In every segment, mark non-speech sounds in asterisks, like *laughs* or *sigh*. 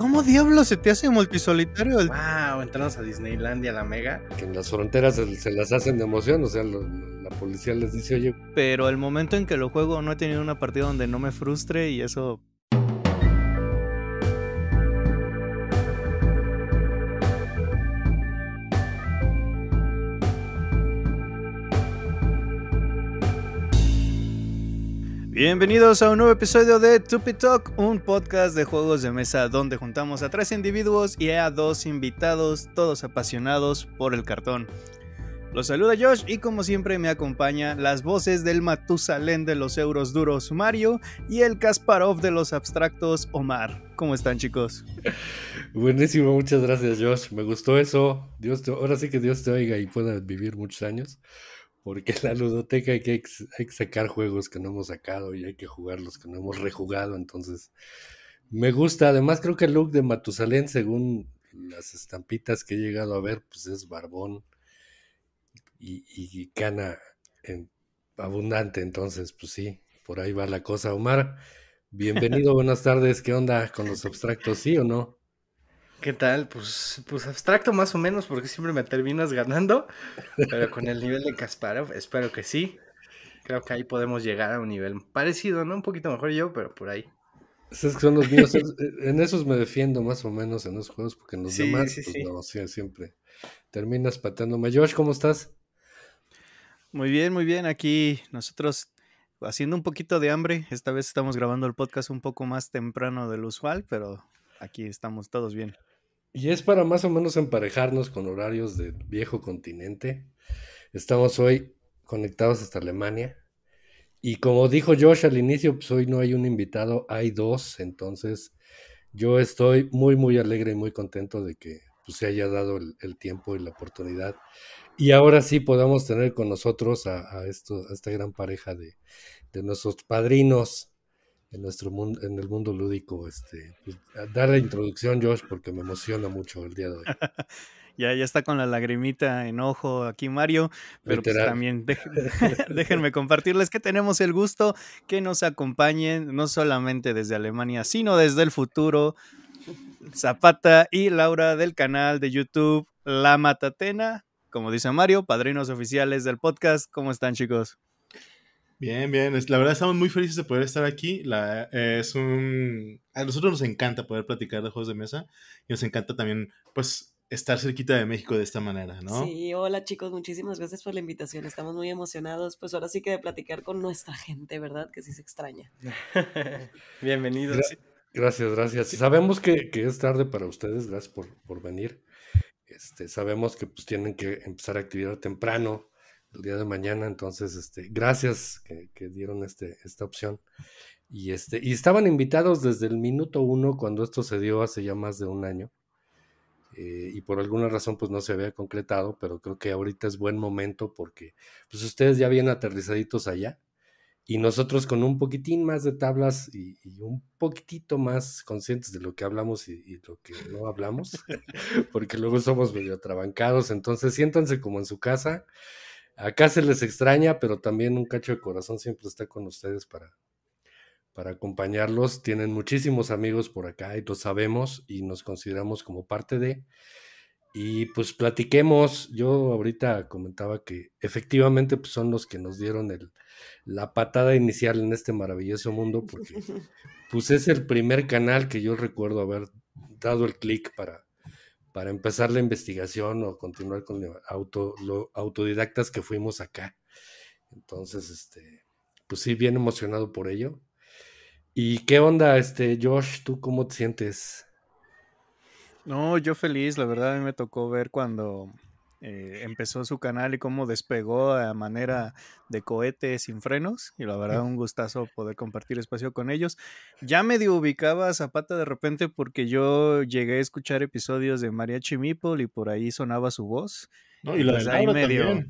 ¿Cómo diablos se te hace multisolitario? Wow, entramos a Disneylandia, la mega. Que en las fronteras se, las hacen de emoción, o sea, la policía les dice, oye. Pero el momento en que lo juego no he tenido una partida donde no me frustre y eso Bienvenidos a un nuevo episodio de Tupi Talk, un podcast de juegos de mesa donde juntamos a tres individuos y a dos invitados, todos apasionados por el cartón. Los saluda Josh y como siempre me acompaña las voces del Matusalén de los euros duros Mario y el Kasparov de los abstractos Omar. ¿Cómo están chicos? Buenísimo, muchas gracias Josh. Me gustó eso. Dios ahora sí que Dios te oiga y pueda vivir muchos años porque la ludoteca hay que, hay que, sacar juegos que no hemos sacado y hay que jugar los que no hemos rejugado, entonces me gusta, además creo que el look de Matusalén, según las estampitas que he llegado a ver, pues es barbón y, cana en, abundante, entonces pues sí, por ahí va la cosa. Omar, bienvenido, *laughs* buenas tardes, ¿qué onda con los abstractos, sí o no? ¿Qué tal? Pues, pues abstracto más o menos, porque siempre me terminas ganando, pero con el nivel de Kasparov, espero que sí. Creo que ahí podemos llegar a un nivel parecido, ¿no? Un poquito mejor yo, pero por ahí. Es que son los míos, en esos me defiendo más o menos en los juegos, porque en los demás, pues no, siempre terminas pateándome. Josh, ¿cómo estás? Muy bien, muy bien. Aquí nosotros haciendo un poquito de hambre. Esta vez estamos grabando el podcast un poco más temprano del usual, pero aquí estamos todos bien. Y es para más o menos emparejarnos con horarios del viejo continente. Estamos hoy conectados hasta Alemania. Y como dijo Josh al inicio, pues hoy no hay un invitado, hay dos. Entonces, yo estoy muy, muy alegre y muy contento de que pues, se haya dado el, tiempo y la oportunidad. Y ahora sí podamos tener con nosotros a, esta gran pareja de nuestros padrinos en nuestro mundo, en el mundo lúdico, este, pues, dar la introducción, Josh, porque me emociona mucho el día de hoy. *laughs* ya, ya está con la lagrimita en ojo aquí Mario, pero pues, también *laughs* *laughs* déjenme compartirles que tenemos el gusto que nos acompañen no solamente desde Alemania, sino desde el futuro. Zapata y Laura del canal de YouTube La Matatena, como dice Mario, padrinos oficiales del podcast. ¿Cómo están chicos? Bien, bien. La verdad estamos muy felices de poder estar aquí. La, es un... A nosotros nos encanta poder platicar de juegos de mesa y nos encanta también, pues, estar cerquita de México de esta manera, ¿no? Sí, hola chicos, muchísimas gracias por la invitación. Estamos muy emocionados, pues ahora sí que de platicar con nuestra gente, ¿verdad? Que sí se extraña. *laughs* Bienvenidos. gracias, gracias. Sabemos que, es tarde para ustedes, gracias por, por venir. Este, sabemos que pues tienen que empezar actividad temprano el día de mañana. Entonces, este, gracias que, que dieron este, esta opción. Y, este, y estaban invitados desde el minuto uno cuando esto se dio hace ya más de un año. Eh, y por alguna razón pues no se había concretado, pero creo que ahorita es buen momento porque pues ustedes ya vienen aterrizaditos allá y nosotros con un poquitín más de tablas y, un poquitito más conscientes de lo que hablamos y, y lo que no hablamos, *laughs* porque luego somos medio trabancados, entonces siéntanse como en su casa acá se les extraña, pero también un cacho de corazón siempre está con ustedes para, para acompañarlos. Tienen muchísimos amigos por acá y lo sabemos y nos consideramos como parte de. Y pues platiquemos, yo ahorita comentaba que efectivamente pues, son los que nos dieron la patada inicial en este maravilloso mundo, porque *laughs* pues es el primer canal que yo recuerdo haber dado el clic para, para empezar la investigación o continuar con los auto, autodidactas que fuimos acá. Entonces, este, pues sí, bien emocionado por ello. ¿Y qué onda, este, Josh? ¿Tú cómo te sientes? No, yo feliz, la verdad, a mí me tocó ver cuando eh, empezó su canal y cómo despegó a manera de cohete sin frenos. Y la verdad, un gustazo poder compartir espacio con ellos. Ya medio ubicaba Zapata de repente porque yo llegué a escuchar episodios de María Chimipol y por ahí sonaba su voz. y la medio...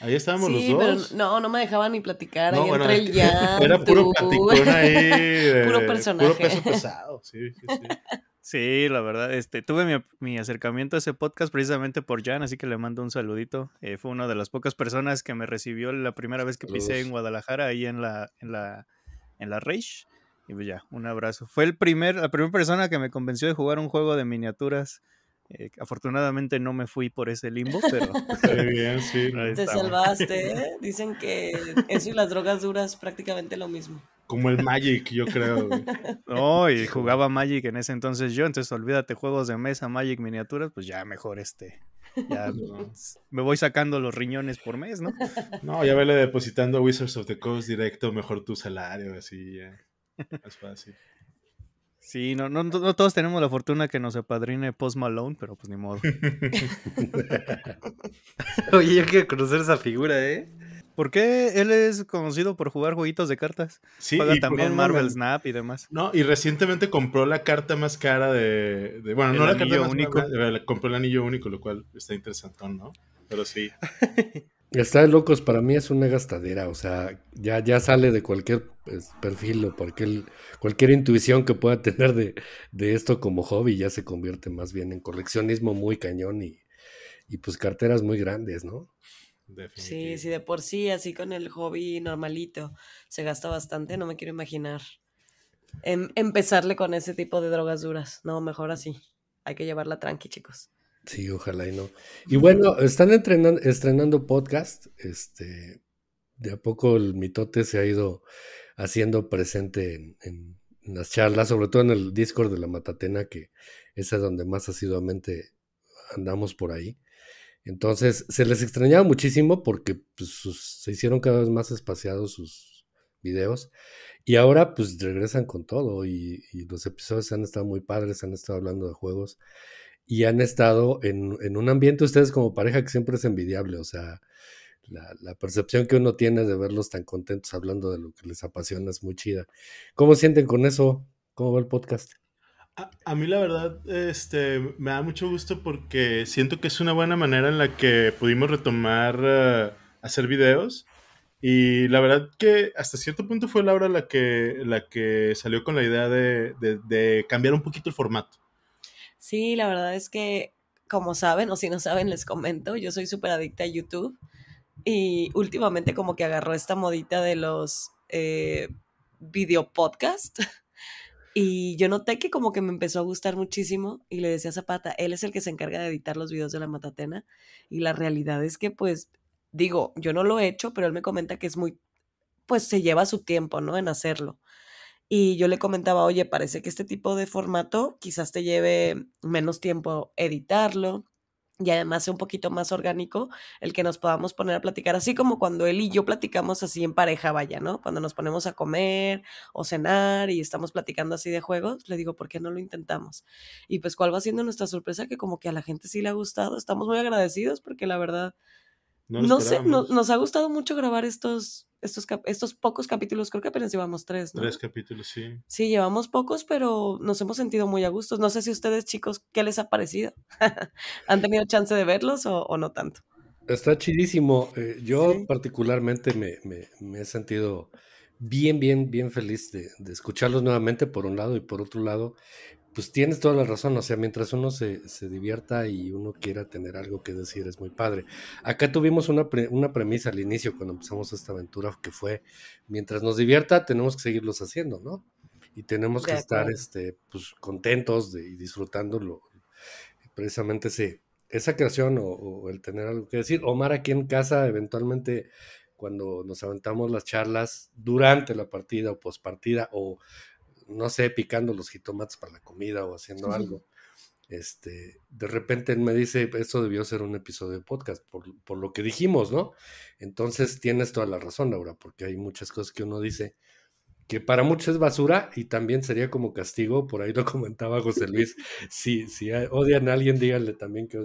Ahí estábamos los dos. Pero no, no me dejaban ni platicar. ahí entre *laughs* Era puro platicón ahí. *laughs* puro personaje. Puro peso *laughs* pesado, sí, sí, sí. Sí, la verdad, este, tuve mi, mi, acercamiento a ese podcast precisamente por Jan, así que le mando un saludito. Eh, fue una de las pocas personas que me recibió la primera vez que pisé en Guadalajara, ahí en la, en la, en la Rage. Y pues ya, un abrazo. Fue el primer, la primera persona que me convenció de jugar un juego de miniaturas eh, afortunadamente no me fui por ese limbo, *laughs* pero... Te salvaste, *laughs* ¿eh? Dicen que eso y las drogas duras prácticamente lo mismo. Como el Magic, yo creo. *laughs* No, y jugaba Magic en ese entonces yo, entonces olvídate juegos de mesa, Magic, miniaturas, pues ya mejor este. Ya me voy sacando los riñones por mes, ¿no? No, ya vele depositando Wizards of the Coast directo, mejor tu salario, así ya. Más fácil. Sí, no, no, todos tenemos la fortuna que nos apadrine Post Malone, pero pues ni modo. *laughs* Oye, hay quiero conocer esa figura, ¿eh? ¿Por qué él es conocido por jugar jueguitos de cartas? Sí, Juega también Marvel Snap y demás. No, y recientemente compró la carta más cara de. bueno, no la carta más compró el anillo único, lo cual está interesantón, ¿no? Pero sí. *laughs* Está de locos, para mí es una gastadera, o sea, ya, ya sale de cualquier pues, perfil o cualquier, cualquier intuición que pueda tener de, de esto como hobby, ya se convierte más bien en coleccionismo muy cañón y, pues carteras muy grandes, ¿no? Sí, sí, de por sí, así con el hobby normalito, se gasta bastante, no me quiero imaginar em, empezarle con ese tipo de drogas duras, no, mejor así, hay que llevarla tranqui, chicos. Sí, ojalá y no. Y bueno, están entrenando, estrenando podcast. Este, de a poco el mitote se ha ido haciendo presente en, las charlas, sobre todo en el Discord de la Matatena, que es donde más asiduamente andamos por ahí. Entonces, se les extrañaba muchísimo porque pues, se hicieron cada vez más espaciados sus videos. Y ahora, pues, regresan con todo y los episodios han estado muy padres, han estado hablando de juegos y han estado en, un ambiente ustedes como pareja que siempre es envidiable, o sea, la, percepción que uno tiene de verlos tan contentos hablando de lo que les apasiona es muy chida. ¿Cómo sienten con eso? ¿Cómo va el podcast? A, mí la verdad este, me da mucho gusto porque siento que es una buena manera en la que pudimos retomar eh, hacer videos. Y la verdad que hasta cierto punto fue Laura la que, la que salió con la idea de cambiar un poquito el formato. Sí, la verdad es que, como saben, o si no saben, les comento, yo soy súper adicta a YouTube y últimamente como que agarró esta modita de los eh, video podcast. *laughs* Y yo noté que como que me empezó a gustar muchísimo y le decía a Zapata, él es el que se encarga de editar los videos de la Matatena y la realidad es que pues digo, yo no lo he hecho, pero él me comenta que es muy, pues se lleva su tiempo, ¿no? En hacerlo y yo le comentaba, oye, parece que este tipo de formato quizás te lleve menos tiempo editarlo y además sea un poquito más orgánico el que nos podamos poner a platicar, así como cuando él y yo platicamos así en pareja, vaya, ¿no? Cuando nos ponemos a comer o cenar y estamos platicando así de juegos, le digo, ¿por qué no lo intentamos? Y pues cuál va siendo nuestra sorpresa, que como que a la gente sí le ha gustado, estamos muy agradecidos porque la verdad, no, sé, nos ha gustado mucho grabar estos, estos, pocos capítulos, creo que apenas llevamos tres, ¿no? Tres capítulos, sí. Sí, llevamos pocos, pero nos hemos sentido muy a gusto. No sé si ustedes, chicos, ¿qué les ha parecido? *laughs* ¿Han tenido chance de verlos o, no tanto? Está chidísimo. Eh, yo particularmente me, he sentido bien, bien, bien feliz de, de, escucharlos nuevamente, por un lado, y por otro lado, pues tienes toda la razón, o sea, mientras uno se, divierta y uno quiera tener algo que decir, es muy padre. Acá tuvimos una, una premisa al inicio cuando empezamos esta aventura que fue, mientras nos divierta, tenemos que seguirlos haciendo, ¿no? Y tenemos que estar este, pues, contentos y disfrutándolo. Precisamente sí, esa creación o, el tener algo que decir. Omar aquí en casa, eventualmente, cuando nos aventamos las charlas durante la partida o pospartida o no sé, picando los jitomates para la comida o haciendo algo. Este, de repente me dice, esto debió ser un episodio de podcast, por, lo que dijimos, ¿no? Entonces tienes toda la razón, Laura, porque hay muchas cosas que uno dice que para muchos es basura y también sería como castigo, por ahí lo *laughs* comentaba José Luis, si, si odian a alguien, díganle también que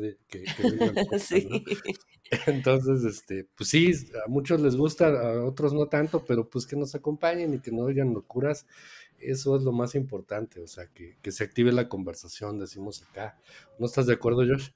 Entonces, este, pues sí, a muchos les gusta, a otros no tanto, pero pues que nos acompañen y que no digan locuras eso es lo más importante, o sea, que, se active la conversación, decimos acá. ¿No estás de acuerdo, Josh?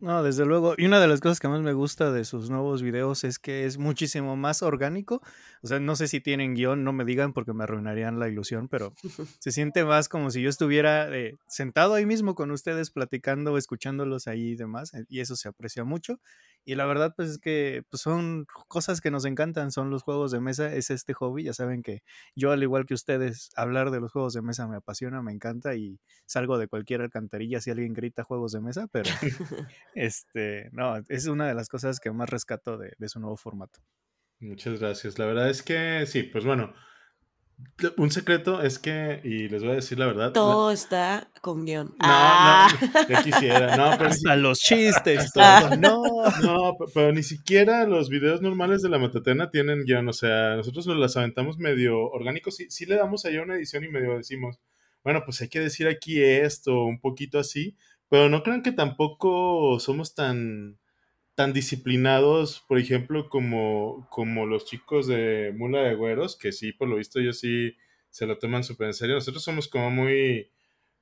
No, desde luego. Y una de las cosas que más me gusta de sus nuevos videos es que es muchísimo más orgánico. O sea, no sé si tienen guión, no me digan porque me arruinarían la ilusión, pero *laughs* se siente más como si yo estuviera eh, sentado ahí mismo con ustedes platicando, escuchándolos ahí y demás. Eh, y eso se aprecia mucho. Y la verdad, pues es que pues, son cosas que nos encantan, son los juegos de mesa, es este hobby. Ya saben que yo, al igual que ustedes, hablar de los juegos de mesa me apasiona, me encanta y salgo de cualquier alcantarilla si alguien grita juegos de mesa, pero... *laughs* Este, no, es una de las cosas que más rescato de, su nuevo formato. Muchas gracias. La verdad es que sí, pues bueno, un secreto es que, y les voy a decir la verdad. Todo está con guión. No, ah. no, *laughs* quisiera. No, pero los chistes, *laughs* todo. Ah. No, no, pero ni siquiera los videos normales de la Matatena tienen guión. O sea, nosotros nos las aventamos medio orgánicos. Sí, sí le damos allá una edición y medio decimos, bueno, pues hay que decir aquí esto, un poquito así, pero no crean que tampoco somos tan, tan disciplinados, por ejemplo, como, como los chicos de Mula de Güeros, que sí, por lo visto, ellos sí se lo toman súper en serio. Nosotros somos como muy,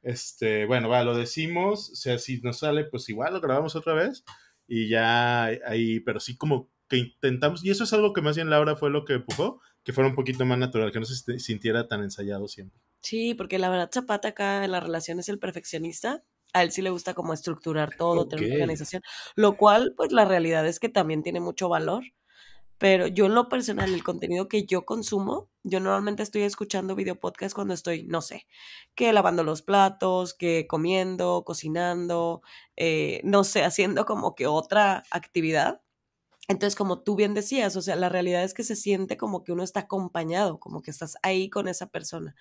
este, bueno, va, lo decimos, o sea, si nos sale, pues igual lo grabamos otra vez y ya ahí, pero sí como que intentamos, y eso es algo que más bien Laura fue lo que empujó, que fuera un poquito más natural, que no se sintiera tan ensayado siempre. Sí, porque la verdad Zapata acá en la relación es el perfeccionista a él sí le gusta como estructurar todo, tener una organización, lo cual pues la realidad es que también tiene mucho valor, pero yo en lo personal, el contenido que yo consumo, yo normalmente estoy escuchando video podcast cuando estoy, no sé, que lavando los platos, que comiendo, cocinando, eh, no sé, haciendo como que otra actividad. Entonces, como tú bien decías, o sea, la realidad es que se siente como que uno está acompañado, como que estás ahí con esa persona.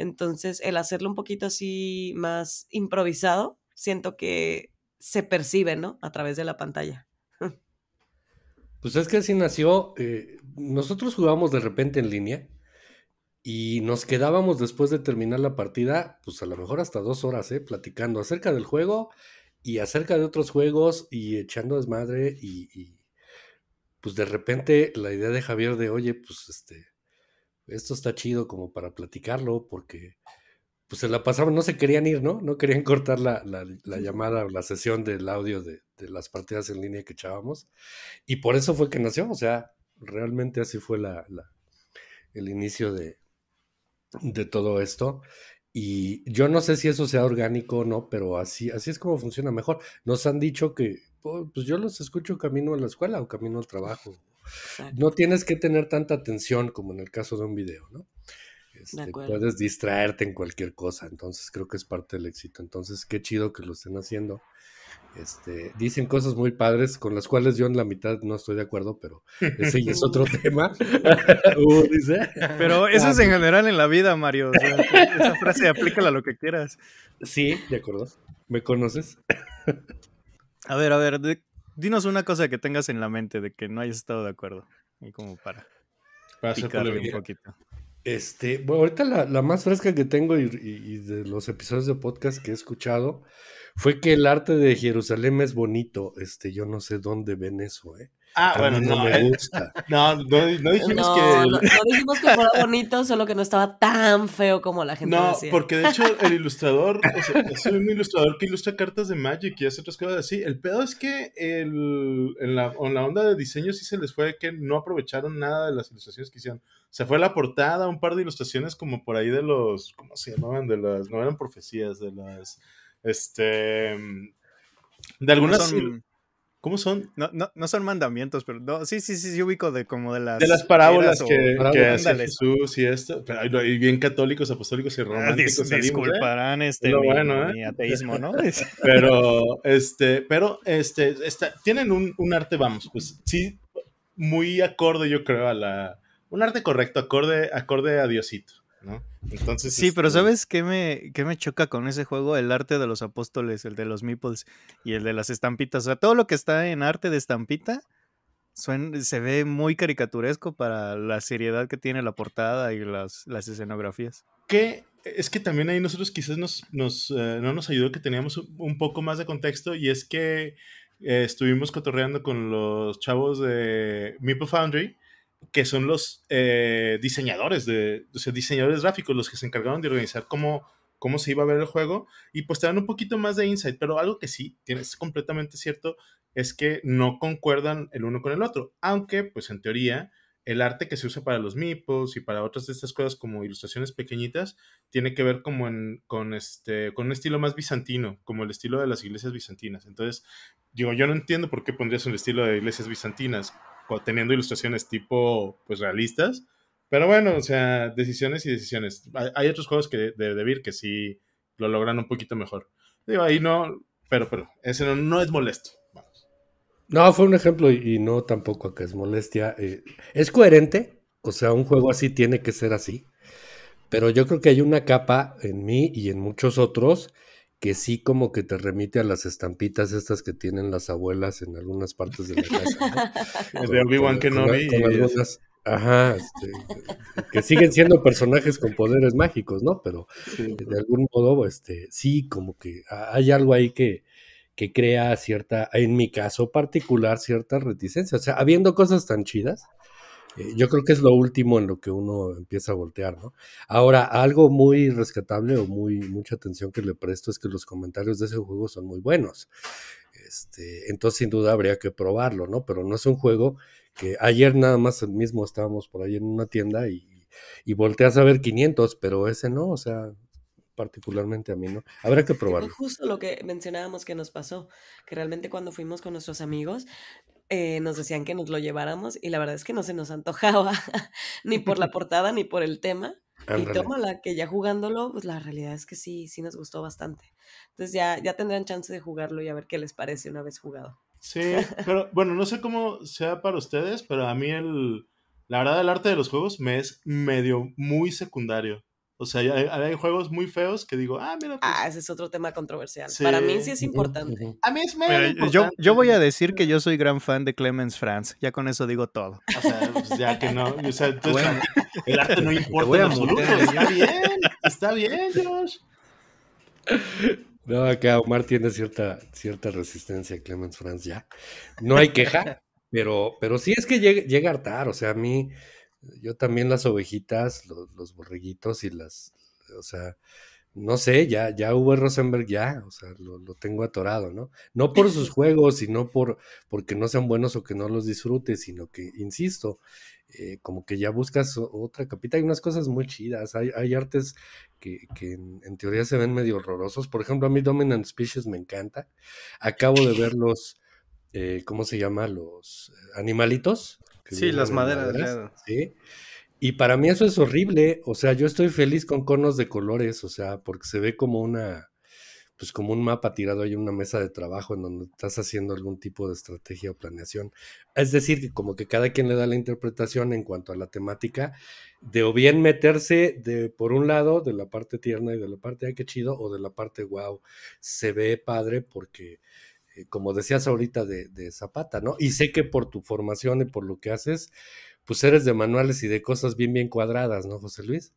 Entonces, el hacerlo un poquito así más improvisado, siento que se percibe, ¿no? A través de la pantalla. *laughs* Pues es que así nació. Eh, nosotros jugábamos de repente en línea y nos quedábamos después de terminar la partida, pues a lo mejor hasta dos horas, ¿eh? Platicando acerca del juego y acerca de otros juegos y echando desmadre y pues de repente la idea de Javier de, oye, pues este, esto está chido como para platicarlo, porque pues se la pasaban, no se querían ir, ¿no? No querían *laughs* cortar la, la, llamada o la sesión del audio de, las partidas en línea que echábamos. Y por eso fue que nació, o sea, realmente así fue la, el inicio de, de todo esto. Y yo no sé si eso sea orgánico o no, pero así, así es como funciona mejor. Nos han dicho que, oh, pues yo los escucho camino a la escuela o camino al trabajo, no tienes que tener tanta atención como en el caso de un video, ¿no? Este, puedes distraerte en cualquier cosa, entonces creo que es parte del éxito. Entonces, qué chido que lo estén haciendo. Este, dicen cosas muy padres con las cuales yo en la mitad no estoy de acuerdo, pero ese es otro *laughs* tema. *laughs* Pero eso es ah, en general en la vida, Mario. *laughs* esa frase aplícala a lo que quieras. Sí, de acuerdo. ¿Me conoces? a ver, a ver, dinos una cosa que tengas en la mente de que no hayas estado de acuerdo. Y como para, para un poquito. Este, bueno, ahorita la, más fresca que tengo y, y, de los episodios de podcast que he escuchado fue que el arte de Jerusalén es bonito. Este, yo no sé dónde ven eso, ¿eh? Ah, bueno, no, me eh, gusta. *laughs* No, no, dijimos que. No, dijimos que fuera bonito, solo que no estaba tan feo como la gente no, porque de hecho el *laughs* ilustrador, o es un ilustrador que ilustra cartas de Magic y hace otras cosas así. El pedo es que en, la, onda de diseño sí se les fue que no aprovecharon nada de las ilustraciones que hicieron. Se fue la portada, un par de ilustraciones como por ahí de los. ¿Cómo se llamaban? De las. No eran profecías, de las. Este. De algunas. ¿Cómo son? No, no, no son mandamientos, pero no, sí, sí, sí, yo ubico de como de las... De las parábolas que, hace Jesús y esto, pero bien católicos, apostólicos y ah, románticos. ¿eh? disculparán este ¿eh? ateísmo, ¿no? *laughs* pero, este, pero, este, está, tienen un, un, arte, vamos, pues sí, muy acorde, yo creo, a la... Un arte correcto, acorde, acorde a Diosito. Sí, pero este ¿sabes qué me, me choca con ese juego? El arte de los apóstoles, el de los meeples y el de las estampitas. O sea, todo lo que está en arte de estampita se ve muy caricaturesco para la seriedad que tiene la portada y las, las escenografías. es que también ahí nosotros quizás nos, nos eh, no nos ayudó que teníamos un poco más de contexto y es que eh, estuvimos cotorreando con los chavos de Meeple Foundry que son los eh, diseñadores de, o diseñadores gráficos, los que se encargaron de organizar cómo, cómo se iba a ver el juego y pues te dan un poquito más de insight, pero algo que sí, tienes completamente cierto, es que no concuerdan el uno con el otro, aunque pues en teoría el arte que se usa para los mipos y para otras de estas cosas como ilustraciones pequeñitas tiene que ver como con este con un estilo más bizantino como el estilo de las iglesias bizantinas entonces digo yo no entiendo por qué pondrías un estilo de iglesias bizantinas teniendo ilustraciones tipo, pues, realistas. Pero bueno, o sea, decisiones y decisiones. Hay, otros juegos que de Devir que sí lo logran un poquito mejor. Digo, ahí no, pero, pero, ese no, es molesto. No, fue un ejemplo y, no tampoco que es molestia. Eh, es coherente, o sea, un juego así tiene que ser así. Pero yo creo que hay una capa en mí y en muchos otros que sí como que te remite a las estampitas estas que tienen las abuelas en algunas partes de la casa. *laughs* de Obi-Wan no ajá, este, que siguen siendo personajes con poderes mágicos, ¿no? Pero de algún modo, este, sí, como que hay algo ahí que, que crea cierta, en mi caso particular, cierta reticencia. O sea, habiendo cosas tan chidas, eh, yo creo que es lo último en lo que uno empieza a voltear, ¿no? Ahora, algo muy rescatable o muy mucha atención que le presto es que los comentarios de ese juego son muy buenos. Este, entonces, sin duda habría que probarlo, ¿no? Pero no es un juego que ayer nada más mismo estábamos por ahí en una tienda y, y volteas a ver 500, pero ese no, o sea, particularmente a mí, ¿no? Habrá que probarlo. justo lo que mencionábamos que nos pasó, que realmente cuando fuimos con nuestros amigos, eh, nos decían que nos lo lleváramos y la verdad es que no se nos antojaba *laughs* ni por la *laughs* portada ni por el tema. Y tomo la que ya jugándolo, pues la realidad es que sí, sí nos gustó bastante. Entonces ya, ya tendrán chance de jugarlo y a ver qué les parece una vez jugado. Sí, pero bueno, no sé cómo sea para ustedes, pero a mí el, la verdad el arte de los juegos me es medio muy secundario. O sea, hay, juegos muy feos que digo, ah, mira. Pues". ah, ese es otro tema controversial. Para mí sí es importante. A mí es muy importante. Yo, yo, voy a decir que yo soy gran fan de Clemens Franz. Ya con eso digo todo. O sea, pues, ya que no. O sea, entonces, *laughs* el arte no importa en absoluto. Está bien, está bien, Josh. No, acá Omar tiene cierta, cierta resistencia a Clemens Franz ya. No hay queja, pero, pero sí es que llega, llega a hartar. O sea, a mí yo también las ovejitas, los, borreguitos y las, o sea, no sé, ya, ya Rosenberg ya, o sea, lo, tengo atorado, ¿no? No por sus *laughs* juegos, sino por porque no sean buenos o que no los disfrute, sino que, insisto, eh, como que ya buscas otra capita. Hay unas cosas muy chidas, hay, hay artes que, en, teoría se ven medio horrorosos. Por ejemplo, a mí Dominant Species me encanta. Acabo de ver los, eh, ¿cómo se llama? Los eh, animalitos sí, las maderas. sí. Y para mí eso es horrible. O sea, yo estoy feliz con conos de colores, o sea, porque se ve como una, pues como un mapa tirado ahí en una mesa de trabajo en donde estás haciendo algún tipo de estrategia o planeación. Es decir, como que cada quien le da la interpretación en cuanto a la temática, de o bien meterse de por un lado de la parte tierna y de la parte ay qué chido, o de la parte wow, se ve padre porque eh, como decías ahorita de, Zapata, ¿no? Y sé que por tu formación y por lo que haces, pues eres de manuales y de cosas bien, bien cuadradas, ¿no, José Luis?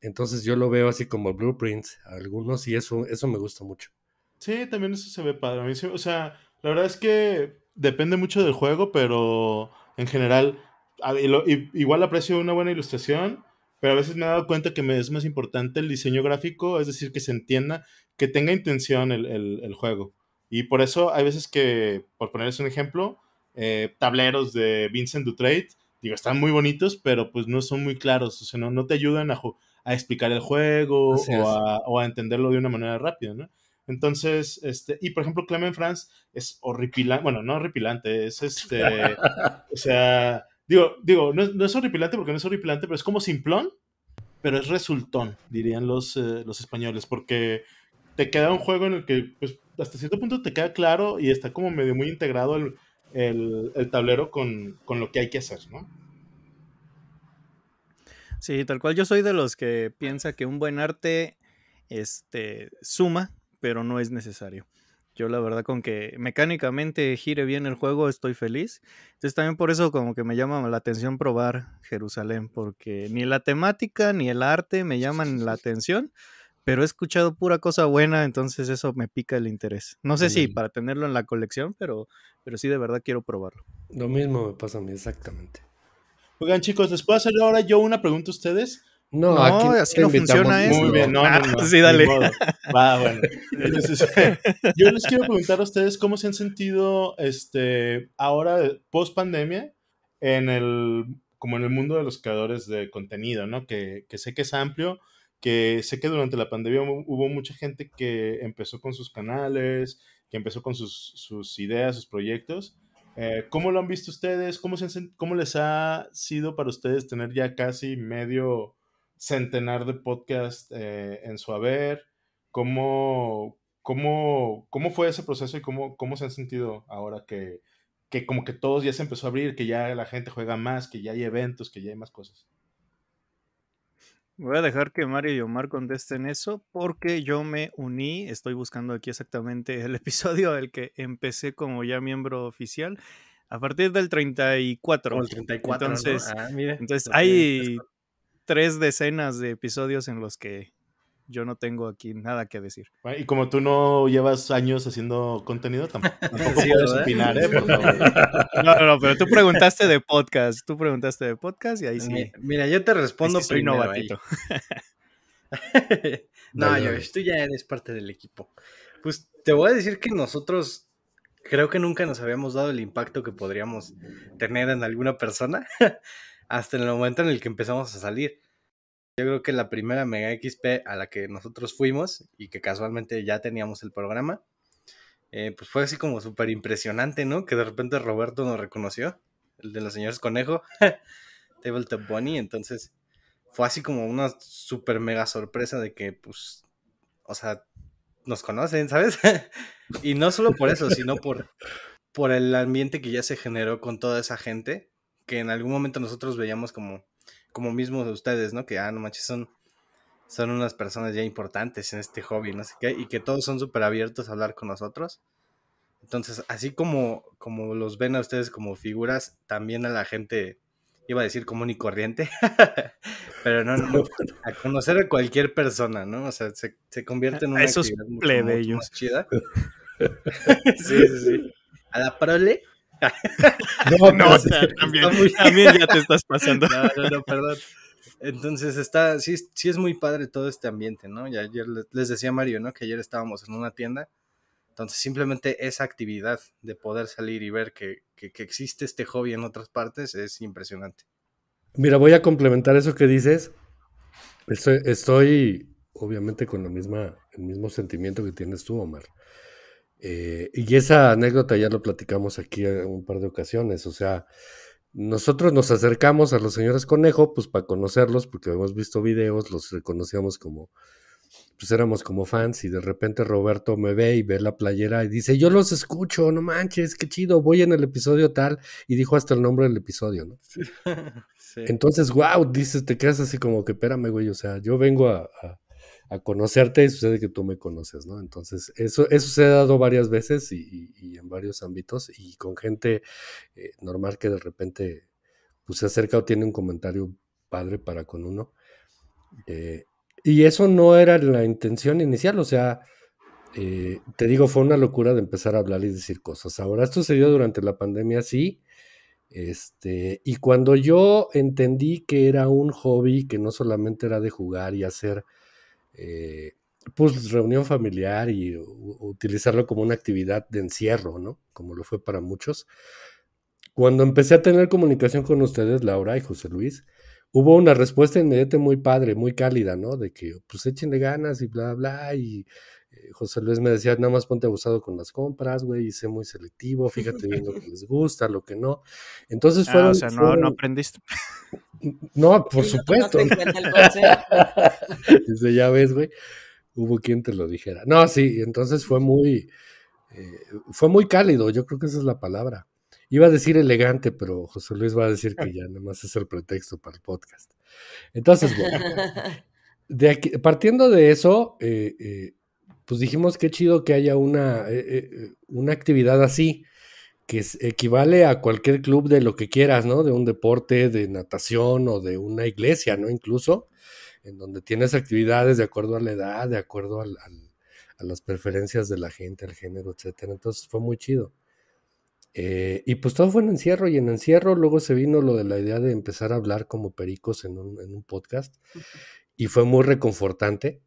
Entonces yo lo veo así como blueprints, algunos, y eso, eso me gusta mucho. Sí, también eso se ve padre. o sea, la verdad es que depende mucho del juego, pero en general, igual aprecio una buena ilustración, pero a veces me he dado cuenta que me es más importante el diseño gráfico, es decir, que se entienda, que tenga intención el juego. Y por eso hay veces que, por ponerles un ejemplo, eh, tableros de Vincent Dutrait digo, están muy bonitos, pero pues no son muy claros, o sea, no, te ayudan a, explicar el juego o a, entenderlo de una manera rápida, ¿no? Entonces, este, y por ejemplo, Clement France es horripilante, bueno, no horripilante, es este, *laughs* o sea, digo, digo no, es horripilante porque no es horripilante, pero es como simplón, pero es resultón, dirían los, eh, los españoles, porque te queda un juego en el que pues, hasta cierto punto te queda claro y está como medio muy integrado el, tablero con, lo que hay que hacer, ¿no? Sí, tal cual yo soy de los que piensa que un buen arte este, suma, pero no es necesario. Yo la verdad con que mecánicamente gire bien el juego estoy feliz. Entonces también por eso como que me llama la atención probar Jerusalén, porque ni la temática ni el arte me llaman la atención pero he escuchado pura cosa buena, entonces eso me pica el interés. No sé si para tenerlo en la colección, pero, pero sí de verdad quiero probarlo. Lo mismo me pasa a mí, exactamente. Oigan, chicos, ¿les puedo hacer ahora yo una pregunta a ustedes? No, así no funciona eso. Muy bien, no, ah, Sí, dale. Va, bueno. *laughs* *laughs* yo les quiero preguntar a ustedes cómo se han sentido este, ahora, post pandemia, en el, como en el mundo de los creadores de contenido, ¿no? Que, que sé que es amplio, que sé que durante la pandemia hubo mucha gente que empezó con sus canales, que empezó con sus, ideas, sus proyectos. Eh, ¿Cómo lo han visto ustedes? ¿Cómo, se, ¿Cómo les ha sido para ustedes tener ya casi medio centenar de podcasts eh, en su haber? ¿Cómo, cómo, cómo fue ese proceso y cómo, cómo se han sentido ahora que, que como que todos ya se empezó a abrir, que ya la gente juega más, que ya hay eventos, que ya hay más cosas? Voy a dejar que Mario y Omar contesten eso porque yo me uní, estoy buscando aquí exactamente el *laughs* episodio del que empecé como ya miembro oficial, a partir del 34. Entonces, ah, entonces hay tres decenas de episodios en los que yo no tengo aquí nada que decir. Y como tú no llevas años haciendo contenido, *laughs* tampoco, opinar, ¿eh? No, no, no, pero tú preguntaste de podcast, tú preguntaste de podcast y ahí sí. Mira, yo te respondo es que soy primero novatito. *laughs* no, yo, tú ya eres parte del equipo. Pues te voy a decir que nosotros creo que nunca nos habíamos dado el impacto que podríamos tener en alguna persona *laughs* hasta el momento en el que empezamos a salir. Yo creo que la primera Mega XP a la que nosotros fuimos y que casualmente ya teníamos el programa, eh, pues fue así como súper impresionante, ¿no? Que de repente Roberto nos reconoció, el de los señores Conejo, *laughs* Tabletop Bunny, entonces fue así como una súper mega sorpresa de que, pues, o sea, nos conocen, ¿sabes? *laughs* y no solo por eso, sino por, por el ambiente que ya se generó con toda esa gente, que en algún momento nosotros veíamos como como mismos de ustedes, ¿no? Que, ah, no manches, son, son unas personas ya importantes en este hobby, no sé qué, y que todos son súper abiertos a hablar con nosotros. Entonces, así como, como los ven a ustedes como figuras, también a la gente, iba a decir común y corriente, *laughs* pero no, no, *laughs* a conocer a cualquier persona, ¿no? O sea, se, se convierte en una actividad mucho, chida. *laughs* sí, sí, sí. A la prole no, no también, ya te estás pasando. No, no, perdón. Entonces está, sí, sí es muy padre todo este ambiente, ¿no? Y ayer les decía Mario, ¿no? Que ayer estábamos en una tienda. Entonces simplemente esa actividad de poder salir y ver que, existe este hobby en otras partes es impresionante. Mira, voy a complementar eso que dices. Estoy, obviamente con la misma, el mismo sentimiento que tienes tú, Omar. Eh, y esa anécdota ya lo platicamos aquí en un par de ocasiones, o sea, nosotros nos acercamos a los señores conejo, pues para conocerlos, porque habíamos visto videos, los reconocíamos como, pues éramos como fans, y de repente Roberto me ve y ve la playera y dice, yo los escucho, no manches, qué chido, voy en el episodio tal, y dijo hasta el nombre del episodio, ¿no? *laughs* Entonces, wow, dices, te quedas así como que, espérame, güey, o sea, yo vengo a a conocerte y sucede que tú me conoces, ¿no? Entonces, eso, eso se ha dado varias veces y, en varios ámbitos y con gente eh, normal que de repente pues, se acerca o tiene un comentario padre para con uno. Eh, y eso no era la intención inicial, o sea, eh, te digo, fue una locura de empezar a hablar y decir cosas. Ahora, esto se dio durante la pandemia, sí. Este, y cuando yo entendí que era un hobby que no solamente era de jugar y hacer eh, pues reunión familiar y utilizarlo como una actividad de encierro, ¿no? Como lo fue para muchos. Cuando empecé a tener comunicación con ustedes, Laura y José Luis, hubo una respuesta inmediata muy padre, muy cálida, ¿no? De que pues échenle ganas y bla, bla, y eh, José Luis me decía, nada más ponte abusado con las compras, güey, y sé muy selectivo, fíjate bien lo que *laughs* les gusta, lo que no. Entonces ah, fueron... o sea, no, no aprendiste. No, por pues, supuesto. *laughs* ya ves, güey, hubo quien te lo dijera. No, sí, entonces fue muy, eh, fue muy cálido, yo creo que esa es la palabra. Iba a decir elegante, pero José Luis va a decir que ya nada más es el pretexto para el podcast. Entonces, bueno, *laughs* de aquí, partiendo de eso, eh, eh, pues dijimos qué chido que haya una, una actividad así que equivale a cualquier club de lo que quieras, ¿no? De un deporte, de natación o de una iglesia, ¿no? Incluso, en donde tienes actividades de acuerdo a la edad, de acuerdo a las preferencias de la gente, al género, etcétera. Entonces fue muy chido. Eh, y pues todo fue en encierro, y en encierro luego se vino lo de la idea de empezar a hablar como pericos en un, en un podcast, y fue muy reconfortante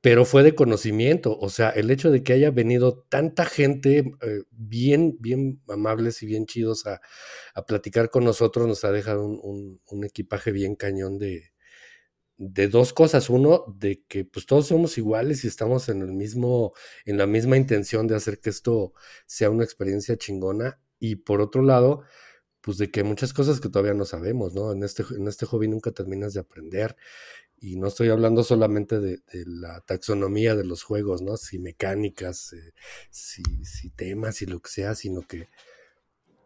pero fue de conocimiento. O sea, el hecho de que haya venido tanta gente eh, bien, bien amables y bien chidos a, platicar con nosotros nos ha dejado un, equipaje bien cañón de, de, dos cosas. Uno, de que pues todos somos iguales y estamos en el mismo, en la misma intención de hacer que esto sea una experiencia chingona. Y por otro lado, pues de que hay muchas cosas que todavía no sabemos, ¿no? En este, en este hobby nunca terminas de aprender y no estoy hablando solamente de, la taxonomía de los juegos, ¿no? Si mecánicas, eh, si, si, temas, y lo que sea, sino que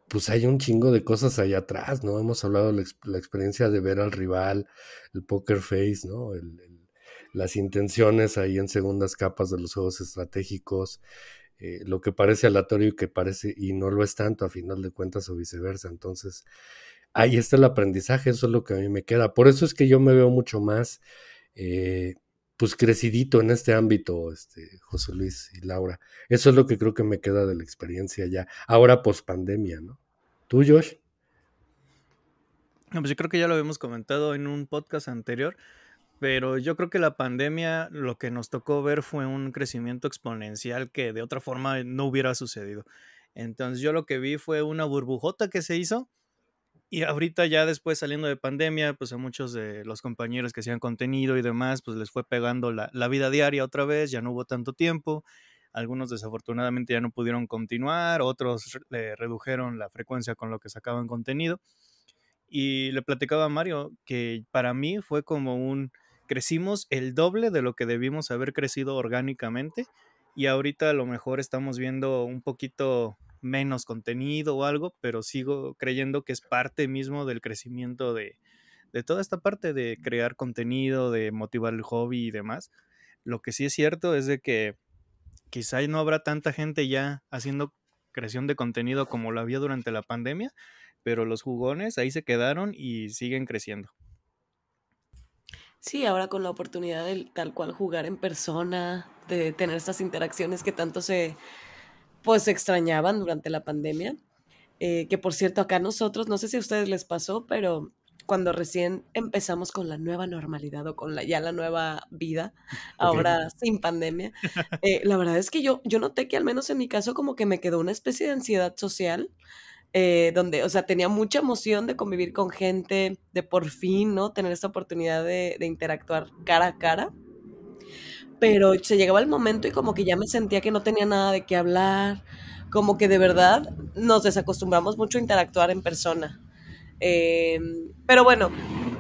pues hay un chingo de cosas ahí atrás, ¿no? Hemos hablado de la, experiencia de ver al rival, el poker face, ¿no? las intenciones ahí en segundas capas de los juegos estratégicos, eh, lo que parece aleatorio y que parece y no lo es tanto a final de cuentas o viceversa. Entonces, ahí está el aprendizaje, eso es lo que a mí me queda. Por eso es que yo me veo mucho más, eh, pues, crecidito en este ámbito, este, José Luis y Laura. Eso es lo que creo que me queda de la experiencia ya, ahora post pandemia, ¿no? ¿Tú, Josh? pues yo creo que ya lo habíamos comentado en un podcast anterior, pero yo creo que la pandemia lo que nos tocó ver fue un crecimiento exponencial que de otra forma no hubiera sucedido. Entonces yo lo que vi fue una burbujota que se hizo, y ahorita ya después saliendo de pandemia, pues a muchos de los compañeros que hacían contenido y demás, pues les fue pegando la, vida diaria otra vez, ya no hubo tanto tiempo, algunos desafortunadamente ya no pudieron continuar, otros le redujeron la frecuencia con lo que sacaban contenido. Y le platicaba a Mario que para mí fue como un, crecimos el doble de lo que debimos haber crecido orgánicamente y ahorita a lo mejor estamos viendo un poquito menos contenido o algo, pero sigo creyendo que es parte mismo del crecimiento de, toda esta parte de crear contenido, de motivar el hobby y demás. Lo que sí es cierto es de que quizá no habrá tanta gente ya haciendo creación de contenido como lo había durante la pandemia, pero los jugones ahí se quedaron y siguen creciendo. Sí, ahora con la oportunidad del tal cual jugar en persona, de tener estas interacciones que tanto se, pues extrañaban durante la pandemia. Eh, que por cierto, acá nosotros, no sé si a ustedes les pasó, pero cuando recién empezamos con la nueva normalidad o con la, ya la nueva vida, *laughs* ahora sin pandemia, eh, la verdad es que yo, yo noté que al menos en mi caso como que me quedó una especie de ansiedad social, eh, donde, o sea, tenía mucha emoción de convivir con gente, de por fin, ¿no? Tener esta oportunidad de interactuar cara a cara pero se llegaba el momento y como que ya me sentía que no tenía nada de qué hablar, como que de verdad nos desacostumbramos mucho a interactuar en persona. Eh, pero bueno,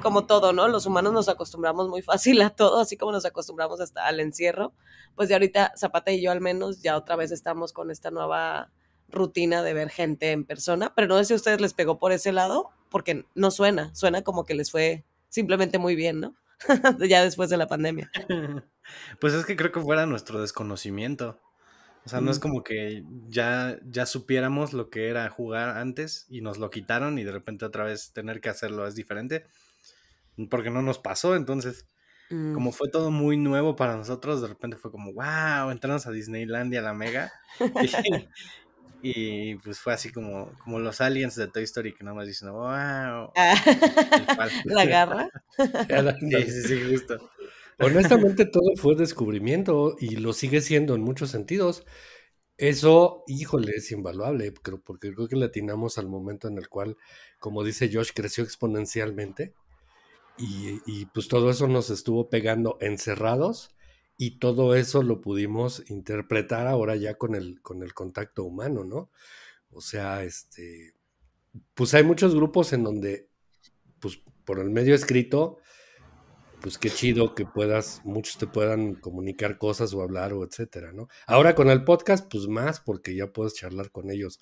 como todo, ¿no? Los humanos nos acostumbramos muy fácil a todo, así como nos acostumbramos hasta al encierro. Pues ya ahorita Zapata y yo al menos ya otra vez estamos con esta nueva rutina de ver gente en persona, pero no sé si a ustedes les pegó por ese lado, porque no suena, suena como que les fue simplemente muy bien, ¿no? *laughs* ya después de la pandemia. *laughs* Pues es que creo que fuera nuestro desconocimiento. O sea, no es como que ya, ya supiéramos lo que era jugar antes y nos lo quitaron y de repente otra vez tener que hacerlo es diferente. Mm, porque no nos pasó, entonces, mm. como fue todo muy nuevo para nosotros, de repente fue como, wow, entramos a Disneylandia, la mega. *laughs* Y pues fue así como, como los aliens de Toy Story que nomás dicen, wow. Ah. *laughs* la garra. *laughs* Honestamente, todo fue descubrimiento y lo sigue siendo en muchos sentidos. Eso, híjole, es invaluable, porque creo que le atinamos al momento en el cual, como dice Josh, creció exponencialmente. y pues todo eso nos estuvo pegando encerrados y todo eso lo pudimos interpretar ahora ya con el, con el contacto humano, ¿no? O sea, este, pues hay muchos grupos en donde, pues por el medio escrito, pues qué chido que puedas, muchos te puedan comunicar cosas o hablar o etcétera, ¿no? Ahora con el podcast, pues más, porque ya puedes charlar con ellos.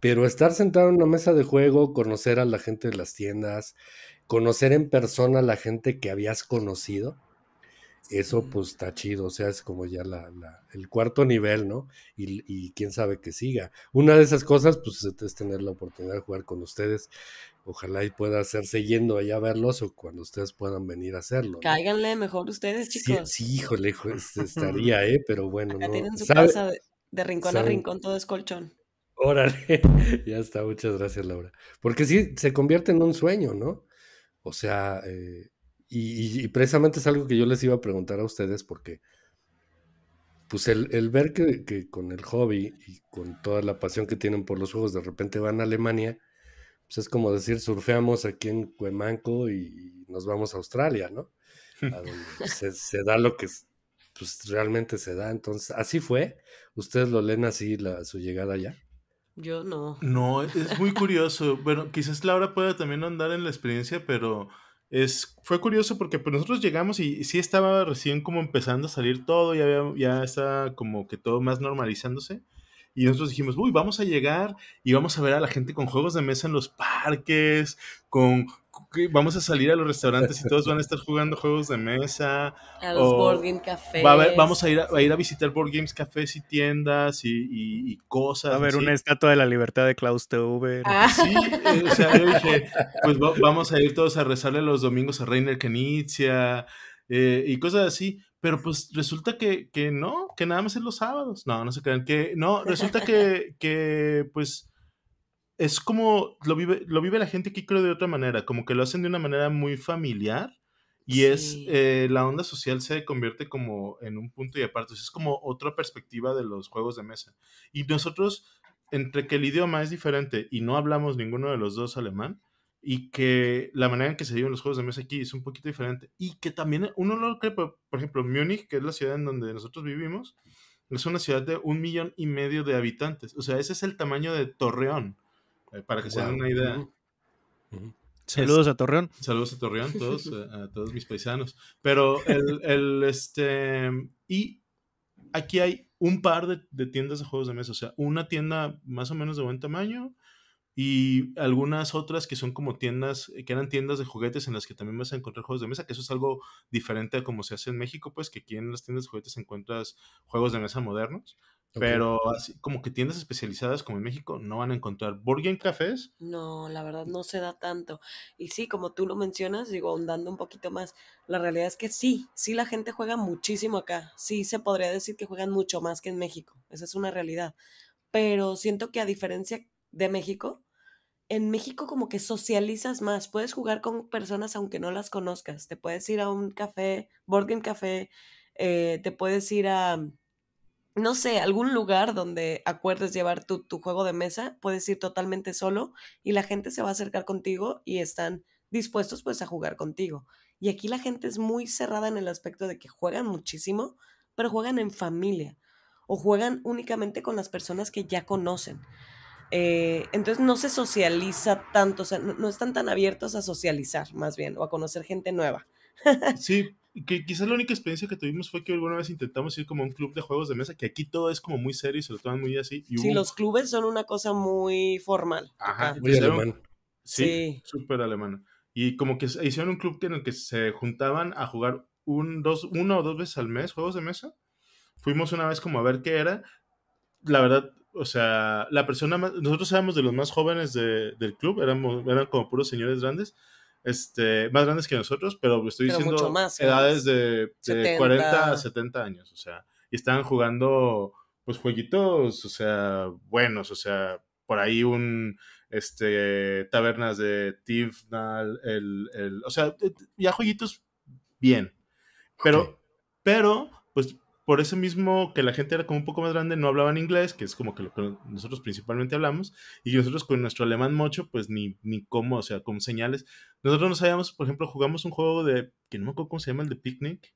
Pero estar sentado en una mesa de juego, conocer a la gente de las tiendas, conocer en persona a la gente que habías conocido, eso pues está chido, o sea, es como ya la, el cuarto nivel, ¿no? Y, y, quién sabe que siga. Una de esas cosas pues es tener la oportunidad de jugar con ustedes. Ojalá y pueda hacerse yendo allá a verlos o cuando ustedes puedan venir a hacerlo. Cáiganle mejor ustedes, chicos. Sí, sí híjole, *laughs* estaría, ¿eh? Pero bueno, tienen su casa de, rincón a rincón, todo es colchón. Órale, *laughs* ya está, muchas gracias Laura. Porque sí, se convierte en un sueño, ¿no? O sea, eh, y, precisamente es algo que yo les iba a preguntar a ustedes porque, pues el, ver que, con el hobby y con toda la pasión que tienen por los juegos de repente van a Alemania, pues es como decir, surfeamos aquí en Cuemanco y nos vamos a Australia, ¿no? *laughs* A pues, se, da lo que pues, realmente se da. Entonces, así fue. ¿Ustedes lo leen así la, su llegada allá? Yo no. No, *laughs* es muy curioso. bueno, quizás Laura pueda también andar en la experiencia, pero es, fue curioso porque pues, nosotros llegamos y, sí estaba recién como empezando a salir todo, ya, había, ya como que todo más normalizándose. Y nosotros dijimos, uy, vamos a llegar y vamos a ver a la gente con juegos de mesa en los parques, con vamos a salir a los restaurantes y todos van a estar jugando juegos de mesa. *laughs* A los board game cafés. vamos a ir a, ir a visitar board games cafés y tiendas y, cosas. A ver, una estatua de la libertad de Klaus Teuber. Ah. Sí, o sea, yo dije, pues vamos a ir todos a rezarle los domingos a Reiner Canizia eh, y cosas así. Pero pues resulta que, no, que nada más en los sábados. No, no se crean. Que no, resulta que, que pues es como lo vive, lo vive la gente aquí, creo de otra manera, como que lo hacen de una manera muy familiar y es eh, la onda social se convierte como en un punto y aparte, es como otra perspectiva de los juegos de mesa. Y nosotros, entre que el idioma es diferente y no hablamos ninguno de los dos alemán, y que la manera en que se viven los juegos de mesa aquí es un poquito diferente y que también uno lo cree, por, por ejemplo, Múnich, que es la ciudad en donde nosotros vivimos, es una ciudad de un millón y medio de habitantes, o sea, ese es el tamaño de Torreón. Eh, para que se den una idea. Saludos a Torreón. Saludos a Torreón, *laughs* eh, a, todos mis paisanos. Pero el, este, y aquí hay un par de, tiendas de juegos de mesa, o sea, una tienda más o menos de buen tamaño y algunas otras que son como tiendas, que eran tiendas de juguetes en las que también vas a encontrar juegos de mesa, que eso es algo diferente a como se hace en México, pues que aquí en las tiendas de juguetes encuentras juegos de mesa modernos. Pero así, como que tiendas especializadas como en México no van a encontrar Burger cafés. No, la verdad no se da tanto. Y sí, como tú lo mencionas, digo, ahondando un poquito más, la realidad es que sí, sí la gente juega muchísimo acá. Sí se podría decir que juegan mucho más que en México. Esa es una realidad. Pero siento que a diferencia de México, en México como que socializas más, puedes jugar con personas aunque no las conozcas, te puedes ir a un café, Burger Café, eh, te puedes ir a no sé, algún lugar donde acuerdes llevar tu, tu, juego de mesa, puedes ir totalmente solo y la gente se va a acercar contigo y están dispuestos pues a jugar contigo. Y aquí la gente es muy cerrada en el aspecto de que juegan muchísimo, pero juegan en familia o juegan únicamente con las personas que ya conocen. Eh, entonces no se socializa tanto, o sea, no, no están tan abiertos a socializar más bien o a conocer gente nueva. sí, que quizás la única experiencia que tuvimos fue que alguna vez intentamos ir como a un club de juegos de mesa, que aquí todo es como muy serio y se lo toman muy así. sí, los clubes son una cosa muy formal. Ajá, muy Sí, súper Y como que hicieron un club en el que se juntaban a jugar un, dos, uno o dos veces al mes juegos de mesa. Fuimos una vez como a ver qué era. La verdad, o sea, la persona más, nosotros éramos de los más jóvenes de, del club, éramos, eran como puros señores grandes. Este, más grandes que nosotros, pero estoy diciendo edades de, 40 a 70 años, o sea, y estaban jugando pues jueguitos, o sea, buenos, o sea, por ahí un este tabernas de Tifnal, el, el, o sea, ya jueguitos bien. Pero pero pues por eso mismo que la gente era como un poco más grande, no hablaban inglés, que es como que nosotros principalmente hablamos, y nosotros con nuestro alemán mocho, pues ni, ni cómo, o sea, como señales. Nosotros no sabíamos, por ejemplo, jugamos un juego de, que no me acuerdo cómo se llama, el de picnic.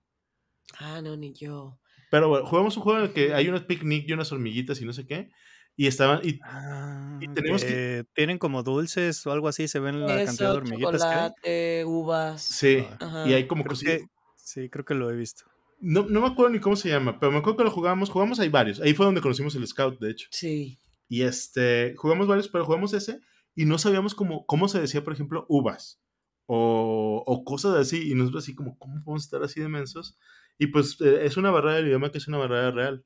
Ah, no, ni yo. Pero bueno, jugamos un juego en el que hay unos picnic y unas hormiguitas y no sé qué. Y estaban. Y, ah, tenemos que... Tienen como dulces o algo así, se ven la cantidad de hormiguitas. uvas. Sí, y hay como Sí, creo que lo he visto. No, me acuerdo ni cómo se llama, pero me acuerdo que lo jugamos, jugamos ahí varios. Ahí fue donde conocimos el Scout, de hecho. Sí. Y este, jugamos varios, pero jugamos ese y no sabíamos cómo, cómo se decía, por ejemplo, uvas o, o cosas así. Y nosotros así como, ¿cómo podemos estar así de mensos? Y pues eh, es una barrera del idioma que es una barrera real.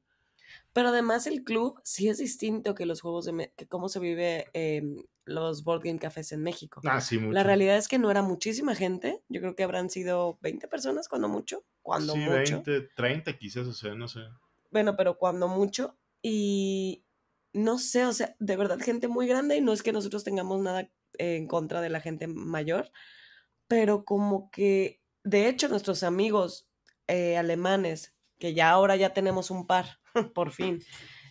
Pero además el club sí es distinto que los juegos de... que cómo se vive em, los board game cafés en México. Ah, la realidad es que no era muchísima gente. Yo creo que habrán sido 20 personas cuando mucho. Cuando sí, 20, 30 quizás, o sea, no sé. Bueno, pero cuando mucho. Y no sé, o sea, de verdad gente muy grande y no es que nosotros tengamos nada en contra de la gente mayor, pero como que, de hecho, nuestros amigos eh, alemanes, que ya ahora ya tenemos un par, *laughs* por fin,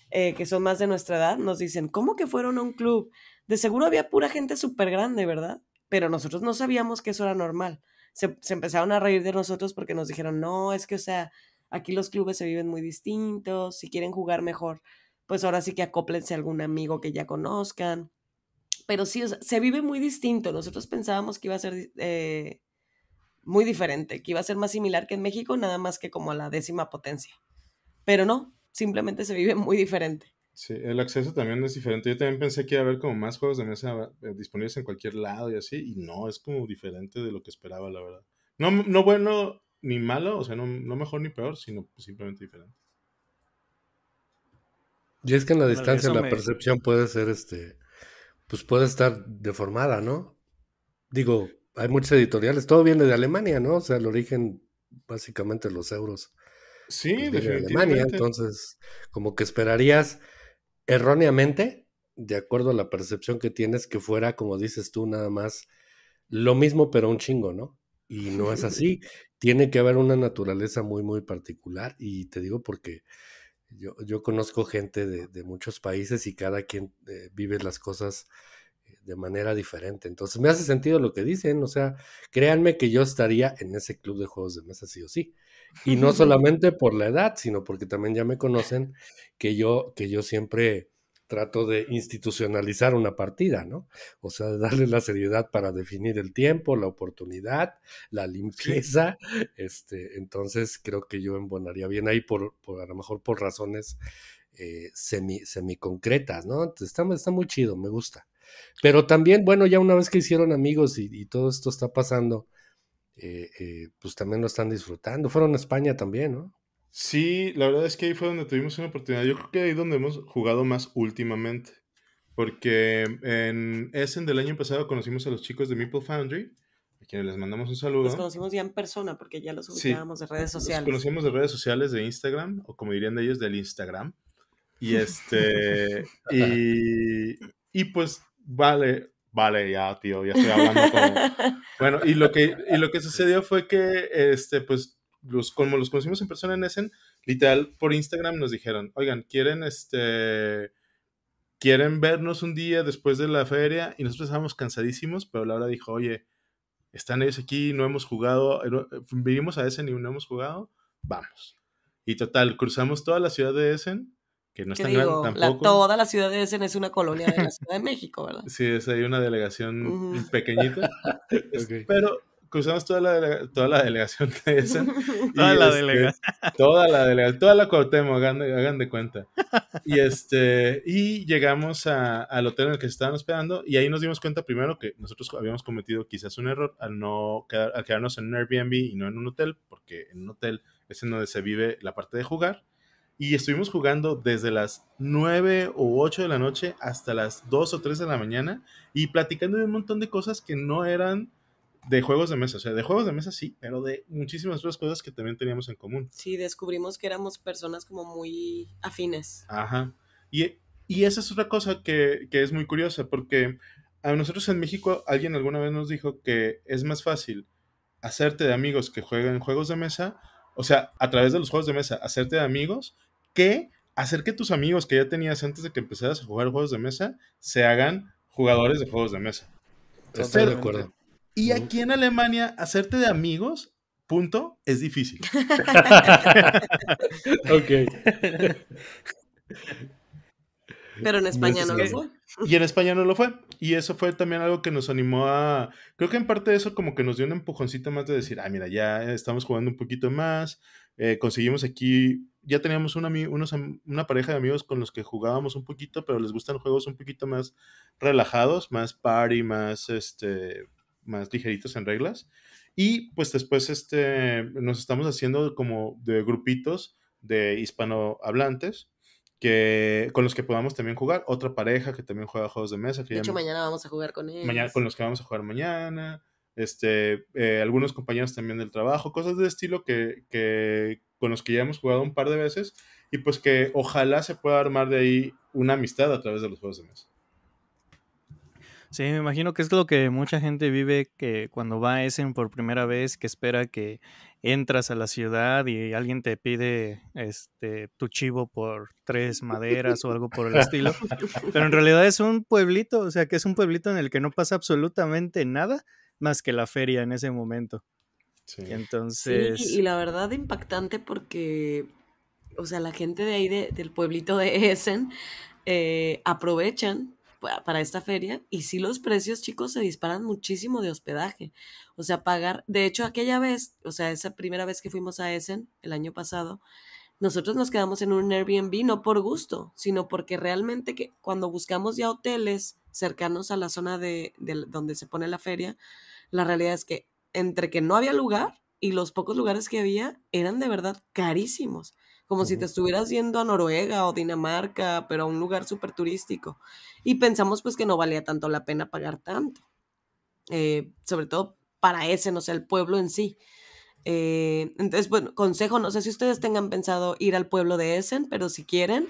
eh, que son más de nuestra edad, nos dicen, ¿cómo que fueron a un club? de seguro había pura gente súper grande, ¿verdad? Pero nosotros no sabíamos que eso era normal. Se, empezaron a reír de nosotros porque nos dijeron, no, es que, o sea, aquí los clubes se viven muy distintos, si quieren jugar mejor, pues ahora sí que acóplense a algún amigo que ya conozcan. Pero sí, o sea, se vive muy distinto. Nosotros pensábamos que iba a ser eh, muy diferente, que iba a ser más similar que en México, nada más que como a la décima potencia. Pero no, simplemente se vive muy diferente. Sí, el acceso también es diferente. Yo también pensé que iba a haber como más juegos de mesa eh, disponibles en cualquier lado y así, y no, es como diferente de lo que esperaba, la verdad. No, no bueno ni malo, o sea, no, mejor ni peor, sino simplemente diferente. Y es que en la distancia la percepción puede ser, este, pues puede estar deformada, ¿no? Digo, hay muchas editoriales, todo viene de Alemania, ¿no? O sea, el origen básicamente los euros. Sí, pues De Alemania, entonces, como que esperarías erróneamente, de acuerdo a la percepción que tienes, que fuera, como dices tú, nada más lo mismo, pero un chingo, ¿no? Y no es así. *laughs* Tiene que haber una naturaleza muy, muy particular. Y te digo porque yo, yo conozco gente de, muchos países y cada quien eh, vive las cosas eh, de manera diferente. Entonces me hace sentido lo que dicen. O sea, créanme que yo estaría en ese club de juegos de mesa, sí o sí. Y no solamente por la edad, sino porque también ya me conocen que yo, que yo siempre trato de institucionalizar una partida, ¿no? O sea, darle la seriedad para definir el tiempo, la oportunidad, la limpieza. Este, entonces creo que yo embonaría bien ahí por, por a lo mejor por razones eh, semi, concretas ¿no? está, está muy chido, me gusta. Pero también, bueno, ya una vez que hicieron amigos y todo esto está pasando, eh, eh, pues también lo están disfrutando. Fueron a España también, ¿no? Sí, la verdad es que ahí fue donde tuvimos una oportunidad. Yo creo que ahí donde hemos jugado más últimamente. Porque en Essen del año pasado conocimos a los chicos de Meeple Foundry, a quienes les mandamos un saludo. Los conocimos ya en persona, porque ya los ubicábamos de redes sociales. Los conocimos de redes sociales, de Instagram, o como dirían de ellos, del Instagram. Y *laughs* este. y, y pues, vale, vale, ya, tío, ya estoy hablando *laughs* bueno, y lo, que, lo que sucedió fue que, este, pues, los, como los conocimos en persona en Essen, literal, por Instagram nos dijeron, oigan, ¿quieren, este, quieren vernos un día después de la feria? Y nosotros estábamos cansadísimos, pero Laura dijo, oye, están ellos aquí, no hemos jugado, eh, eh, vinimos a Essen y no hemos jugado, vamos. Y total, cruzamos toda la ciudad de Essen, que no es tan toda la ciudad de Essen es una colonia de la Ciudad de México, ¿verdad? *laughs* Sí, es ahí una delegación pequeñita. *laughs* Pero cruzamos toda la, toda la delegación de Essen. *laughs* Este, toda, la delegación. toda la delegación. Toda la Cuauhtémoc, hagan de, cuenta. Y, este, y llegamos a, al hotel en el que se estaban hospedando y ahí nos dimos cuenta primero que nosotros habíamos cometido quizás un error al no al quedarnos en un Airbnb y no en un hotel, porque en un hotel es en donde se vive la parte de jugar y estuvimos jugando desde las 9 o 8 de la noche hasta las 2 o 3 de la mañana y platicando de un montón de cosas que no eran de juegos de mesa, o sea, de juegos de mesa sí, pero de muchísimas otras cosas que también teníamos en común. Sí, descubrimos que éramos personas como muy afines. Ajá. Y, y esa es otra cosa que, que es muy curiosa, porque a nosotros en México alguien alguna vez nos dijo que es más fácil hacerte de amigos que juegan juegos de mesa, o sea, a través de los juegos de mesa, hacerte de amigos que hacer que tus amigos que ya tenías antes de que empezaras a jugar juegos de mesa se hagan jugadores de juegos de mesa. Estoy de acuerdo. Y aquí en Alemania, hacerte de amigos, punto, es difícil. *laughs* ok. Pero en España no lo fue. Y en España no lo fue. Y eso fue también algo que nos animó a. Creo que en parte eso, como que nos dio un empujoncito más de decir, ah, mira, ya estamos jugando un poquito más, eh, conseguimos aquí, ya teníamos un una pareja de amigos con los que jugábamos un poquito, pero les gustan juegos un poquito más relajados, más party, más, este, más ligeritos en reglas. Y pues después este, nos estamos haciendo como de grupitos de hispanohablantes. Que, con los que podamos también jugar. Otra pareja que también juega juegos de mesa. de hecho, mañana vamos a jugar con ellos. Mañana, con los que vamos a jugar mañana este, eh, algunos compañeros también del trabajo, cosas de estilo que, que, con los que ya hemos jugado un par de veces y pues que ojalá se pueda armar de ahí una amistad a través de los juegos de mesa. Sí, me imagino que es lo que mucha gente vive que cuando va a Essen por primera vez, que espera que entras a la ciudad y alguien te pide este tu chivo por tres maderas o algo por el estilo. *laughs* Pero en realidad es un pueblito, o sea que es un pueblito en el que no pasa absolutamente nada más que la feria en ese momento. Sí. entonces... y la verdad impactante porque, o sea, la gente de ahí, del pueblito de *laughs* Essen, eh, aprovechan para esta feria y sí los precios, chicos, se disparan muchísimo de hospedaje. O sea, pagar, de hecho, aquella vez, o sea, esa primera vez que fuimos a Essen el año pasado, nosotros nos quedamos en un Airbnb no por gusto, sino porque realmente que cuando buscamos ya hoteles cercanos a la zona de, donde se pone la feria, la realidad es que entre que no había lugar y los pocos lugares que había eran de verdad carísimos como si te estuvieras yendo a Noruega o Dinamarca, pero a un lugar súper turístico. Y pensamos pues que no valía tanto la pena pagar tanto, eh, sobre todo para Essen, no sea, el pueblo en sí. Eh, entonces, bueno, consejo, no sé si ustedes tengan pensado ir al pueblo de Essen, pero si quieren,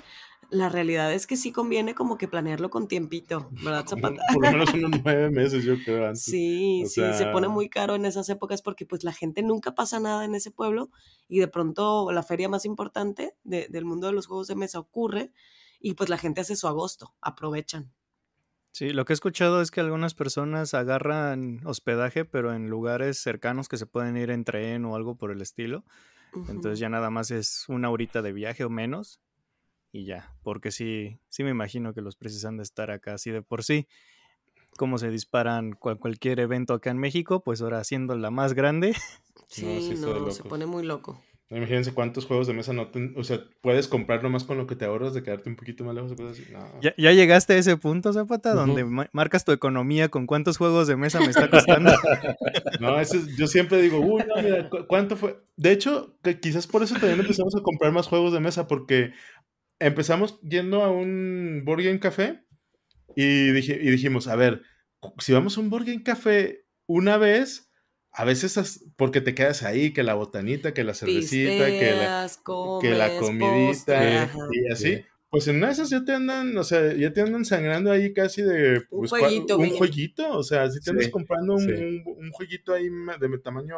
la realidad es que sí conviene como que planearlo con tiempito, ¿verdad, Zapata? Por lo menos *laughs* unos nueve meses, yo creo. Sí, sí, se pone muy caro en esas épocas porque pues la gente nunca pasa nada en ese pueblo y de pronto la feria más importante del mundo de los juegos de mesa ocurre y pues la gente hace su agosto, aprovechan. Sí, lo que he escuchado es que algunas personas agarran hospedaje, pero en lugares cercanos que se pueden ir en tren o algo por el estilo. Entonces ya nada más es una horita de viaje o menos y ya, porque sí, sí me imagino que los precios han de estar acá así de por sí. Como se disparan cualquier evento acá en México, pues ahora siendo la más grande. *laughs* Sí, se pone muy loco. Imagínense cuántos juegos de mesa no O sea, puedes comprar más con lo que te ahorras de quedarte un poquito más lejos ¿Ya, llegaste a ese punto, Zapata, donde marcas tu economía con cuántos juegos de mesa me está costando. *laughs* no, eso yo siempre digo, uy, no, mira, ¿cuánto fue? De hecho, que quizás por eso también empezamos a comprar más juegos de mesa, porque empezamos yendo a un Burger Café y, dije, y dijimos, a ver, si vamos a un Burger Café una vez, a veces porque te quedas ahí, que la botanita, que la cervecita, que, la, que la comidita y así. Pues en esas ya te andan, o sea, ya te andan sangrando ahí casi de un, pues, jueguito, o sea, si te andas comprando un, un, jueguito ahí de tamaño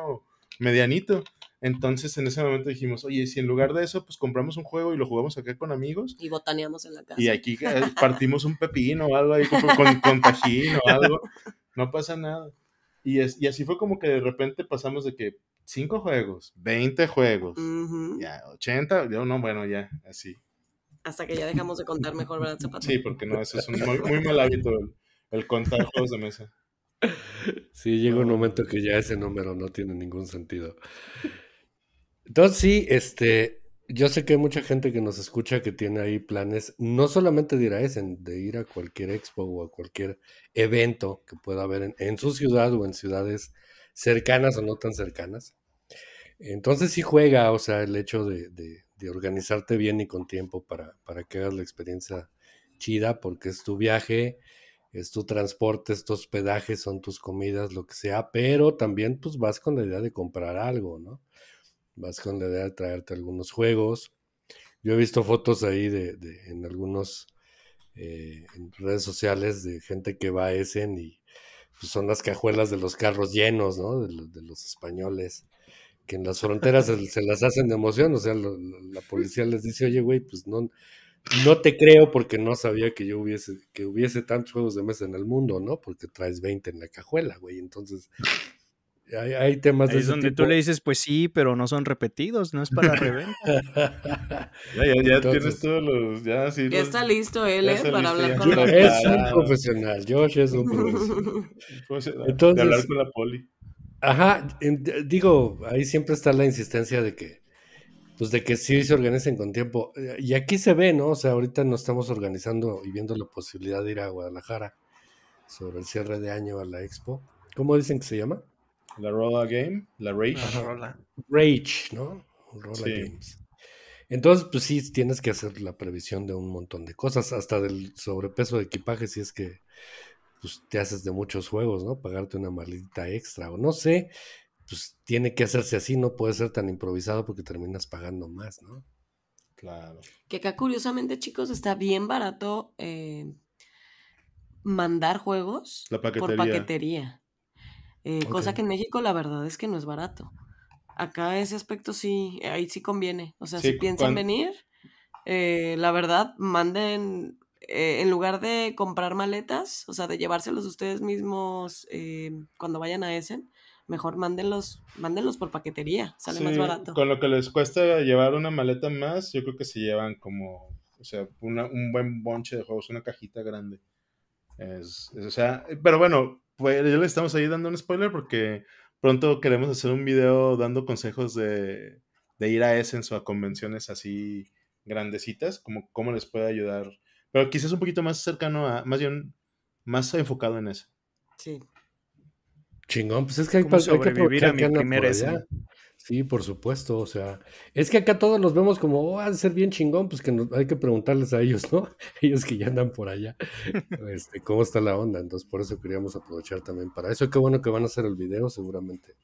medianito. Entonces en ese momento dijimos, oye, si en lugar de eso, pues compramos un juego y lo jugamos acá con amigos. Y botaneamos en la casa. Y aquí eh, partimos un pepino o algo ahí con, con, tajín o algo. No pasa nada. Y, es, y así fue como que de repente pasamos de que 5 juegos, 20 juegos, ya 80, yo no, bueno, ya, así. Hasta que ya dejamos de contar mejor, ¿verdad, Zapata? Sí, porque no, eso es un muy, mal hábito el, el contar juegos de mesa. Sí, llega un momento que ya ese número no tiene ningún sentido. Entonces, sí, este, yo sé que hay mucha gente que nos escucha que tiene ahí planes, no solamente de ir a de ir a cualquier expo o a cualquier evento que pueda haber en, su ciudad o en ciudades cercanas o no tan cercanas. Entonces sí juega, o sea, el hecho de, de organizarte bien y con tiempo para, para, que hagas la experiencia chida, porque es tu viaje, es tu transporte, es tu hospedaje, son tus comidas, lo que sea, pero también pues vas con la idea de comprar algo, ¿no? vas con la idea de traerte algunos juegos. Yo he visto fotos ahí de, en algunos eh, redes sociales de gente que va a Essen y pues, son las cajuelas de los carros llenos, ¿no? De, los españoles, que en las fronteras se, las hacen de emoción, o sea, la policía les dice, oye, güey, pues no, no te creo porque no sabía que yo hubiese, que hubiese tantos juegos de mesa en el mundo, ¿no? Porque traes 20 en la cajuela, güey, entonces hay, temas de es donde tú le dices, pues sí, pero no son repetidos, no es para reventa. *laughs* ya, ya, tienes todos los. Ya, ya está listo él, ¿eh? Para hablar con la Es un profesional, Josh es un *laughs* profesional. Entonces, hablar con la poli. Ajá, digo, ahí siempre está la insistencia de que, pues de que sí se organicen con tiempo. Y aquí se ve, ¿no? O sea, ahorita nos estamos organizando y viendo la posibilidad de ir a Guadalajara sobre el cierre de año a la expo. ¿Cómo dicen que se llama? La Rola Game, la Rage. La Rage, ¿no? Rola Games. Entonces, pues sí, tienes que hacer la previsión de un montón de cosas, hasta del sobrepeso de equipaje, si es que pues, te haces de muchos juegos, ¿no? Pagarte una maldita extra o no sé, pues tiene que hacerse así, no puede ser tan improvisado porque terminas pagando más, ¿no? Claro. Que acá curiosamente, chicos, está bien barato eh, mandar juegos por paquetería. Eh, cosa que en México la verdad es que no es barato. Acá ese aspecto sí, ahí sí conviene. O sea, si piensan venir, eh, la verdad, manden, eh, en lugar de comprar maletas, o sea, de llevárselos ustedes mismos cuando vayan a Essen, mejor mándenlos, mándenlos por paquetería, sale más barato. Con lo que les cuesta llevar una maleta más, yo creo que se llevan como, o sea, un buen bonche de juegos, una cajita grande. es, o sea, pero bueno, pues, ya le estamos ahí dando un spoiler porque pronto queremos hacer un video dando consejos de, ir a Essence o a convenciones así grandecitas, como cómo les puede ayudar. Pero quizás un poquito más cercano a, más bien, más enfocado en eso. Sí. Chingón, pues es que hay, que sobrevivir a mi primera Sí, por supuesto, o sea, es que acá todos los vemos como, oh, a ser bien chingón, pues que nos, hay que preguntarles a ellos, ¿no? *laughs* Ellos que ya andan por allá, *laughs* este, cómo está la onda, entonces por eso queríamos aprovechar también para eso, qué bueno que van a hacer el video, seguramente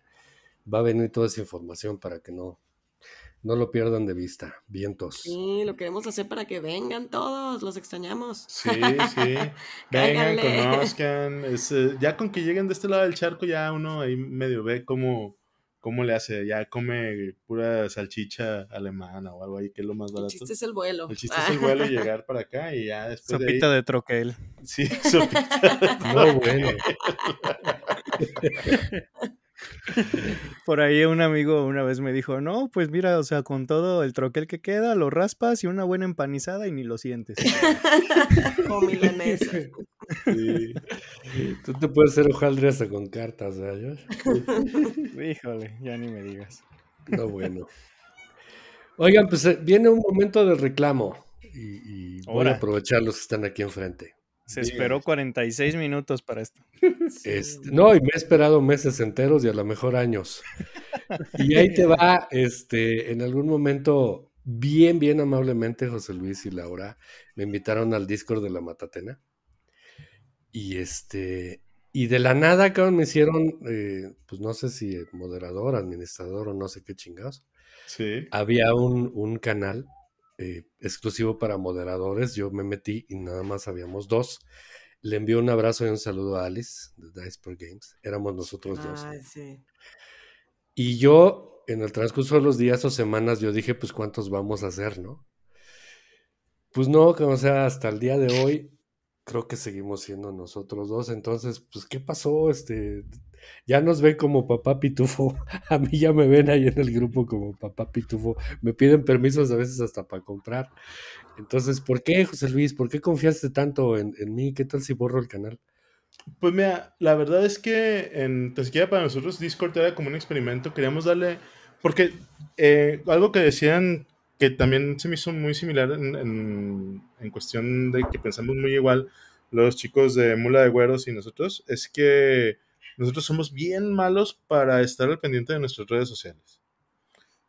va a venir toda esa información para que no, no lo pierdan de vista, vientos. Sí, lo queremos hacer para que vengan todos, los extrañamos. Sí, sí. *laughs* vengan, conozcan. Eh, ya con que lleguen de este lado del charco, ya uno ahí medio ve cómo, ¿Cómo le hace? Ya come pura salchicha alemana o algo ahí, que es lo más barato. El chiste es el vuelo. El chiste es el vuelo y *laughs* llegar para acá y ya después. Sopita de, ahí... de troquel. Sí, *laughs* sopita. *laughs* no, bueno. Por ahí un amigo una vez me dijo, no, pues mira, o sea, con todo el troquel que queda, lo raspas y una buena empanizada y ni lo sientes. *laughs* Tú te puedes hacer hojaldre hasta con cartas, ¿verdad? *laughs* Híjole, ya ni me digas. No, bueno. Oigan, pues eh, viene un momento de reclamo y, y voy a aprovechar los que están aquí enfrente. Se esperó 46 minutos para esto. *laughs* Este, no, y me he esperado meses enteros y a lo mejor años. *laughs* Y ahí te va, este, en algún momento, bien, bien amablemente, José Luis y Laura me invitaron al Discord de la Matatena. Y este, y de la nada, cabrón, me hicieron, eh, pues no sé si moderador, administrador o no sé qué chingados. Sí. Había un, un canal eh, exclusivo para moderadores. Yo me metí y nada más habíamos dos. Le envío un abrazo y un saludo a Alice de Dice Games. Éramos nosotros dos. Y yo, en el transcurso de los días o semanas, yo dije, pues, ¿cuántos vamos a hacer, no? Pues no, que o sea, hasta el día de hoy, creo que seguimos siendo nosotros dos. Entonces, pues, ¿qué pasó? Este, ya nos ven como papá pitufo. *laughs* A mí ya me ven ahí en el grupo como papá pitufo. Me piden permisos a veces hasta para comprar. Entonces, ¿por qué, José Luis? ¿Por qué confiaste tanto en, mí? ¿Qué tal si borro el canal? Pues mira, la verdad es que en Tasquilla para nosotros Discord era como un experimento. Queríamos darle. Porque eh, algo que decían que también se me hizo muy similar en, en, cuestión de que pensamos muy igual los chicos de Mula de Güeros y nosotros, es que nosotros somos bien malos para estar al pendiente de nuestras redes sociales.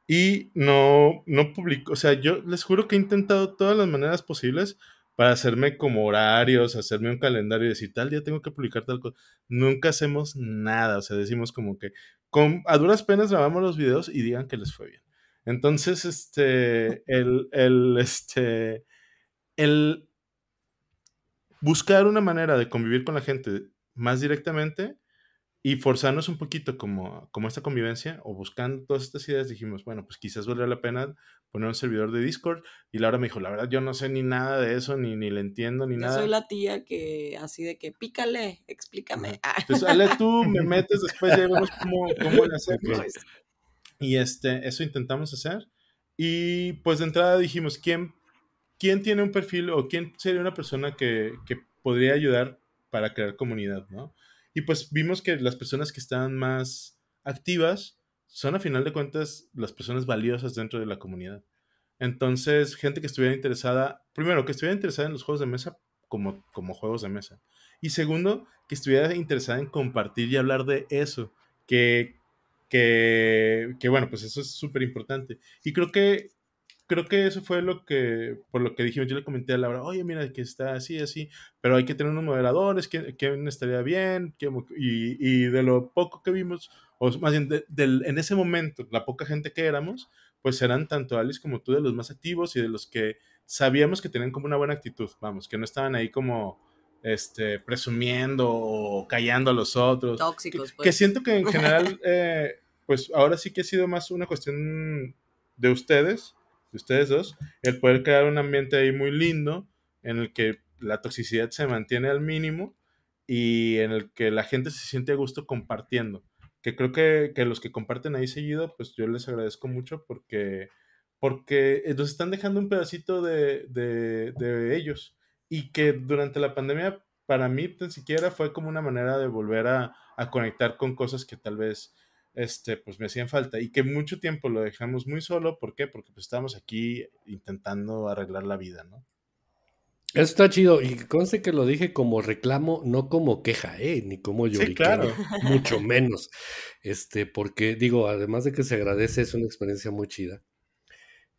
Y no, no publico, o sea, yo les juro que he intentado todas las maneras posibles para hacerme como horarios, hacerme un calendario y decir tal día tengo que publicar tal cosa. Nunca hacemos nada, o sea, decimos como que con, a duras penas grabamos los videos y digan que les fue bien. Entonces, este, el, el, este, el buscar una manera de convivir con la gente más directamente y forzarnos un poquito como, como esta convivencia o buscando todas estas ideas, dijimos, bueno, pues quizás valdría la pena poner un servidor de Discord. Y Laura me dijo, la verdad, yo no sé ni nada de eso, ni, ni le entiendo, ni yo nada. Soy la tía que así de que pícale, explícame. Ah. Entonces, tú, me metes después, ya vemos cómo, cómo le hacemos. *laughs* Pues. Y este, eso intentamos hacer. Y pues de entrada dijimos, ¿quién, quién tiene un perfil o quién sería una persona que, que podría ayudar para crear comunidad, ¿no? Y pues vimos que las personas que están más activas son a final de cuentas las personas valiosas dentro de la comunidad. Entonces, gente que estuviera interesada, primero, que estuviera interesada en los juegos de mesa como, como juegos de mesa. Y segundo, que estuviera interesada en compartir y hablar de eso. Que, que, que bueno, pues eso es súper importante. Y creo que creo que eso fue lo que, por lo que dijimos, yo le comenté a Laura, oye, mira, que está así, así, pero hay que tener unos moderadores, que, estaría bien, y, de lo poco que vimos, o más bien, en ese momento, la poca gente que éramos, pues eran tanto Alice como tú de los más activos y de los que sabíamos que tenían como una buena actitud, vamos, que no estaban ahí como este, presumiendo o callando a los otros. Tóxicos, que, que pues. siento que en *laughs* general, eh, pues ahora sí que ha sido más una cuestión de ustedes, ustedes dos, el poder crear un ambiente ahí muy lindo en el que la toxicidad se mantiene al mínimo y en el que la gente se siente a gusto compartiendo. Que creo que, los que comparten ahí seguido, pues yo les agradezco mucho porque, porque nos están dejando un pedacito de, ellos y que durante la pandemia para mí ni siquiera fue como una manera de volver a conectar con cosas que tal vez este, pues me hacían falta y que mucho tiempo lo dejamos muy solo. ¿Por qué? Porque pues estábamos aquí intentando arreglar la vida, ¿no? Eso está chido y conste que lo dije como reclamo, no como queja, ¿eh? ni como yo mucho menos. Este, porque digo, además de que se agradece, es una experiencia muy chida.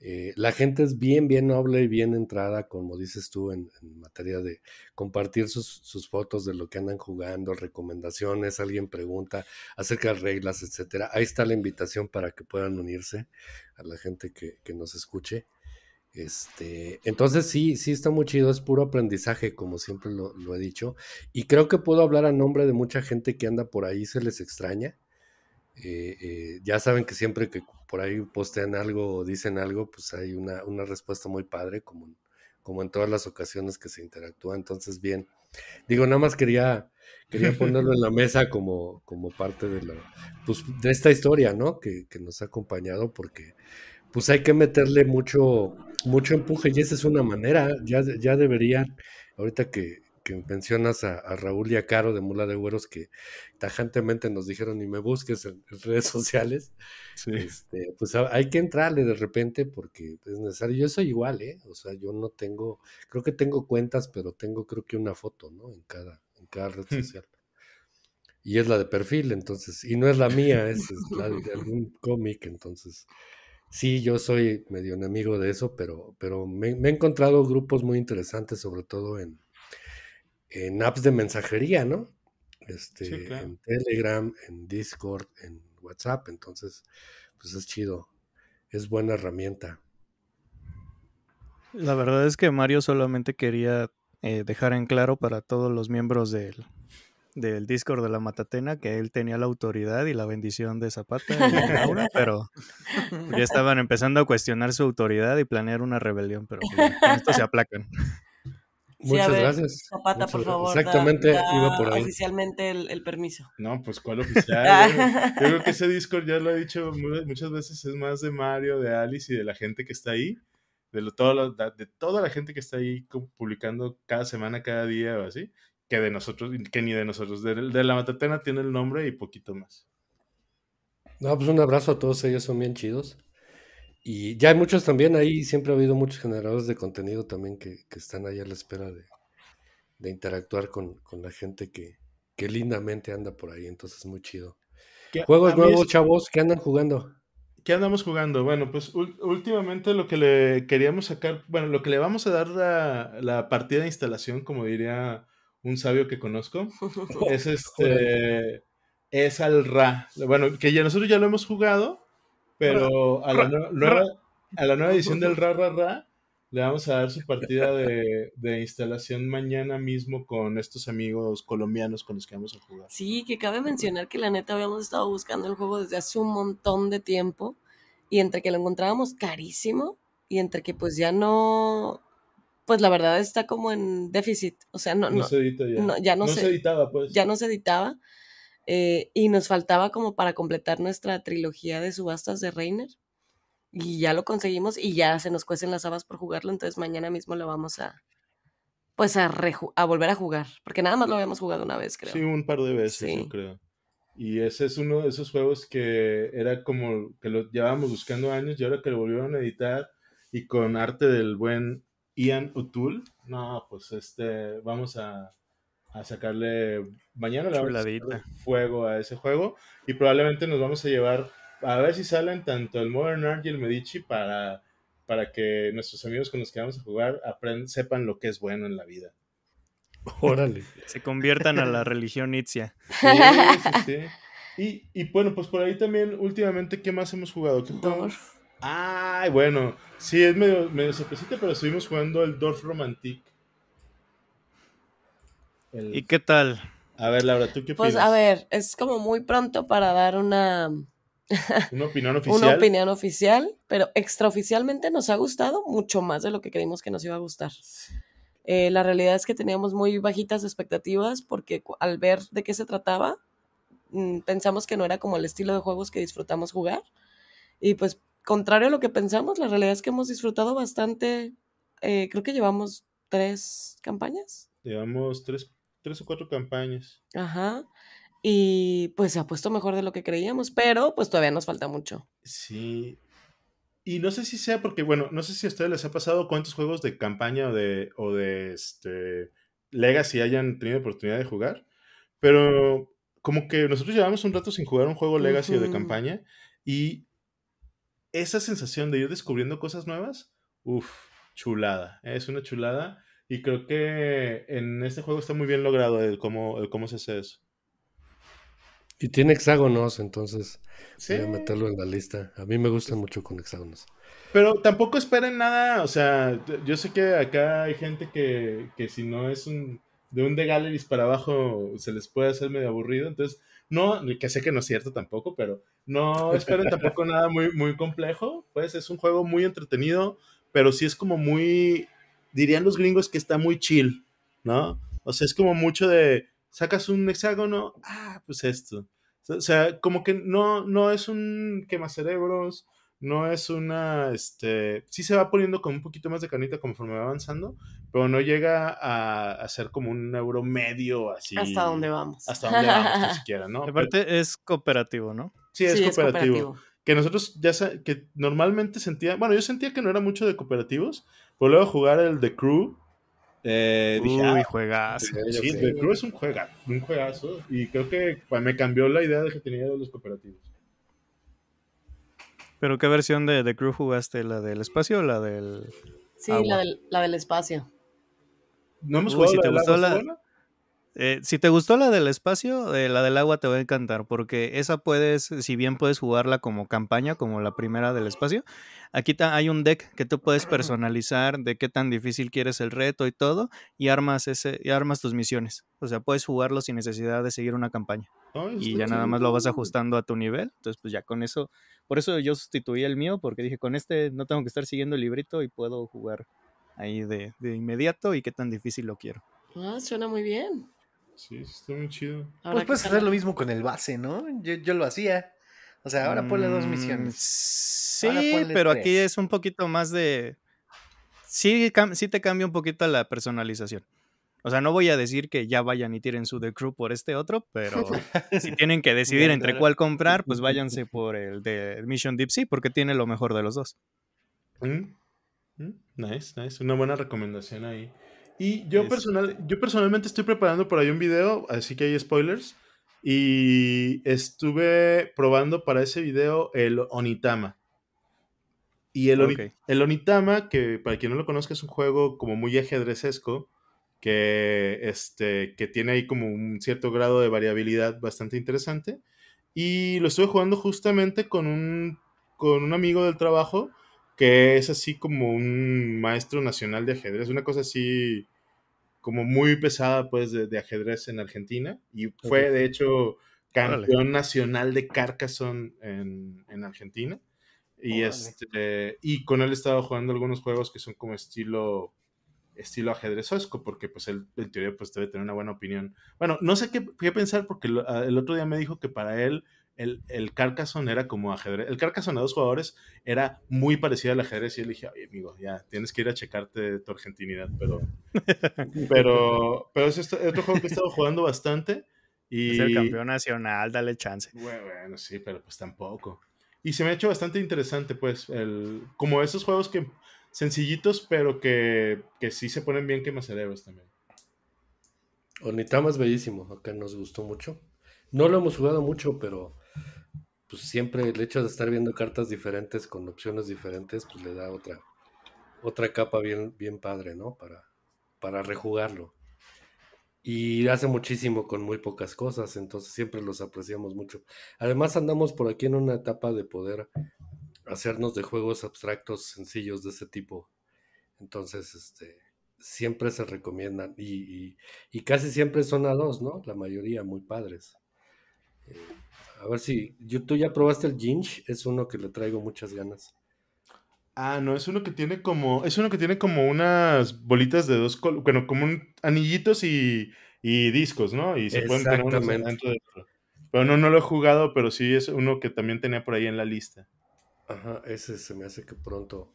Eh, la gente es bien, bien noble y bien entrada, como dices tú, en, materia de compartir sus, fotos de lo que andan jugando, recomendaciones, alguien pregunta acerca de reglas, etcétera. Ahí está la invitación para que puedan unirse a la gente que, nos escuche. Este, entonces sí, sí está muy chido, es puro aprendizaje, como siempre lo, lo, he dicho. Y creo que puedo hablar a nombre de mucha gente que anda por ahí, se les extraña. Eh, eh, ya saben que siempre que por ahí postean algo o dicen algo, pues hay una, una respuesta muy padre, como en, como en todas las ocasiones que se interactúa. Entonces, bien. Digo, nada más quería, quería ponerlo en la mesa como, como parte de, la, pues, de esta historia, ¿no? Que, que, nos ha acompañado porque pues hay que meterle mucho, mucho empuje y esa es una manera, ya, ya deberían, ahorita que, que mencionas a, Raúl y a Caro de Mula de Güeros que tajantemente nos dijeron y me busques en, *laughs* redes sociales, este, pues hay que entrarle de repente porque es necesario. Yo soy igual, ¿eh? O sea, yo no tengo, creo que tengo cuentas, pero tengo creo que una foto, ¿no? En cada, en cada red hmm. social. y es la de perfil, entonces, y no es la mía, es, la de *laughs* algún cómic, entonces sí, yo soy medio enemigo de eso, pero, pero me, he encontrado grupos muy interesantes, sobre todo en, en apps de mensajería, ¿no? Este, En Telegram, en Discord, en WhatsApp. Entonces, pues es chido. Es buena herramienta. La verdad es que Mario solamente quería eh, dejar en claro para todos los miembros del, Discord de la Matatena que él tenía la autoridad y la bendición de Zapata, *laughs* pero ya estaban empezando a cuestionar su autoridad y planear una rebelión, pero pues, con esto se aplacan. Muchas gracias. Zapata, por favor. Exactamente, iba por ahí. Oficialmente el, permiso. No, pues cuál *laughs* oficial. Eh? Yo creo que ese Discord, ya lo ha dicho muchas veces, es más de Mario, de Alice y de la gente que está ahí. De, lo, todo de toda la gente que está ahí publicando cada semana, cada día o así. Que de nosotros, que ni de nosotros. de la Matatena tiene el nombre y poquito más. No, pues un abrazo a todos ellos, son bien chidos. Y ya hay muchos también ahí, siempre ha habido muchos generadores de contenido también que, están ahí a la espera de, interactuar con, la gente que, que, lindamente anda por ahí, entonces muy chido. Juegos nuevos, chavos, ¿qué andan jugando? ¿Qué andamos jugando? Bueno, pues últimamente lo que le queríamos sacar, bueno, lo que le vamos a dar la, partida de instalación, como diría un sabio que conozco, *laughs* es este, es al Ra. Bueno, que ya nosotros ya lo hemos jugado, pero a la, nueva, a la nueva edición del *laughs* Ra Ra Ra le vamos a dar su partida de, de, instalación mañana mismo con estos amigos colombianos con los que vamos a jugar. Sí, que cabe mencionar que la neta habíamos estado buscando el juego desde hace un montón de tiempo y entre que lo encontrábamos carísimo y entre que pues ya no, pues la verdad está como en déficit, o sea, no, no, se ya. No, se editaba, pues. Ya no se editaba. Eh, y nos faltaba como para completar nuestra trilogía de subastas de Reiner. Y ya lo conseguimos y ya se nos cuecen las habas por jugarlo. Entonces mañana mismo lo vamos a, pues a, volver a jugar. Porque nada más lo habíamos jugado una vez, creo. Sí, un par de veces, creo. Y ese es uno de esos juegos que era como que lo llevábamos buscando años y ahora que lo volvieron a editar y con arte del buen Ian O'Toole, no, pues este, vamos a, a sacarle, mañana le vamos a fuego a ese juego y probablemente nos vamos a llevar a ver si salen tanto el Modern Art y el Medici para, para que nuestros amigos con los que vamos a jugar sepan lo que es bueno en la vida. Órale. Se conviertan a la religión Itzia. Y, bueno, pues por ahí también, últimamente, ¿qué más hemos jugado? ¿Qué Ay, bueno, sí, es medio, medio sorpresita, pero estuvimos jugando el Dorf Romantique. ¿Y qué tal? A ver, Laura, ¿tú qué pues, opinas? Pues a ver, es como muy pronto para dar una... una *laughs* opinión oficial. Una opinión oficial, pero extraoficialmente nos ha gustado mucho más de lo que creímos que nos iba a gustar. Eh, la realidad es que teníamos muy bajitas expectativas porque al ver de qué se trataba, mm, pensamos que no era como el estilo de juegos que disfrutamos jugar. Y pues, contrario a lo que pensamos, la realidad es que hemos disfrutado bastante. Eh, creo que llevamos tres campañas. Llevamos tres tres o cuatro campañas. Ajá. Y pues se ha puesto mejor de lo que creíamos, pero pues todavía nos falta mucho. Sí. Y no sé si sea porque, bueno, no sé si a ustedes les ha pasado cuántos juegos de campaña o de, o de este, Legacy hayan tenido oportunidad de jugar, pero como que nosotros llevamos un rato sin jugar un juego Legacy o de campaña y esa sensación de ir descubriendo cosas nuevas, uff, chulada, es una chulada. Y creo que en este juego está muy bien logrado el cómo, cómo se hace eso. Y tiene hexágonos, entonces ¿Sí? voy a meterlo en la lista. A mí me gusta mucho con hexágonos. Pero tampoco esperen nada, o sea, yo sé que acá hay gente que, si no es un de un de galleries para abajo se les puede hacer medio aburrido, entonces no, que sé que no es cierto tampoco, pero no esperen tampoco *laughs* nada muy, muy complejo, pues es un juego muy entretenido, pero sí es como muy dirían los gringos que está muy chill, ¿no? O sea, es como mucho de, sacas un hexágono, ah, pues esto. O sea, como que no, no es un quemacerebros, no es una, este, sí se va poniendo con un poquito más de canita conforme va avanzando, pero no llega a, ser como un euro medio así. Hasta donde vamos. Hasta donde vamos, ni *laughs* siquiera, ¿no? Aparte parte es cooperativo, ¿no? Sí, es, cooperativo. es cooperativo. Que nosotros ya que normalmente sentía, bueno, yo sentía que no era mucho de cooperativos, pero pues a jugar el The Crew. Eh, Uy, ah, juegas Sí, The Crew es un juegazo, un juegazo. Y creo que me cambió la idea de que tenía de los cooperativos. ¿Pero qué versión de The Crew jugaste? ¿La del espacio o la del.? Sí, La, del, la del espacio. No hemos jugado si la, te gustó la, eh, si te gustó la del espacio, eh, la del agua te va a encantar, porque esa puedes, si bien puedes jugarla como campaña, como la primera del espacio, aquí hay un deck que tú puedes personalizar de qué tan difícil quieres el reto y todo, y armas, ese, y armas tus misiones. O sea, puedes jugarlo sin necesidad de seguir una campaña. y ya nada más lo vas ajustando a tu nivel. Entonces, pues ya con eso, por eso yo sustituí el mío, porque dije, con este no tengo que estar siguiendo el librito y puedo jugar ahí de, de inmediato y qué tan difícil lo quiero. Ah, suena muy bien. Sí, está muy chido. pues puedes hacer lo mismo con el base, ¿no? Yo, lo hacía. O sea, ahora ponle dos misiones. Mm, sí, pero aquí es un poquito más de. Sí, te cambia un poquito la personalización. O sea, no voy a decir que ya vayan y tiren su The Crew por este otro, pero *laughs* si tienen que decidir entre cuál comprar, pues váyanse por el de Mission Deep Sea, porque tiene lo mejor de los dos. Mm, mm, nice, nice. Una buena recomendación ahí. Y yo, personal, yo personalmente estoy preparando por ahí un video, así que hay spoilers. Y estuve probando para ese video el Onitama. Y el, el Onitama, que para quien no lo conozca, es un juego como muy ajedrezesco, que, este, que tiene ahí como un cierto grado de variabilidad bastante interesante. Y lo estuve jugando justamente con un, con un amigo del trabajo que es así como un maestro nacional de ajedrez, una cosa así como muy pesada pues de, ajedrez en Argentina y fue de hecho campeón nacional de Carcassonne en, Argentina. Y, este, y con él he estado jugando algunos juegos que son como estilo estilo ajedrezosco, porque pues él en teoría pues debe tener una buena opinión. Bueno, no sé qué, qué pensar porque ah, el otro día me dijo que para él el, el era como ajedrez. El Carcassonne a dos jugadores era muy parecido al ajedrez y yo le dije, oye, amigo, ya tienes que ir a checarte tu argentinidad, pero. *laughs* pero, pero es, otro juego que he estado jugando bastante. Y... Es el campeón nacional, dale chance. Bueno, sí, pero pues tampoco. Y se me ha hecho bastante interesante, pues, el, como esos juegos que sencillitos, pero que, que sí se ponen bien quemacerebros también. Onitama es bellísimo, que nos gustó mucho. No lo hemos jugado mucho, pero pues, siempre el hecho de estar viendo cartas diferentes con opciones diferentes, pues le da otra, otra capa bien, bien padre, ¿no? Para, para rejugarlo. Y hace muchísimo con muy pocas cosas, entonces siempre los apreciamos mucho. Además andamos por aquí en una etapa de poder hacernos de juegos abstractos sencillos de ese tipo. Entonces, este, siempre se recomiendan y, y, casi siempre son a dos, ¿no? La mayoría muy padres. Eh, a ver si. ¿Tú ya probaste el Ginge? Es uno que le traigo muchas ganas. Ah, no, es uno que tiene como. Es uno que tiene como unas bolitas de dos colores. Bueno, como un, anillitos y, discos, ¿no? Y se pueden dentro de Pero no, no lo he jugado, pero sí es uno que también tenía por ahí en la lista. Ajá, ese se me hace que pronto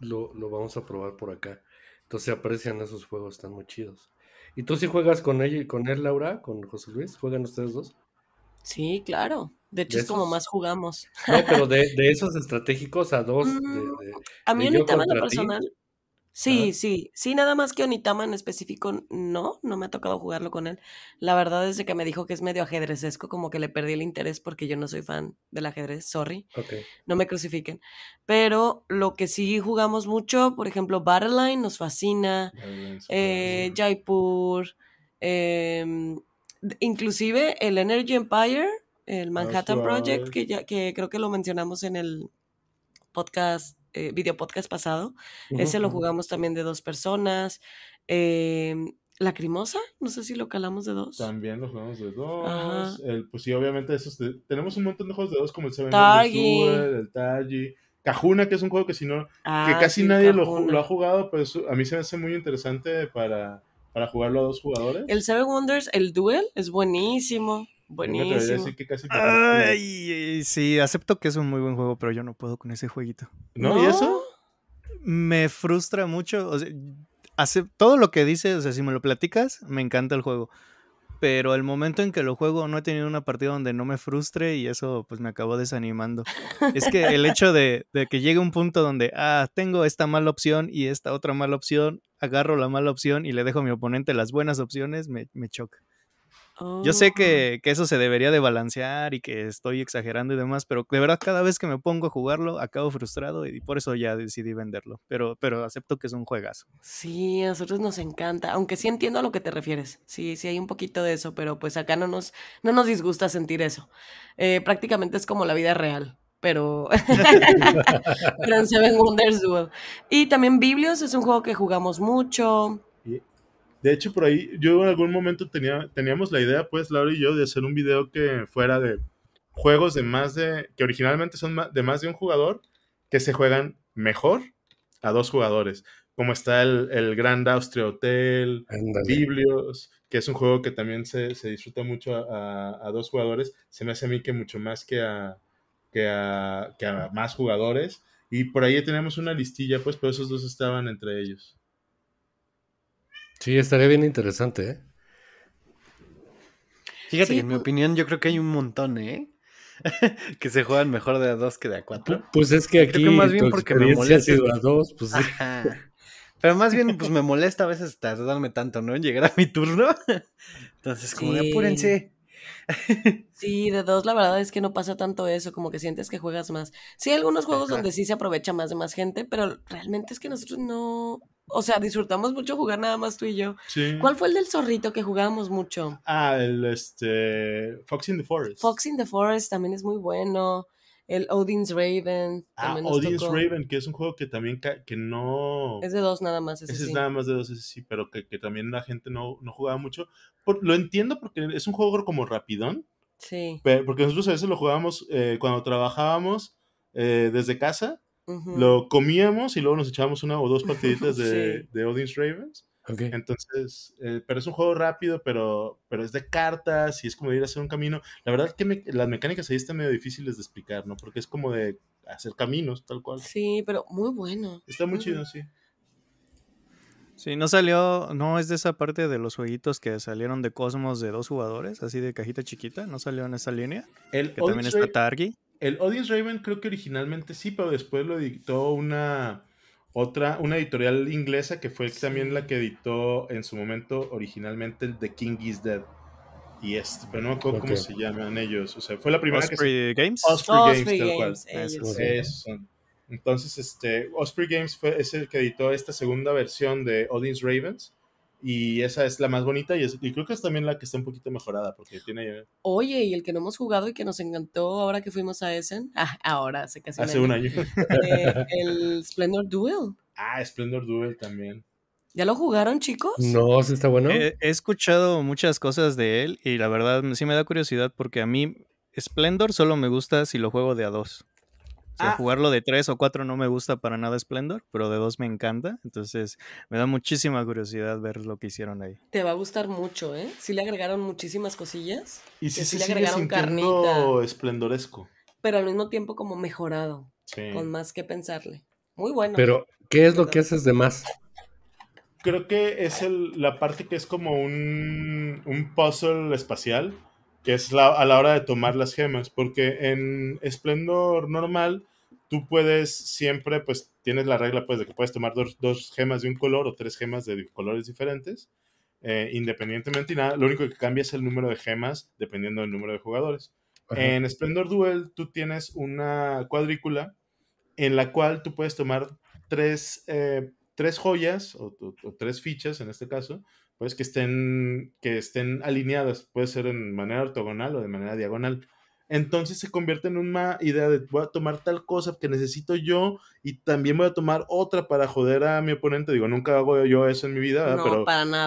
lo, vamos a probar por acá. Entonces se aprecian esos juegos, están muy chidos. ¿Y tú si juegas con y con él, Laura, con José Luis? ¿Juegan ustedes dos? Sí, claro. De hecho, es como más jugamos. *laughs* No, pero de, esos estratégicos a dos. Mm, a mí, Onitama, en lo personal. Sí, sí. Sí, nada más que Onitama en específico, no. No me ha tocado jugarlo con él. La verdad es que me dijo que es medio ajedrezesco, como que le perdí el interés porque yo no soy fan del ajedrez. Sorry. Okay. No me crucifiquen. Pero lo que sí jugamos mucho, por ejemplo, Battleline nos fascina. Eh, Jaipur. Eh, inclusive el Energy Empire, el ah, Manhattan Project, que, ya, que creo que lo mencionamos en el podcast, eh, video podcast pasado, ese lo jugamos también de dos personas. La em, Lacrimosa, no sé si lo calamos de dos. También lo jugamos de dos. pues sí, obviamente, esos tenemos un montón de juegos de dos, como el Seven Tour, el Tagi. Cajuna, que es un juego que si no, que ah, casi nadie lo, ha jugado, pues, a mí se me hace muy interesante para, para jugarlo a dos jugadores. El Seven Wonders, el Duel, es buenísimo. Buenísimo. Ay, sí, acepto que es un muy buen juego, pero yo no puedo con ese jueguito. ¿Y eso? Me frustra mucho. hace, todo lo que dices, o sea, si me lo platicas, me encanta el juego. Pero el momento en que lo juego no he tenido una partida donde no me frustre y eso pues me acabó desanimando. es que el hecho de, de que llegue un punto donde, ah, tengo esta mala opción y esta otra mala opción agarro la mala opción y le dejo a mi oponente las buenas opciones, me, choca. Yo sé oh. que, eso se debería de balancear y que estoy exagerando y demás, pero de verdad cada vez que me pongo a jugarlo acabo frustrado y por eso ya decidí venderlo. Pero, pero acepto que es un juegazo. Sí, a nosotros nos encanta, aunque sí entiendo a lo que te refieres. Sí, sí hay un poquito de eso, pero pues acá no nos, no nos disgusta sentir eso. Eh, prácticamente es como la vida real pero, *laughs* *laughs* pero en Seven Wonders Duel. Y también Biblios es un juego que jugamos mucho. De hecho, por ahí yo en algún momento tenía, teníamos la idea, pues, Laura y yo, de hacer un video que fuera de juegos de más de, que originalmente son de más de un jugador, que se juegan mejor a dos jugadores. Como está el, el Grand Austria Hotel, Biblios, que es un juego que también se, disfruta mucho a dos jugadores. Se me hace a mí que mucho más que a, que a, más jugadores. Y por ahí tenemos una listilla, pues, pero esos dos estaban entre ellos. Sí, estaría bien interesante, ¿eh? Fíjate, que en mi pues, opinión, yo creo que hay un montón, ¿eh? *laughs* que se juegan mejor de a dos que de a cuatro. Pues, pues es que aquí. más bien porque me molesta. Este- dos, pues, Pero más bien, pues me molesta a veces tardarme tanto, ¿no? En llegar a mi turno. *laughs* Entonces, como de apúrense. *laughs* Sí, de dos, la verdad es que no pasa tanto eso, como que sientes que juegas más. Sí, hay algunos juegos donde sí se aprovecha más de más gente, pero realmente es que nosotros no. O sea, disfrutamos mucho jugar nada más tú y yo. Sí. ¿Cuál fue el del zorrito que jugábamos mucho? Ah, el este. Fox in the Forest. Fox in the Forest también es muy bueno el Odin's Raven. Ah, Odin's Raven, que es un juego que también que no... Es de dos nada más. Ese, sí. es nada más de dos, ese sí, pero que, también la gente no, no jugaba mucho. lo entiendo porque es un juego como rapidón. Sí. Pero, porque nosotros a veces lo jugábamos eh, cuando trabajábamos eh, desde casa. Lo comíamos y luego nos echábamos una o dos *laughs* partiditas de, de Odin's Ravens entonces, eh, pero es un juego rápido, pero, pero es de cartas y es como ir a hacer un camino. La verdad que las mecánicas ahí están medio difíciles de explicar, ¿no? Porque es como de hacer caminos, tal cual. Sí, pero muy bueno. Está muy, chido, sí. Sí, no salió, no es de esa parte de los jueguitos que salieron de Cosmos de dos jugadores, así de cajita chiquita, no salió en esa línea. El que también está Targi. El Audience Raven creo que originalmente sí, pero después lo editó una otra, una editorial inglesa que fue también la que editó en su momento originalmente el The King is Dead. Y este, pero no me acuerdo cómo se llaman ellos. O sea, fue la primera Osprey que. Games? Osprey, Games. Tal cual. Ah, Entonces, este, Osprey Games fue, es el que editó esta segunda versión de Odin's Ravens y esa es la más bonita y, creo que es también la que está un poquito mejorada porque tiene... Oye, y el que no hemos jugado y que nos encantó ahora que fuimos a Essen, ah, ahora hace casi hace un año. *laughs* Eh, el Splendor Duel. Ah, Splendor Duel también. ¿Ya lo jugaron, chicos? No, sí está bueno. he escuchado muchas cosas de él y la verdad sí me da curiosidad porque a mí Splendor solo me gusta si lo juego de a dos. Ah. jugarlo de tres o cuatro no me gusta para nada Splendor, pero de dos me encanta. Entonces, me da muchísima curiosidad ver lo que hicieron ahí. Te va a gustar mucho, ¿eh? Sí le agregaron muchísimas cosillas. Y sí, sí, sí le agregaron carnita. esplendoresco. Pero al mismo tiempo como mejorado. Sí. Con más que pensarle. Muy bueno. Pero, ¿qué es lo que haces de más? Creo que es la parte que es como un, un puzzle espacial que es a la hora de tomar las gemas, porque en Splendor normal tú puedes siempre, pues tienes la regla pues de que puedes tomar dos, gemas de un color o tres gemas de colores diferentes, eh, independientemente y nada, lo único que cambia es el número de gemas dependiendo del número de jugadores. En Splendor Duel tú tienes una cuadrícula en la cual tú puedes tomar tres, eh, joyas o, tres fichas en este caso, pues que estén, que estén alineadas, puede ser en manera ortogonal o de manera diagonal. Entonces se convierte en una idea de voy a tomar tal cosa que necesito yo y también voy a tomar otra para joder a mi oponente. Digo, nunca hago yo eso en mi vida,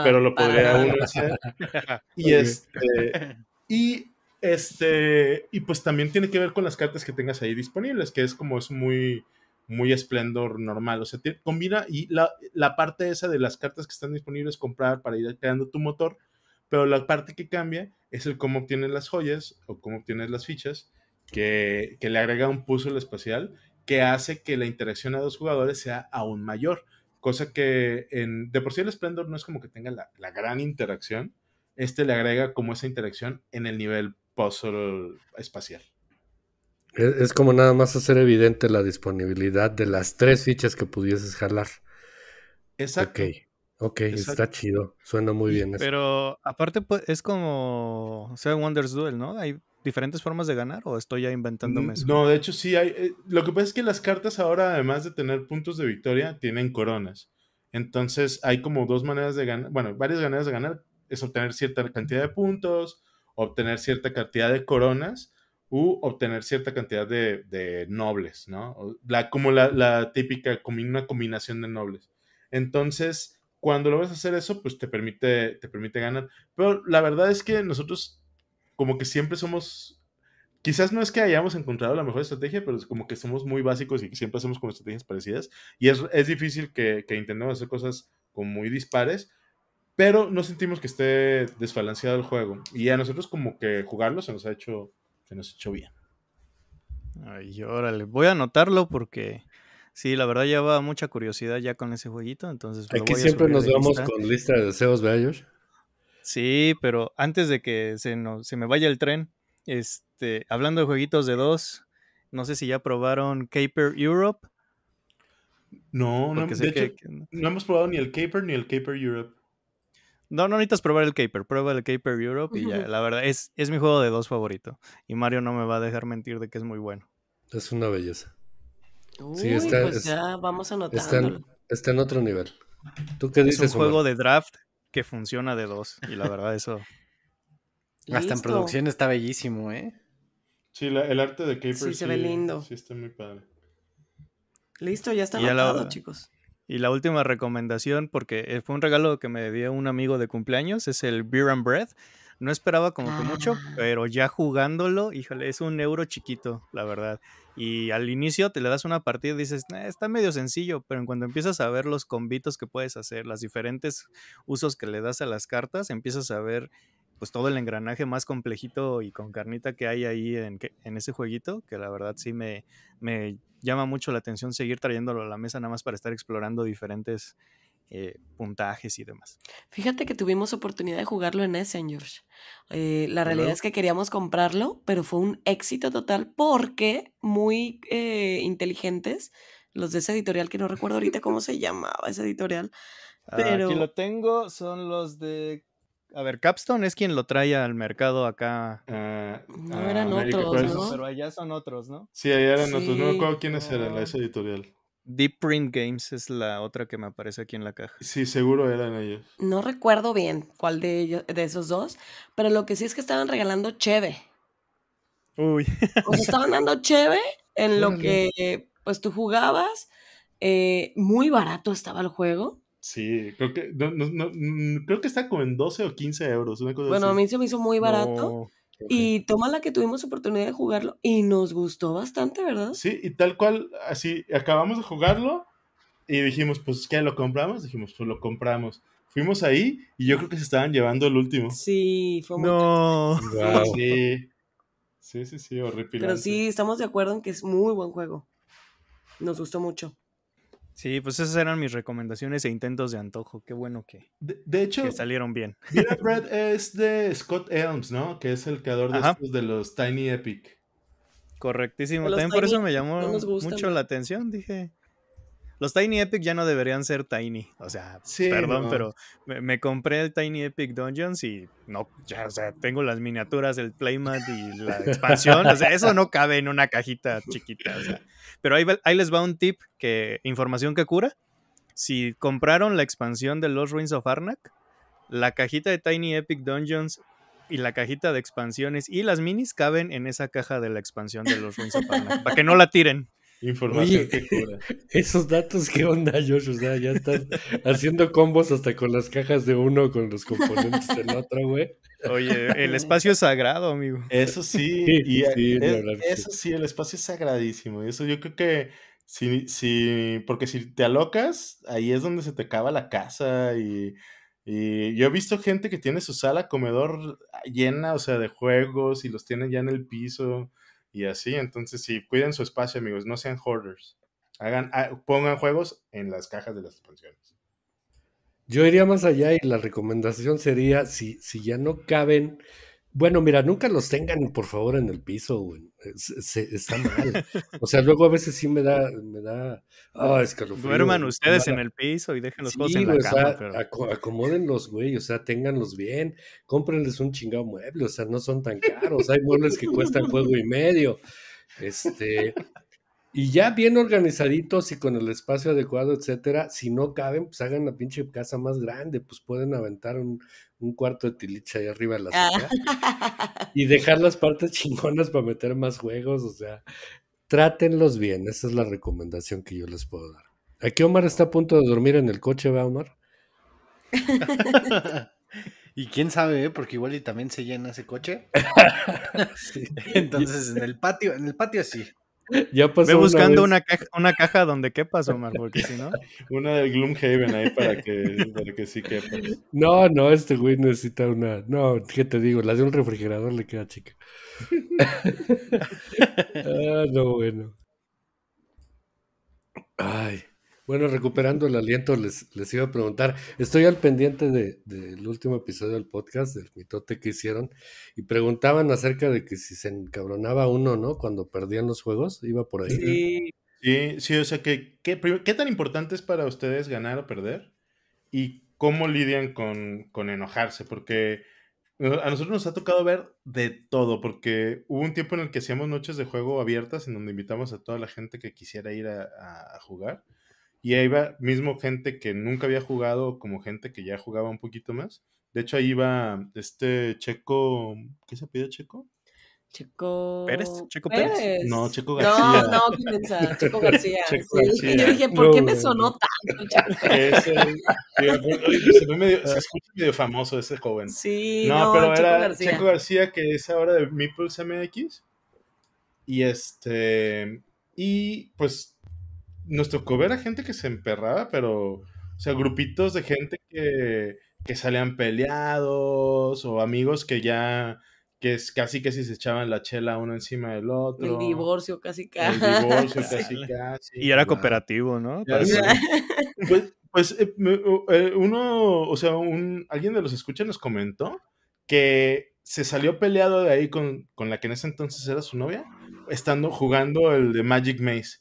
pero, lo podría uno hacer. *laughs* y este, y este, y pues también tiene que ver con las cartas que tengas ahí disponibles, que es como es muy, muy esplendor normal. O sea, combina y la, la parte esa de las cartas que están disponibles comprar para ir creando tu motor pero la parte que cambia es el cómo obtienes las joyas o cómo obtienes las fichas, que, le agrega un puzzle espacial que hace que la interacción a dos jugadores sea aún mayor. Cosa que en, de por sí el Splendor no es como que tenga la, gran interacción. Este le agrega como esa interacción en el nivel puzzle espacial. Es, como nada más hacer evidente la disponibilidad de las tres fichas que pudieses jalar. Exacto. Ok, está chido, suena muy bien. Eso. Pero aparte pues, es como Seven Wonders Duel, ¿no? Hay diferentes formas de ganar o estoy ya inventándome eso. No, de hecho sí hay. Eh, lo que pasa es que las cartas ahora, además de tener puntos de victoria, tienen coronas. Entonces hay como dos maneras de ganar, bueno, varias maneras de ganar. Es obtener cierta cantidad de puntos, obtener cierta cantidad de coronas u obtener cierta cantidad de, nobles, ¿no? La, como la, típica, como una combinación de nobles. Entonces cuando lo a hacer eso, pues te permite, te permite ganar. Pero la verdad es que nosotros como que siempre somos, quizás no es que hayamos encontrado la mejor estrategia, pero es como que somos muy básicos y siempre hacemos como estrategias parecidas. Y es, es difícil que, que intentemos hacer cosas con muy dispares, pero no sentimos que esté desbalanceado el juego. Y a nosotros como que jugarlo se nos ha hecho, se nos ha hecho bien. Ay, órale, voy a anotarlo porque Sí, la verdad llevaba mucha curiosidad ya con ese jueguito, entonces... siempre nos vamos con lista de deseos, ¿verdad, Sí, pero antes de que se, me vaya el tren, este, hablando de jueguitos de dos, no sé si ya probaron Caper Europe. No, no, no hemos probado ni el Caper ni el Caper Europe. No, no necesitas probar el Caper, prueba el Caper Europe y ya, *laughs* la verdad, es, es mi juego de dos favorito. Y Mario no me va a dejar mentir de que es muy bueno. Es una belleza sí, está, pues ya vamos Está en, otro nivel. ¿Tú es un juego de draft que funciona de dos. Y la verdad, eso. *laughs* Hasta en producción está bellísimo, ¿eh? Sí, el arte de Capers. Sí, se ve lindo. Sí, está muy padre. Listo, ya está anotado, chicos. Y la última recomendación, porque eh, fue un regalo que me dio un amigo de cumpleaños, es el Beer and Bread no esperaba como que mucho, ah. pero ya jugándolo, híjole, es un euro chiquito, la verdad. Y al inicio te le das una partida y dices, eh, está medio sencillo, pero en cuanto empiezas a ver los combitos que puedes hacer, los diferentes usos que le das a las cartas, empiezas a ver pues todo el engranaje más complejito y con carnita que hay ahí en, en ese jueguito, que la verdad sí me, me llama mucho la atención seguir trayéndolo a la mesa nada más para estar explorando diferentes eh, puntajes y demás. Fíjate que tuvimos oportunidad de jugarlo en Essen, George. Eh, la realidad es que queríamos comprarlo, pero fue un éxito total porque muy eh, inteligentes los de ese editorial, que no recuerdo ahorita cómo se llamaba ese editorial. *laughs* Ah, pero... Aquí lo tengo, son los de a ver, Capstone es quien lo trae al mercado acá. Ah, no eran otros, ¿no? Pero allá son otros, ¿no? Sí, allá eran otros. No recuerdo quiénes eran eran, ah. esa editorial. Deep Print Games es la otra que me aparece aquí en la caja. Sí, seguro eran ellos. No recuerdo bien cuál de ellos, de esos dos, pero lo que sí es que estaban regalando cheve. Uy. O estaban dando cheve en lo que pues tú jugabas. Eh, muy barato estaba el juego. Sí, creo que mm, creo que está como en 12 o 15 euros, Bueno, a mí se me hizo muy barato. Y toma la que tuvimos oportunidad de jugarlo y nos gustó bastante, ¿verdad? Sí, y tal cual, así, acabamos de jugarlo y dijimos, pues, ¿qué? ¿Lo compramos? Dijimos, pues, lo compramos. Fuimos ahí y yo creo que se estaban llevando el último. Sí, fue muy... No. Sí. sí, sí, sí, horripilante. Pero sí, estamos de acuerdo en que es muy buen juego. Nos gustó mucho. Sí, pues esas eran mis recomendaciones e intentos de antojo. Qué bueno que, de, hecho, salieron bien. *laughs* Mira, Brad, es de Scott Elms, ¿no? Que es el creador de, los Tiny Epic. Correctísimo. También por eso me llamó mucho la atención. Dije, los Tiny Epic ya no deberían ser Tiny. O sea, perdón, pero me, compré el Tiny Epic Dungeons y no, ya, o sea, tengo las miniaturas, el playmat y la expansión. o sea, eso no cabe en una cajita chiquita. Pero ahí, les va un tip que, información que cura. Si compraron la expansión de Los Ruins of Arnak, la cajita de Tiny Epic Dungeons y la cajita de expansiones y las minis caben en esa caja de la expansión de los Ruins of Arnak, para que no la tiren. Información que cura. *laughs* Esos datos, ¿qué onda, Josh? O sea, ya estás haciendo combos hasta con las cajas de uno, con los componentes del otro, güey. Oye, el espacio es sagrado, amigo. Eso sí, *laughs* e, eso sí. el espacio es sagradísimo. Eso yo creo que si, si, porque si te alocas, ahí es donde se te acaba la casa y, y yo he visto gente que tiene su sala comedor llena, o sea, de juegos y los tiene ya en el piso y así. Entonces, si cuiden su espacio, amigos, no sean hoarders. Hagan, ah, pongan juegos en las cajas de las expansiones. Yo iría más allá y la recomendación sería, si, si ya no caben bueno, mira, nunca los tengan, por favor, en el piso, güey. está mal. *laughs* O sea, luego a veces sí me da, me da, ah, lo escalofrío. Duerman ustedes en el piso y dejen los cosas en la cama. acomódenlos, güey, o sea, ténganlos bien, cómprenles un chingado mueble, o sea, no son tan caros. Hay muebles que cuestan juego y medio. Este, y ya bien organizaditos y con el espacio adecuado, etcétera, si no caben, pues hagan la pinche casa más grande, pues pueden aventar un, cuarto de tiliche ahí arriba de la ah. sala y dejar las partes *laughs* chingonas para meter más juegos, o sea, trátenlos bien, esa es la recomendación que yo les puedo dar. Aquí Omar está a punto de dormir en el coche, ¿va Omar? *laughs* Y quién sabe, ¿eh? porque igual y también se llena ese coche. *laughs* Entonces, en el patio, en el patio sí. Ya buscando una, caja, donde quepas, Omar, porque si no. *laughs* Una del Gloomhaven ahí para que, para que sí quepas. No, no, este güey necesita una. No, ¿qué te digo? La de un refrigerador le queda chica. *laughs* ah, no, bueno. Ay. Bueno, recuperando el aliento, les, iba a preguntar, estoy al pendiente del de, último episodio del podcast, del mitote que hicieron, y preguntaban acerca de que si se encabronaba uno, ¿no? Cuando perdían los juegos, iba por ahí. Sí, sí, o sea, que, ¿qué tan importante es para ustedes ganar o perder? Y cómo lidian con, enojarse, porque eh, a nosotros nos ha tocado ver de todo, porque hubo un tiempo en el que hacíamos noches de juego abiertas, en donde invitamos a toda la gente que quisiera ir a jugar y ahí va mismo gente que nunca había jugado, como gente que ya jugaba un poquito más. De hecho, ahí va este Checo. ¿Qué se pide Checo? Checo. ¿Pérez? ¿Checo Pérez? No, Checo García. No, no, piensa, Checo *laughs* García. Checo García. Yo dije, ¿por qué me sonó tanto? *laughs* Es se, se escucha medio famoso ese joven. Sí, no, pero Checo era García. Checo García, que es ahora de Meeples MX. Y este. Y pues nos tocó ver a gente que se emperraba, pero, o sea, grupitos de gente que, salían peleados o amigos que ya que es casi que si se echaban la chela uno encima del otro. El divorcio casi casi. divorcio *laughs* casi casi. Y era cooperativo, ¿no? Pues, pues eh, eh, uno, o sea, un, alguien de los escucha nos comentó que se salió peleado de ahí con, con la que en ese entonces era su novia, estando jugando el de Magic Maze.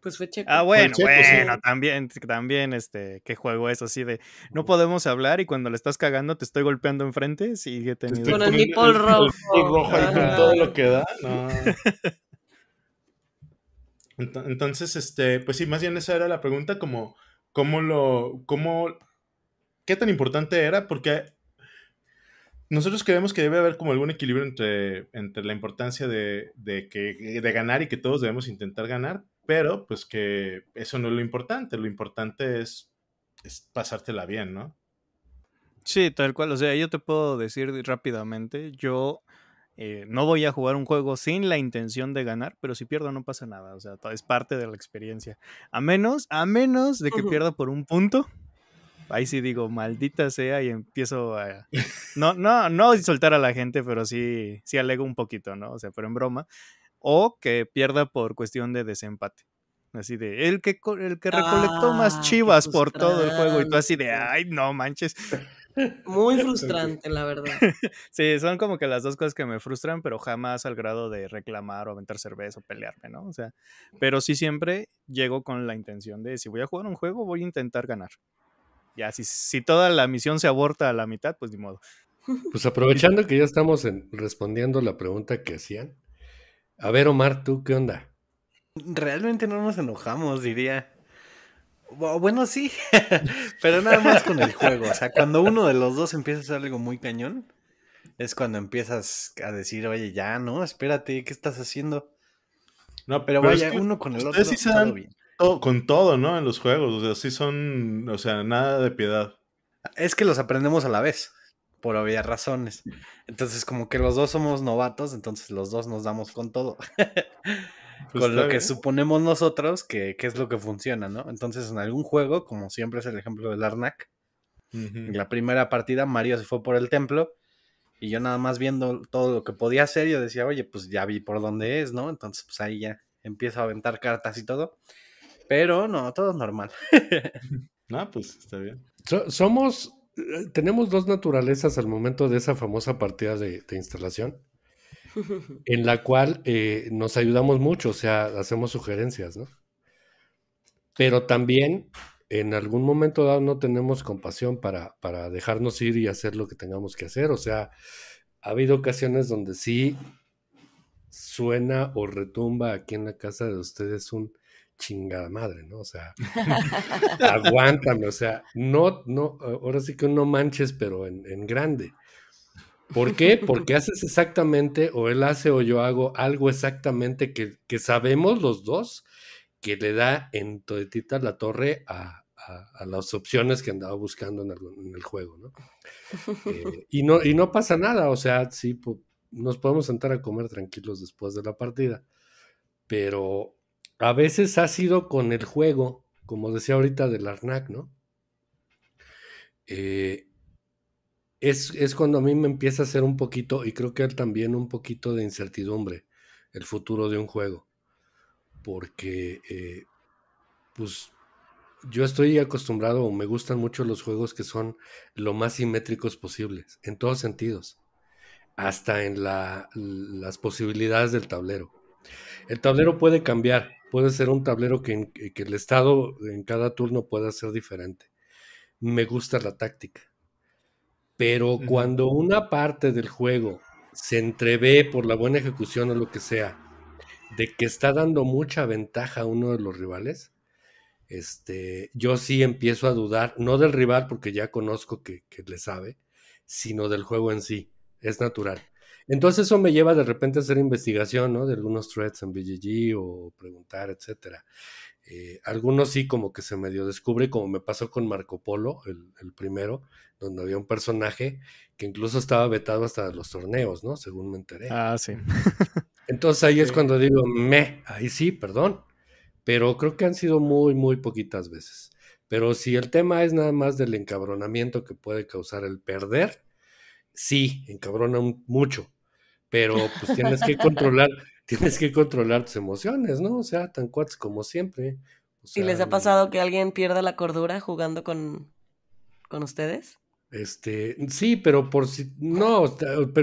Pues fue Checo. Ah, bueno, bueno, también, también, este, qué juego es así de, no podemos hablar y cuando le estás cagando te estoy golpeando enfrente, sigue teniendo. Con el nipple rojo. rojo con todo lo que da, *laughs* Entonces, este, pues sí, más bien esa era la pregunta, como, cómo lo, cómo, qué tan importante era, porque nosotros creemos que debe haber como algún equilibrio entre, entre la importancia de, que, de ganar y que todos debemos intentar ganar, pero pues que eso no es lo importante, lo importante es, pasártela bien, ¿no? Sí, tal cual, o sea, yo te puedo decir rápidamente, yo eh, no voy a jugar un juego sin la intención de ganar, pero si pierdo no pasa nada, o sea, es parte de la experiencia, a menos, a menos de que pierda por un punto, ahí sí digo, maldita sea, y empiezo a... No, no, no soltar a la gente, pero sí, sí alego un poquito, ¿no? O sea, pero en broma o que pierda por cuestión de desempate. Así de, el que, el que recolectó más ah, chivas por todo el juego y tú así de, ay, no manches. Muy *laughs* frustrante, la verdad. *laughs* sí, son como que las dos cosas que me frustran, pero jamás al grado de reclamar o aventar cerveza o pelearme, ¿no? O sea, pero sí siempre llego con la intención de, si voy a jugar un juego, voy a intentar ganar. Ya, si, si toda la misión se aborta a la mitad, pues ni modo. Pues aprovechando que ya estamos respondiendo la pregunta que hacían, a ver, Omar, ¿tú qué onda? Realmente no nos enojamos, diría. Bueno, sí, *laughs* pero nada más con el juego. O sea, cuando uno de los dos empieza a hacer algo muy cañón, es cuando empiezas a decir, oye, ya, no, espérate, ¿qué estás haciendo? No, pero, vaya, uno con el otro. Sí se dan con todo, ¿no? En los juegos, o sea, sí son, o sea, nada de piedad. Es que los aprendemos a la vez por obvias razones. Entonces, como que los dos somos novatos, entonces los dos nos damos con todo. *laughs* Pues con lo que suponemos nosotros que, es lo que funciona, ¿no? Entonces, en algún juego, como siempre es el ejemplo del Arnak, en la primera partida Mario se fue por el templo y yo nada más viendo todo lo que podía hacer, yo decía, oye, pues ya vi por dónde es, ¿no? Entonces, pues ahí ya empiezo a aventar cartas y todo. Pero no, todo normal. *laughs* *laughs* no, pues está bien. somos eh, tenemos dos naturalezas al momento de esa famosa partida de, instalación, *laughs* en la cual eh, nos ayudamos mucho, o sea, hacemos sugerencias, ¿no? Pero también en algún momento dado no tenemos compasión para dejarnos ir y hacer lo que tengamos que hacer, o sea, ha habido ocasiones donde sí suena o retumba aquí en la casa de ustedes un chingada madre, ¿no? O sea, aguántame, o sea, no, no, ahora sí que no manches, pero en, grande. ¿Por qué? Porque haces exactamente, o él hace o yo hago algo exactamente que, sabemos los dos que le da en Todetita la torre a, las opciones que andaba buscando en el, juego, ¿no? Eh, y ¿no? Y no pasa nada, o sea, sí, pues, nos podemos sentar a comer tranquilos después de la partida, pero a veces ha sido con el juego, como decía ahorita del Arnac, ¿no? Eh, es, cuando a mí me empieza a hacer un poquito, y creo que también un poquito de incertidumbre, el futuro de un juego. Porque, eh, pues, yo estoy acostumbrado, o me gustan mucho los juegos que son lo más simétricos posibles, en todos sentidos, hasta en las posibilidades del tablero. El tablero puede cambiar, puede ser un tablero eh, que, el estado en cada turno pueda ser diferente. Me gusta la táctica. Pero cuando una parte del juego se entrevé por la buena ejecución o lo que sea, de que está dando mucha ventaja a uno de los rivales, este, yo sí empiezo a dudar, no del rival porque ya conozco que le sabe, sino del juego en sí. Es natural. Entonces eso me lleva de repente a hacer investigación, ¿no? De algunos threads en BGG o preguntar, etcétera. Eh, algunos sí como que se medio descubre, como me pasó con Marco Polo, el, primero, donde había un personaje que incluso estaba vetado hasta los torneos, ¿no? Según me enteré. Ah, sí. *laughs* Entonces ahí es cuando digo, me, ahí sí, perdón. Pero creo que han sido muy, muy poquitas veces. Pero si el tema es nada más del encabronamiento que puede causar el perder, sí, encabrona mucho pero pues tienes que controlar, *laughs* tienes que controlar tus emociones, ¿no? O sea, tan cuates como siempre. ¿Y les ha pasado que alguien pierda la cordura jugando con, con ustedes? Este, sí, pero por si no,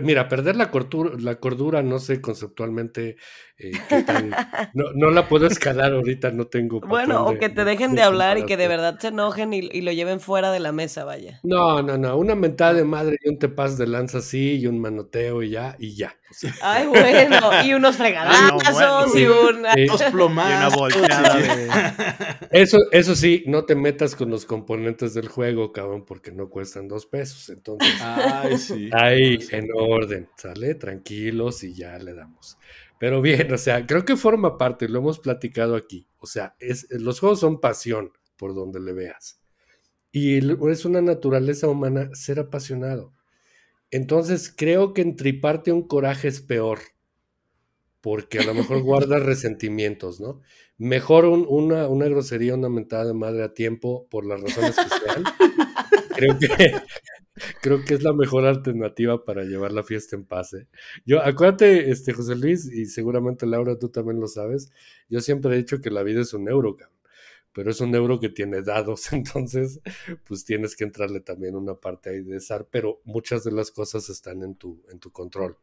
mira, perder la cordura, la cordura no sé conceptualmente eh, *laughs* no, no, la puedo escalar ahorita, no tengo. Bueno, o que te dejen de, hablar y que de verdad se enojen y, lo lleven fuera de la mesa, vaya. No, no, no, una mentada de madre y un te de lanza así y un manoteo y ya, y ya. Ay, bueno, y unos fregadazos y unos *laughs* Eso, eso sí, no te metas con los componentes del juego, cabrón, porque no cuestan dos pesos. Entonces, Ay, ahí en orden, ¿sale? Tranquilos y ya le damos. Pero bien, o sea, creo que forma parte, lo hemos platicado aquí. O sea, los juegos son pasión, por donde le veas. Y es una naturaleza humana ser apasionado. Entonces creo que entriparte un coraje es peor, porque a lo mejor guarda *laughs* resentimientos, ¿no? Mejor una, grosería, una mentada de madre a tiempo, por las razones que sean. creo que, *laughs* creo que es la mejor alternativa para llevar la fiesta en paz. ¿eh? Yo, acuérdate, este, José Luis, y seguramente Laura, tú también lo sabes, yo siempre he dicho que la vida es un euro, pero es un euro que tiene dados, *laughs* entonces pues tienes que entrarle también una parte ahí de SAR, pero muchas de las cosas están en tu, en tu control.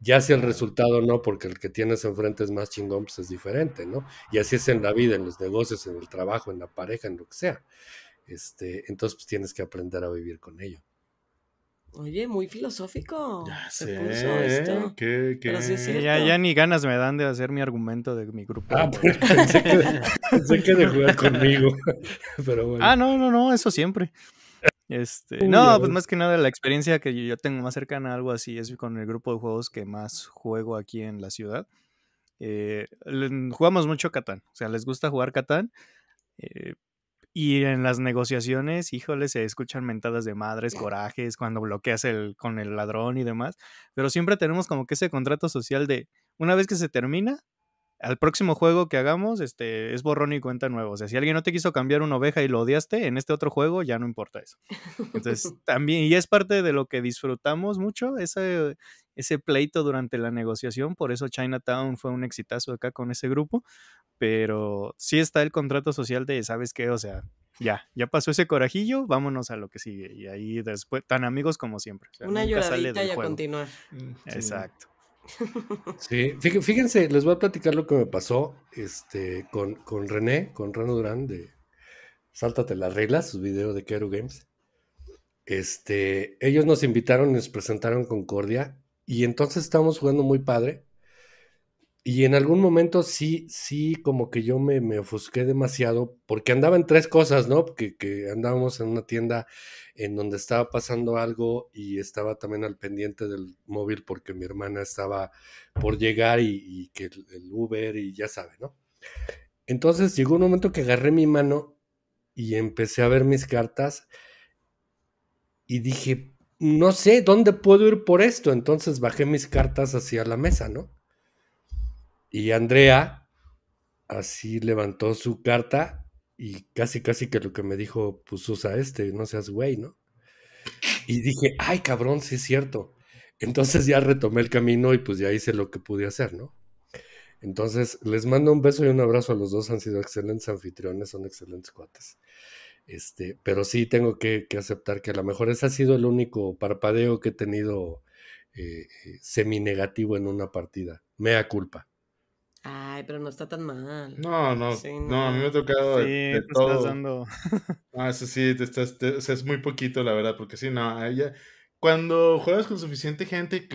Ya sea el resultado no, porque el que tienes enfrente es más chingón, pues es diferente, ¿no? Y así es en la vida, en los negocios, en el trabajo, en la pareja, en lo que sea. Este, entonces pues tienes que aprender a vivir con ello. Oye, muy filosófico. Ya sé. Puso esto. ya, ya, ni ganas me dan de hacer mi argumento de mi grupo. Ah, pues, *laughs* pensé, que, que de jugar conmigo. *laughs* Pero bueno. Ah, no, no, no, eso siempre. Este, no, pues más que nada la experiencia que yo tengo más cercana a algo así es con el grupo de juegos que más juego aquí en la ciudad. Eh, jugamos mucho Catán, o sea, les gusta jugar Catán. Eh, y en las negociaciones, híjole, se escuchan mentadas de madres, *laughs* corajes, cuando bloqueas el, con el ladrón y demás. Pero siempre tenemos como que ese contrato social de una vez que se termina, al próximo juego que hagamos, este, es borrón y cuenta nueva. O sea, si alguien no te quiso cambiar una oveja y lo odiaste, en este otro juego ya no importa eso. Entonces, *laughs* también, y es parte de lo que disfrutamos mucho, ese, ese pleito durante la negociación. Por eso Chinatown fue un exitazo acá con ese grupo, pero sí está el contrato social de, ¿sabes qué? O sea, ya, ya pasó ese corajillo, vámonos a lo que sigue. Y ahí después, tan amigos como siempre. Una lloradita ya a continuar. Mm, Exacto. Sí, fíjense, les voy a platicar lo que me pasó este, con, con René, con reno Durán de Sáltate las reglas, su video de Kero Games. Este, ellos nos invitaron, nos presentaron Concordia y entonces estábamos jugando muy padre y en algún momento sí, sí, como que yo me, me ofusqué demasiado, porque andaba en tres cosas, ¿no? Que, andábamos en una tienda en donde estaba pasando algo y estaba también al pendiente del móvil porque mi hermana estaba por llegar y, que el, Uber y ya sabe, ¿no? Entonces llegó un momento que agarré mi mano y empecé a ver mis cartas y dije, no sé, ¿dónde puedo ir por esto? Entonces bajé mis cartas hacia la mesa, ¿no? Y Andrea así levantó su carta y casi, casi que lo que me dijo, pues usa este, no seas güey, ¿no? Y dije, ay, cabrón, sí es cierto. Entonces ya retomé el camino y pues ya hice lo que pude hacer, ¿no? Entonces, les mando un beso y un abrazo a los dos. Han sido excelentes anfitriones, son excelentes cuates. Este, pero sí tengo que, aceptar que a lo mejor ese ha sido el único parpadeo que he tenido eh, eh, semi-negativo en una partida. Mea culpa. Ay, pero no está tan mal. No, no, no. a mí me ha tocado sí, te Estás dando. *laughs* Ah, eso sí, te estás, es muy poquito, la verdad, porque sí, no, cuando juegas con suficiente gente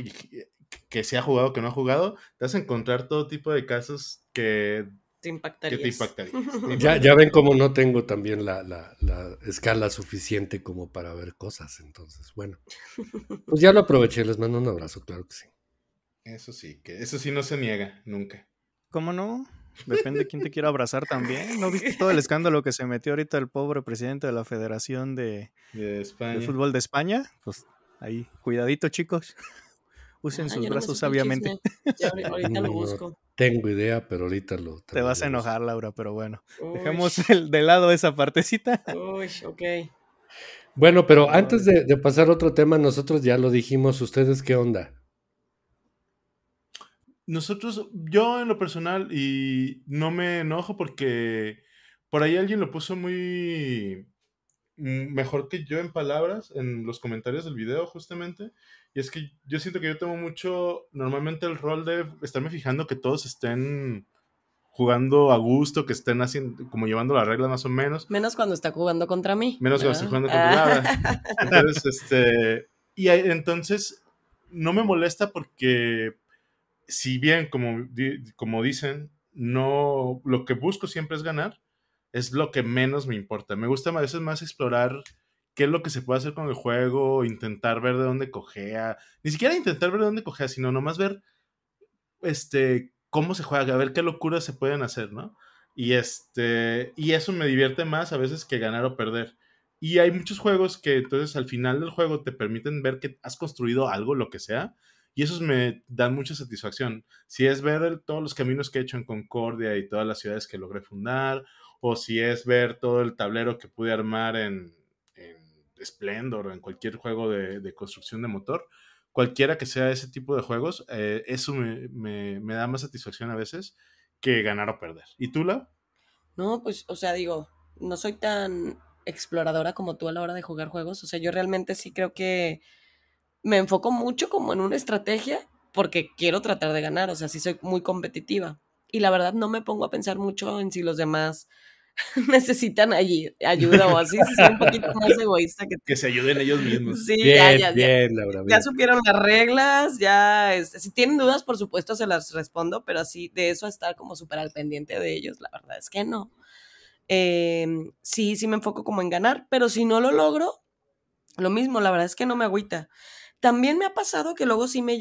que, se ha jugado, que no ha jugado, te vas a encontrar todo tipo de casos que te impactarían *laughs* Ya, ya, ven cómo no tengo también la, la, escala suficiente como para ver cosas, entonces, bueno. Pues ya lo aproveché, les mando un abrazo, claro que sí. Eso sí, que eso sí no se niega, nunca. ¿Cómo no? Depende de quién te quiera abrazar también. ¿No viste todo el *laughs* escándalo que se metió ahorita el pobre presidente de la Federación de, Fútbol de España? Pues ahí, cuidadito chicos. *laughs* Usen sus brazos sabiamente. ahorita lo busco. Tengo idea, pero ahorita lo... Te, vas a enojar, Laura, pero bueno. Dejemos el, de lado esa partecita. Uy, ok. Bueno, pero antes de, de pasar a otro tema, nosotros ya lo dijimos, ¿ustedes qué onda? nosotros, yo en lo personal, y no me enojo porque por ahí alguien lo puso muy mm, mejor que yo en palabras, en los comentarios del video justamente, y es que yo siento que yo tengo mucho normalmente el rol de estarme fijando que todos estén jugando a gusto, que estén haciendo, como llevando la regla más o menos. Menos cuando está jugando contra mí. Menos cuando está jugando contra nada. Ah. Entonces, este, y entonces no me molesta porque si bien, como, como dicen, no, lo que busco siempre es ganar, es lo que menos me importa. Me gusta a veces más explorar qué es lo que se puede hacer con el juego, intentar ver de dónde cojea, ni siquiera intentar ver de dónde cojea, sino nomás ver este cómo se juega, a ver qué locuras se pueden hacer, ¿no? Y este y eso me divierte más a veces que ganar o perder. Y hay muchos juegos que entonces al final del juego te permiten ver que has construido algo, lo que sea, y esos me dan mucha satisfacción. Si es ver todos los caminos que he hecho en Concordia y todas las ciudades que logré fundar, o si es ver todo el tablero que pude armar en, en Splendor en cualquier juego de, construcción de motor, cualquiera que sea ese tipo de juegos, eh, eso me, me, da más satisfacción a veces que ganar o perder. ¿Y tú, la? No, pues, o sea, digo, no soy tan exploradora como tú a la hora de jugar juegos. O sea, yo realmente sí creo que me enfoco mucho como en una estrategia porque quiero tratar de ganar, o sea, sí soy muy competitiva. Y la verdad no me pongo a pensar mucho en si los demás *laughs* necesitan allí ayuda o así, soy un poquito más *laughs* egoísta que, que se ayuden ellos mismos. Sí, ya, ya, ya supieron las reglas, ya, este, si tienen dudas, por supuesto, se las respondo, pero así, de eso estar como súper al pendiente de ellos, la verdad es que no. Em, sí, sí me enfoco como en ganar, pero si no lo logro, lo mismo, la verdad es que no me agüita. También me ha pasado que luego sí me,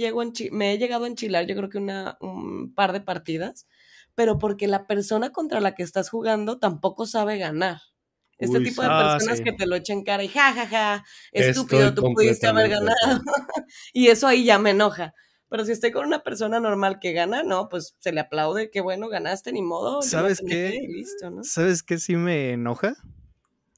me he llegado a enchilar, yo creo que una, un par de partidas, pero porque la persona contra la que estás jugando tampoco sabe ganar. Este tipo de ah, personas que te lo echan cara y jajaja, estúpido, tú pudiste haber ganado. *laughs* y eso ahí ya me enoja. Pero si estoy con una persona normal que gana, no, pues se le aplaude, qué bueno, ganaste, ni modo. ¿Sabes qué? ¿Sabes qué sí me enoja?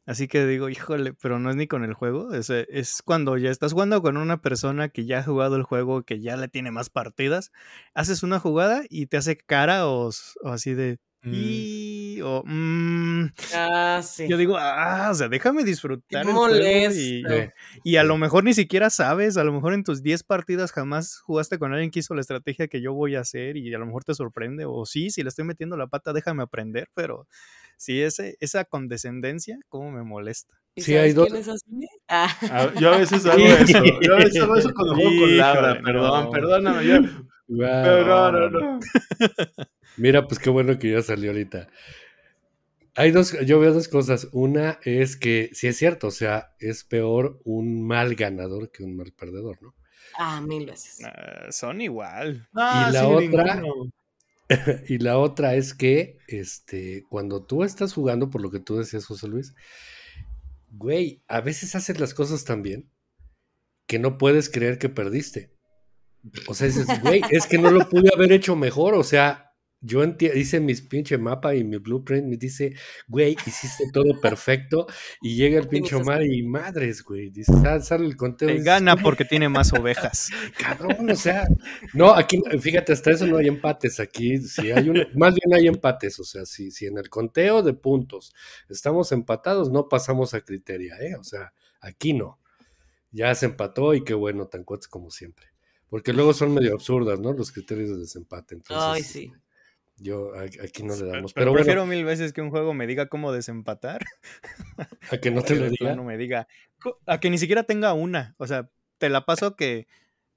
Así que digo, híjole, pero no es ni con el juego. Es, eh, es, cuando ya estás jugando con una persona que ya ha jugado el juego, que ya le tiene más partidas. Haces una jugada y te hace cara o, así de. Mm. Y, o, mm". ah, sí. Yo digo, ah, o sea, déjame disfrutar. El juego y, y, a lo mejor ni siquiera sabes, a lo mejor en tus 10 partidas jamás jugaste con alguien que hizo la estrategia que yo voy a hacer y a lo mejor te sorprende. O sí, si le estoy metiendo la pata, déjame aprender, pero sí, ese, esa condescendencia, ¿cómo me molesta? ¿Y sí, hay dos. Ah. Ah, yo a veces *laughs* hago eso. Yo a veces hago eso cuando juego con Laura. Perdón, perdóname. Yo... *laughs* Pero no, no, *laughs* Mira, pues qué bueno que ya salió ahorita. Hay dos, yo veo dos cosas. Una es que, si es cierto, o sea, es peor un mal ganador que un mal perdedor, ¿no? Ah, mil veces. Ah, son igual. y la otra, *laughs* y la otra es que este, cuando tú estás jugando, por lo que tú decías, José Luis, güey, a veces haces las cosas tan bien que no puedes creer que perdiste. O sea, dices, güey, es que no lo pude haber hecho mejor. O sea, yo entiendo, dice mis pinche mapa y mi blueprint, me dice, güey, hiciste todo perfecto. Y llega el *laughs* pinche Omar y madres, güey. Dice, sale el conteo. Te gana porque tiene más *laughs* ovejas. Cabrón, o sea, no, aquí, fíjate, hasta eso no hay empates. Aquí, si hay un, más bien hay empates. O sea, si, si en el conteo de puntos estamos empatados, no pasamos a criteria, ¿eh? O sea, aquí no. Ya se empató y qué bueno, tan cuates como siempre. Porque luego son medio absurdas, ¿no? Los criterios de desempate. Entonces, Ay, sí. Este, yo aquí no le damos. Pero, prefiero mil veces que un juego me diga cómo desempatar. *laughs* A que no *laughs* te lo diga. No me diga. A que ni siquiera tenga una. O sea, te la paso que,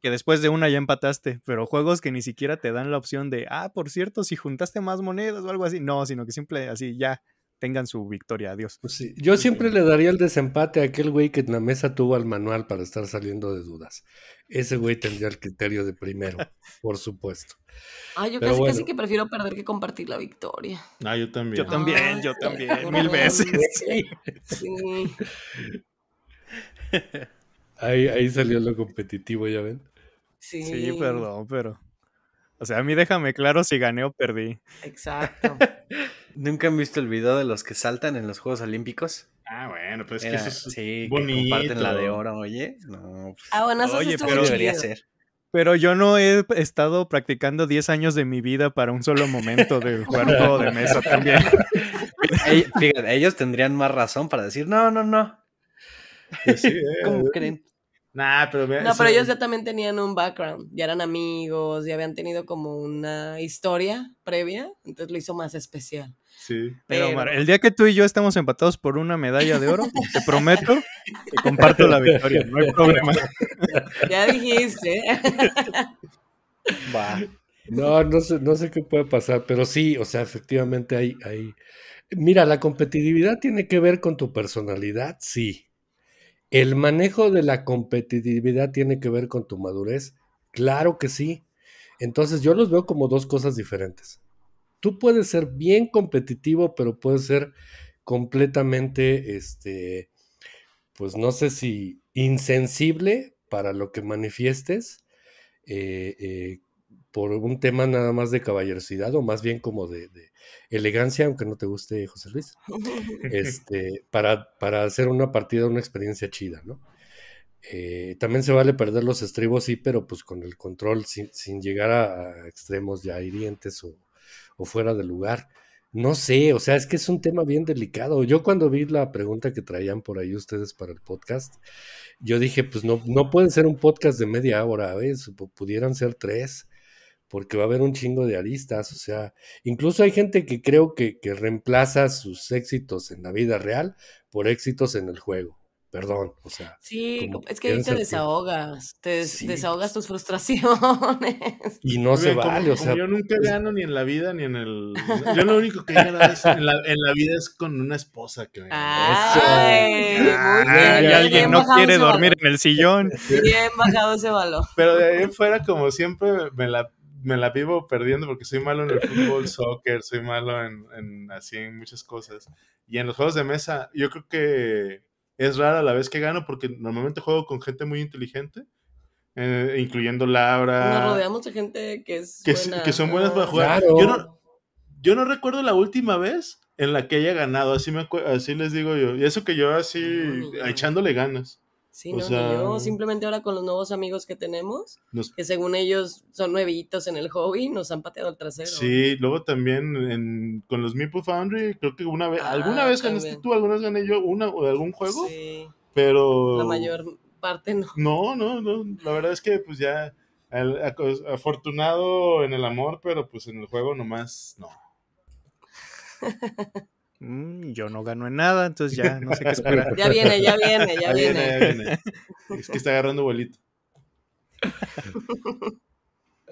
que después de una ya empataste. Pero juegos que ni siquiera te dan la opción de, ah, por cierto, si juntaste más monedas o algo así. No, sino que simple así ya tengan su victoria, adiós. Pues yo siempre le daría el desempate a aquel güey que en la mesa tuvo al manual para estar saliendo de dudas. Ese güey tendría el criterio de primero, *laughs* por supuesto. Ah, yo casi, casi que prefiero perder que compartir la victoria. Ah, yo también. Yo también, yo también, mil veces. *laughs* Sí. Ahí, ahí salió lo competitivo, ya ven. sí, perdón, pero o sea, a mí déjame claro si gané o perdí. Exacto. *laughs* ¿Nunca han visto el video de los que saltan en los Juegos Olímpicos? Ah, bueno, pues que eso es sí, bonito. comparten la de oro, oye. No, pues, ah, bueno, eso oye, pero debería ser. Pero yo no he estado practicando 10 años de mi vida para un solo momento de juego de mesa también. *laughs* Fíjate, ellos tendrían más razón para decir, no, no, no. *laughs* ¿Cómo eh. creen? no, pero ellos ya también tenían un background, ya eran amigos, ya habían tenido como una historia previa, entonces lo hizo más especial. Sí, pero, el día que tú y yo estemos empatados por una medalla de oro, pues, te prometo que comparto la victoria, no hay problema. *laughs* Ya dijiste. No, no sé, no sé qué puede pasar, pero sí, o sea, efectivamente hay, hay... Mira, la competitividad tiene que ver con tu personalidad, sí ¿El manejo de la competitividad tiene que ver con tu madurez? Claro que sí. Entonces yo los veo como dos cosas diferentes. Tú puedes ser bien competitivo, pero puedes ser completamente, este, pues no sé si insensible para lo que manifiestes, eh, eh por un tema nada más de caballerosidad o más bien como de, elegancia, aunque no te guste José Luis, *laughs* este, para, para hacer una partida, una experiencia chida, ¿no? Eh, también se vale perder los estribos, sí, pero pues con el control, sin, llegar a, extremos ya hirientes o, fuera de lugar. No sé, o sea, es que es un tema bien delicado. Yo cuando vi la pregunta que traían por ahí ustedes para el podcast, yo dije, pues no, no puede ser un podcast de media hora, Pudieran ser tres porque va a haber un chingo de aristas, o sea, incluso hay gente que creo que, reemplaza sus éxitos en la vida real por éxitos en el juego. Perdón, o sea. Sí, es que ahí te desahogas, te desahogas pues. tus frustraciones. Y no se vale, o sea. Yo nunca pues gano ni en la vida ni en el. *laughs* Yo lo único que he ganado en, la, vida es con una esposa que me Ay, y alguien no quiere dormir en el sillón. Bien bajado ese valor. Pero de ahí fuera, como siempre, me la me la vivo perdiendo porque soy malo en el fútbol, *laughs* soccer, soy malo en, así en muchas cosas. Y en los juegos de mesa, yo creo que es rara la vez que gano porque normalmente juego con gente muy inteligente. Eh, incluyendo Labra. Nos rodeamos mucha gente que es. son buenas para jugar. Yo, no, recuerdo la última vez en la que haya ganado, así, me, así les digo yo. Y eso que yo así echándole ganas. Sí, o no, yo simplemente ahora con los nuevos amigos que tenemos, que según ellos son nuevitos en el hobby, nos han pateado el trasero. Sí, luego también con los Meeple Foundry, creo que una vez, ah, alguna vez ganaste tú, alguna vez gané yo una o algún juego, sí. pero... La mayor parte no. No, no, no, la verdad es que pues ya afortunado en el amor, pero pues en el juego nomás no. *laughs* Mm, yo no gano en nada, entonces ya no sé qué *laughs* esperar. ya viene, ya viene, ya, *laughs* viene. *laughs* Es que está agarrando bolito.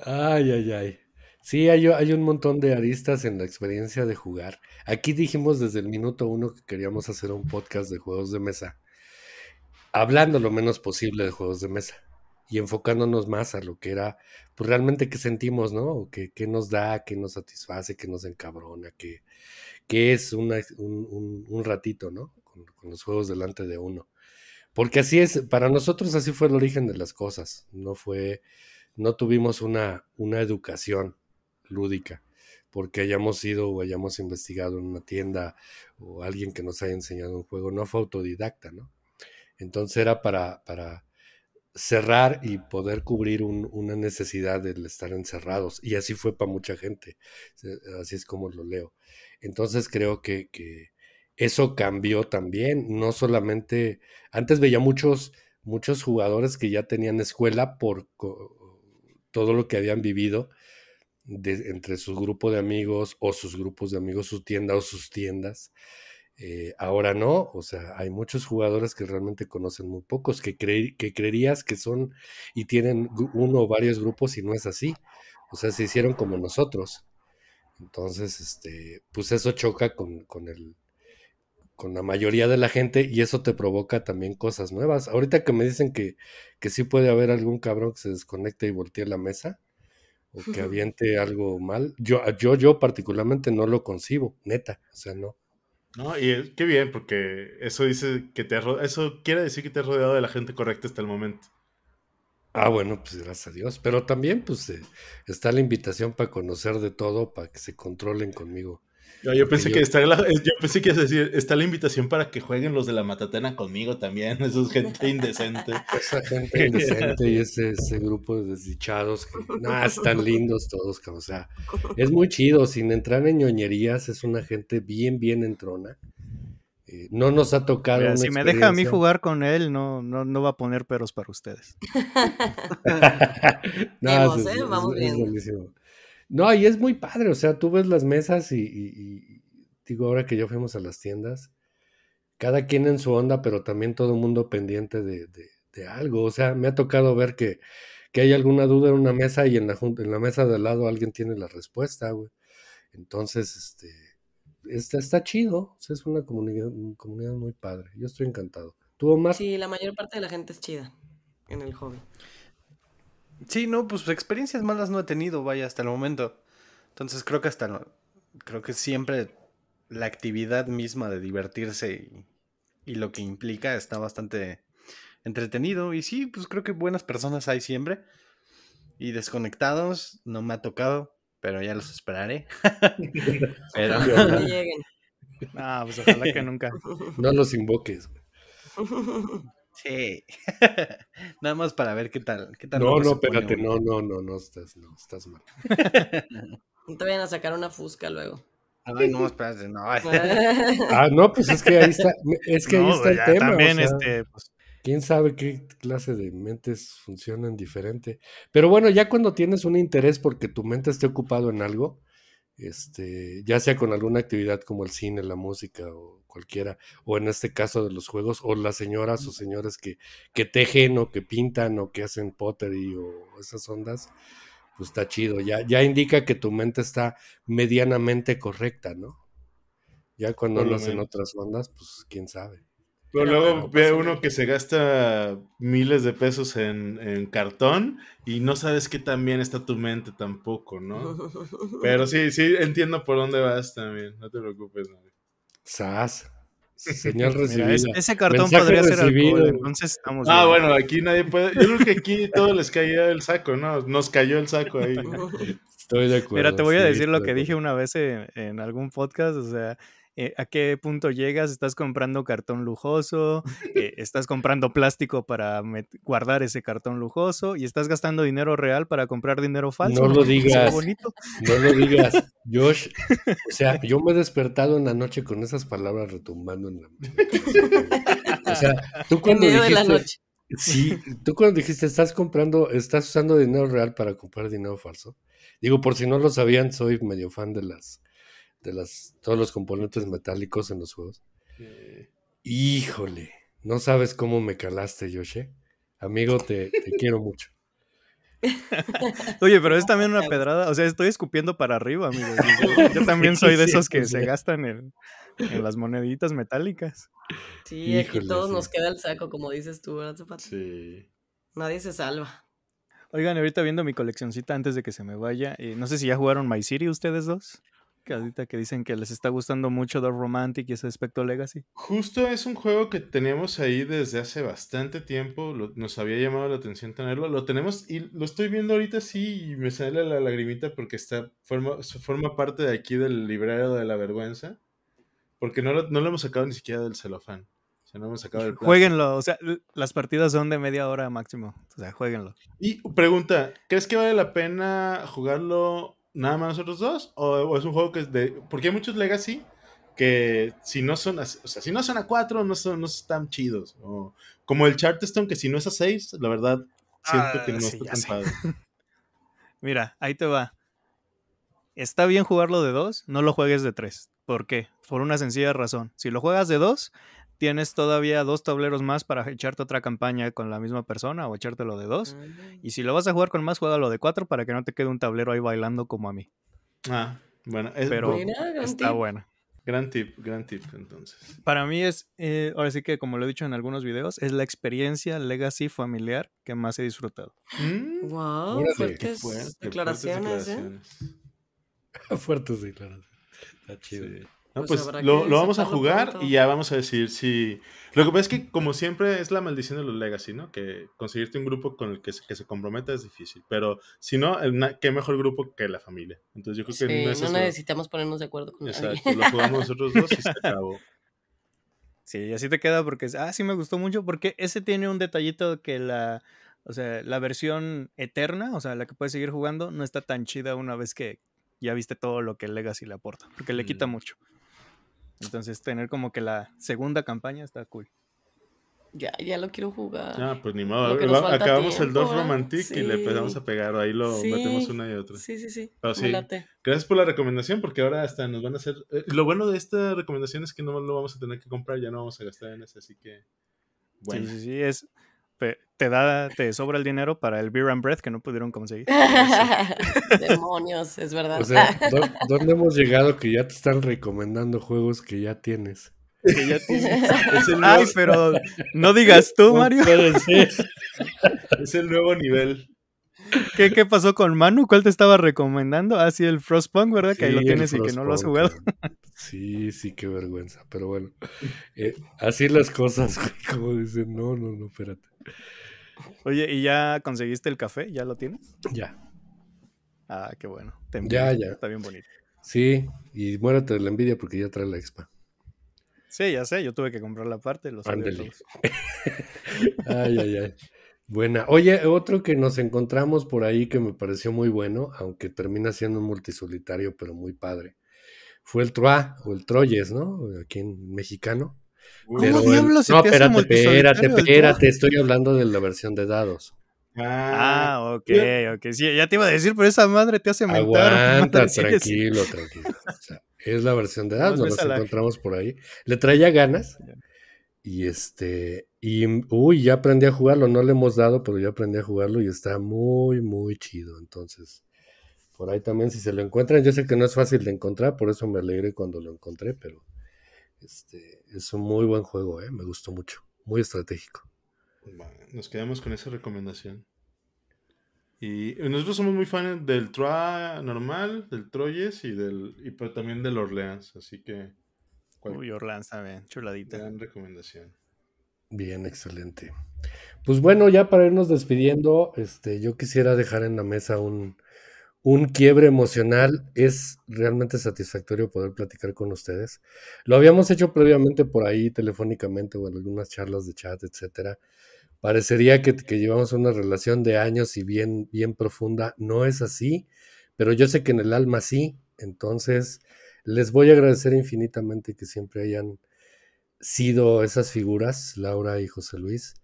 Ay, ay, ay. Sí, hay, un montón de aristas en la experiencia de jugar. Aquí dijimos desde el minuto uno que queríamos hacer un podcast de juegos de mesa, hablando lo menos posible de juegos de mesa y enfocándonos más a lo que era, pues realmente que sentimos, ¿no? ¿Qué, qué nos da, qué nos satisface, qué nos encabrona, que que es un, ratito, ¿no? Con, los juegos delante de uno. Porque así es, para nosotros así fue el origen de las cosas, no fue, no tuvimos una, una educación lúdica, porque hayamos ido o hayamos investigado en una tienda o alguien que nos haya enseñado un juego, no fue autodidacta, ¿no? Entonces era para, para cerrar y poder cubrir una necesidad del estar encerrados. Y así fue para mucha gente. Así es como lo leo. Entonces creo que, que eso cambió también. No solamente, antes veía muchos, muchos jugadores que ya tenían escuela por todo lo que habían vivido entre su grupo de amigos o sus grupos de amigos, su tienda o sus tiendas. Eh, ahora no, o sea, hay muchos jugadores que realmente conocen muy pocos, que, que creerías que son y tienen uno o varios grupos y no es así. O sea, se hicieron como nosotros. Entonces, este, pues eso choca con, con el, con la mayoría de la gente y eso te provoca también cosas nuevas. Ahorita que me dicen que, que sí puede haber algún cabrón que se desconecte y voltee la mesa o que *laughs* aviente algo mal, yo, yo, yo particularmente no lo concibo, neta, o sea, no. No, y qué bien, porque eso dice que te eso quiere decir que te has rodeado de la gente correcta hasta el momento. Ah, bueno, pues gracias a Dios. Pero también, pues, eh, está la invitación para conocer de todo, para que se controlen conmigo yo, pensé Que está la, decir, está la invitación para que jueguen los de la Matatena conmigo también. Esa *laughs* es gente indecente. Esa gente indecente y ese, grupo de desdichados que están lindos todos. O sea, es muy chido. Sin entrar en ñoñerías, es una gente bien, bien entrona. Eh, no nos ha tocado. si me deja a mí jugar con él, no, no, no va a poner peros para ustedes. *laughs* no, ¿eh? vamos bien. No, y es muy padre, o sea, tú ves las mesas y, digo, ahora que yo fuimos a las tiendas, cada quien en su onda, pero también todo el mundo pendiente de, algo. O sea, me ha tocado ver que, hay alguna duda en una mesa y en la, en la mesa de al lado alguien tiene la respuesta, güey. Entonces, este, está, chido. O sea, es una comunidad, comunidad muy padre. Yo estoy encantado. ¿Tú, más. Sí, la mayor parte de la gente es chida en el hobby. Sí, no, pues, pues experiencias malas no he tenido, vaya, hasta el momento. Entonces creo que hasta creo que siempre la actividad misma de divertirse y, lo que implica está bastante entretenido. Y sí, pues creo que buenas personas hay siempre. Y desconectados, no me ha tocado, pero ya los esperaré. *laughs* Ah, pues ojalá que nunca. *laughs* No los invoques. *laughs* Sí. *laughs* Nada más para ver qué tal. Qué tal no, no, espérate, no, no, no, no estás, no, estás mal. no te vayan a sacar una fusca luego. Ay, no, espérate, no. *laughs* ah, no, pues es que ahí está, es que ahí está el tema. También este, pues... Quién sabe qué clase de mentes funcionan diferente. Pero bueno, ya cuando tienes un interés porque tu mente esté ocupado en algo, este, ya sea con alguna actividad como el cine, la música o cualquiera, o en este caso de los juegos, o las señoras o señores que, tejen o que pintan o que hacen pottery o esas ondas, pues está chido, ya, ya indica que tu mente está medianamente correcta, ¿no? Ya cuando lo hacen otras ondas, pues quién sabe. Pero luego ve pues, uno eh, que se gasta miles de pesos en, en, cartón y no sabes qué tan bien está tu mente tampoco, ¿no? *laughs* Pero sí, sí, entiendo por dónde vas también, no te preocupes, ¿no? Sas. Señal *laughs* recibida. ese cartón podría ser alcohol, entonces estamos. Ah, bueno, aquí nadie puede. Yo creo que aquí todo les cayó el saco, ¿no? Nos cayó el saco ahí. *laughs* Estoy de acuerdo. Mira, te voy a decir lo que dije una vez eh, en algún podcast, o sea eh, a qué punto llegas, estás comprando cartón lujoso, eh, *laughs* estás comprando plástico para guardar ese cartón lujoso y estás gastando dinero real para comprar dinero falso. No lo *laughs* digas. No lo digas, Josh. O sea, *laughs* yo me he despertado en la noche con esas palabras retumbando en la mente. O sea, tú cuando dijiste, Sí, tú cuando dijiste estás comprando, estás usando dinero real para comprar dinero falso. Digo, por si no lo sabían, soy medio fan de las de las, todos los componentes metálicos en los juegos. Híjole, no sabes cómo me calaste, Yoshi. Amigo, te, *laughs* quiero mucho. Oye, pero es también una pedrada. O sea, estoy escupiendo para arriba, amigo. *laughs* Yo, también soy de esos que se gastan en, las moneditas metálicas. Sí, aquí todos nos queda el saco, como dices tú, ¿verdad, Sí. Nadie se salva. Oigan, ahorita viendo mi coleccioncita antes de que se me vaya, eh, no sé si ya jugaron My City ustedes dos ahorita que dicen que les está gustando mucho The Romantic y ese aspecto Legacy. Justo es un juego que teníamos ahí desde hace bastante tiempo, nos había llamado la atención tenerlo, lo tenemos y lo estoy viendo ahorita sí y me sale la lagrimita porque está forma, forma parte de aquí del librero de la vergüenza, porque no lo, hemos sacado ni siquiera del celofán. O sea, no hemos sacado del Jueguenlo, o sea, las partidas son de media hora máximo. O sea, jueguenlo. Y pregunta, ¿crees que vale la pena jugarlo nada más nosotros dos? ¿O, es un juego que es de... Porque hay muchos Legacy que si no son, o si no son a cuatro no, son, no están chidos. O, como el Charterstone que si no es a 6, la verdad siento que ah, no está *laughs* Mira, ahí te va. Está bien jugarlo de dos no lo juegues de tres ¿Por qué? Por una sencilla razón. Si lo juegas de dos tienes todavía dos tableros más para echarte otra campaña con la misma persona o echártelo de dos. Y si lo vas a jugar con más, juega lo de cuatro para que no te quede un tablero ahí bailando como a mí. Ah, bueno, pero está buena. Gran tip, gran tip, entonces. Para mí es, eh, ahora sí que como lo he dicho en algunos videos, es la experiencia legacy familiar que más he disfrutado. Wow, mm. fuertes, declaraciones, ¿eh? *laughs* Fuertes declaraciones. Está chido pues, pues lo, vamos a jugar y ya vamos a decir si... Lo que pasa es que, como siempre, es la maldición de los Legacy, ¿no? Que conseguirte un grupo con el que se, comprometa es difícil. Pero si no, qué mejor grupo que la familia. Entonces yo creo que no, necesitamos ponernos de acuerdo con Exacto, lo jugamos nosotros dos y se *laughs* acabó. Sí, así te queda porque, ah, sí me gustó mucho porque ese tiene un detallito que la, o sea, la versión eterna, o sea, la que puedes seguir jugando, no está tan chida una vez que ya viste todo lo que Legacy le aporta, porque le quita mm. mucho. Entonces, tener como que la segunda campaña está cool. Ya, ya lo quiero jugar. Ah, pues ni modo. acabamos el dos Romantic ¿eh? y le empezamos a pegar. Ahí lo metemos una y otra. Sí, sí, sí. Gracias por la recomendación, porque ahora hasta nos van a hacer. Eh, lo bueno de esta recomendación es que no lo vamos a tener que comprar, ya no vamos a gastar en eso, así que. Bueno. Sí, sí, sí. Es, te da, te sobra el dinero para el beer and breath que no pudieron conseguir. *laughs* Demonios, es verdad. O ¿dónde hemos llegado que ya te están recomendando juegos que ya tienes? Que ya tienes. Ay, pero no digas tú, Mario. *laughs* es el nuevo nivel. ¿Qué, pasó con Manu? ¿Cuál te estaba recomendando? Ah, el Frostpunk, ¿verdad? que ahí lo tienes y que no lo has jugado. Eh. Sí, sí, qué vergüenza. Pero bueno, eh, así las cosas, *laughs* como dicen, no, no, no, espérate. Oye, ¿y ya conseguiste el café? ¿Ya lo tienes? Ya. Ah, qué bueno. Te ya, ya. Está bien bonito. Sí, y muérate de la envidia porque ya trae la expa. Sí, ya sé, yo tuve que comprar la parte. Los Ándale. *laughs* ay, ay, ay. Buena. Oye, otro que nos encontramos por ahí que me pareció muy bueno, aunque termina siendo un multisolitario, pero muy padre, fue el Troa o el Troyes, ¿no? Aquí en mexicano. ¿Cómo diablos No, espérate, espérate, espérate, estoy hablando de la versión de dados. Ah, ah ok, ok. Sí, ya te iba a decir, pero esa madre te hace mentar. Aguanta, tranquilo, tranquilo. O sea, es la versión de dados, nos, encontramos por ahí. Le traía ganas. Y este, y uy, ya aprendí a jugarlo, no le hemos dado, pero ya aprendí a jugarlo y está muy, muy chido. Entonces, por ahí también si se lo encuentran, yo sé que no es fácil de encontrar, por eso me alegré cuando lo encontré, pero este, es un muy buen juego, eh, me gustó mucho, muy estratégico. nos quedamos con esa recomendación. Y eh, nosotros somos muy fans del Troa normal, del Troyes y del y pero también del Orleans, así que Uy, Orleans también, chuladita. Gran recomendación. Bien, excelente. Pues bueno, ya para irnos despidiendo, este yo quisiera dejar en la mesa un un quiebre emocional. Es realmente satisfactorio poder platicar con ustedes. Lo habíamos hecho previamente por ahí, telefónicamente, o en algunas charlas de chat, etcétera. Parecería que, llevamos una relación de años y bien, bien profunda. No es así, pero yo sé que en el alma sí. Entonces, les voy a agradecer infinitamente que siempre hayan sido esas figuras, Laura y José Luis,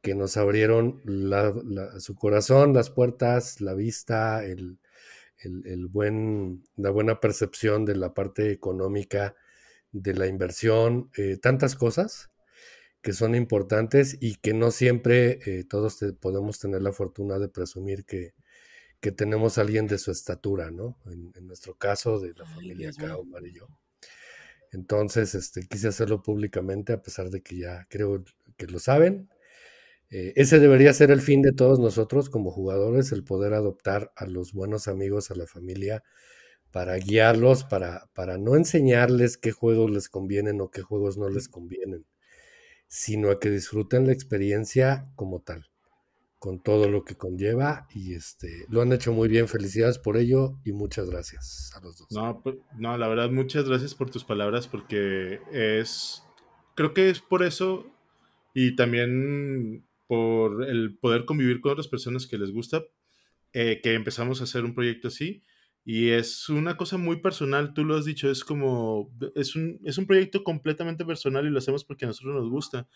que nos abrieron su corazón, las puertas, la vista, el, buen, la buena percepción de la parte económica, de la inversión, eh, tantas cosas que son importantes y que no siempre eh, todos podemos tener la fortuna de presumir que, tenemos alguien de su estatura, ¿no? En, nuestro caso, de la familia Omar y yo. Entonces, este, quise hacerlo públicamente, a pesar de que ya creo que lo saben, eh, ese debería ser el fin de todos nosotros como jugadores, el poder adoptar a los buenos amigos, a la familia, para guiarlos, para, para no enseñarles qué juegos les convienen o qué juegos no les convienen, sino a que disfruten la experiencia como tal con todo lo que conlleva y este lo han hecho muy bien. Felicidades por ello y muchas gracias a los dos. No, pues, no la verdad, muchas gracias por tus palabras porque es, creo que es por eso y también por el poder convivir con otras personas que les gusta, eh, que empezamos a hacer un proyecto así. Y es una cosa muy personal, tú lo has dicho, es como, es un, es un proyecto completamente personal y lo hacemos porque a nosotros nos gusta,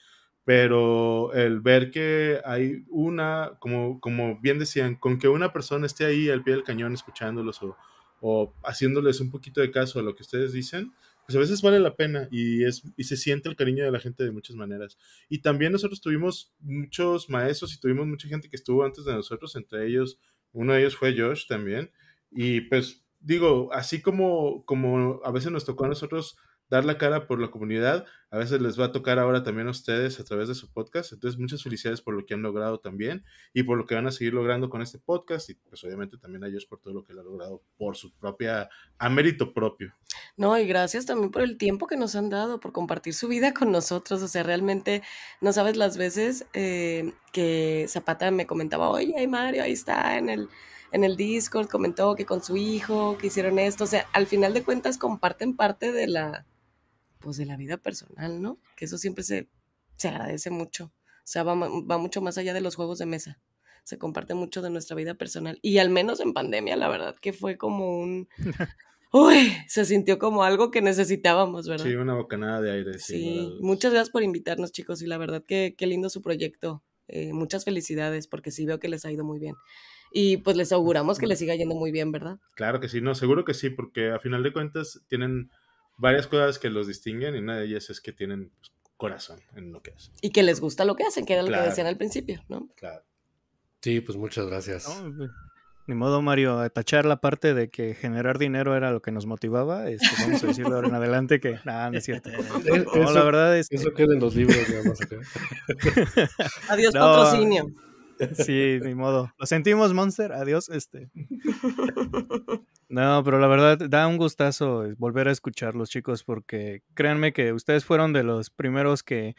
pero el ver que hay una, como, como bien decían, con que una persona esté ahí al pie del cañón escuchándolos o, o haciéndoles un poquito de caso a lo que ustedes dicen, pues a veces vale la pena y, es, y se siente el cariño de la gente de muchas maneras. Y también nosotros tuvimos muchos maestros y tuvimos mucha gente que estuvo antes de nosotros, entre ellos, uno de ellos fue Josh también, y pues digo, así como, como a veces nos tocó a nosotros dar la cara por la comunidad. A veces les va a tocar ahora también a ustedes a través de su podcast. Entonces, muchas felicidades por lo que han logrado también y por lo que van a seguir logrando con este podcast y pues obviamente también a ellos por todo lo que han logrado por su propia, a mérito propio. No, y gracias también por el tiempo que nos han dado, por compartir su vida con nosotros. O sea, realmente no sabes las veces eh, que Zapata me comentaba, oye, Mario, ahí está en el en el Discord comentó que con su hijo, que hicieron esto, o sea, al final de cuentas comparten parte de la, pues de la vida personal, ¿no? Que eso siempre se, agradece mucho. O sea, va, mucho más allá de los juegos de mesa. Se comparte mucho de nuestra vida personal. Y al menos en pandemia, la verdad que fue como un... *laughs* Uy, se sintió como algo que necesitábamos, ¿verdad? Sí, una bocanada de aire. Sí, sí. muchas gracias por invitarnos, chicos. Y la verdad que qué lindo su proyecto. Eh, muchas felicidades, porque sí veo que les ha ido muy bien y pues les auguramos que les siga yendo muy bien, ¿verdad? Claro que sí, no, seguro que sí, porque a final de cuentas tienen varias cosas que los distinguen y una de ellas es que tienen pues, corazón en lo que hacen. Y que les gusta lo que hacen, que era lo que decían al principio, ¿no? Claro. Sí, pues muchas gracias. Pues, ni modo, Mario, a eh, tachar la parte de que generar dinero era lo que nos motivaba. que este, vamos a decirlo ahora en adelante que nada, no es cierto. *laughs* no, eso, la verdad es. Eso queda en los libros, digamos, *laughs* Adiós, patrocinio. Sí, ni modo. Lo sentimos, Monster. Adiós, este. *laughs* No, pero la verdad da un gustazo volver a escucharlos, chicos, porque créanme que ustedes fueron de los primeros que.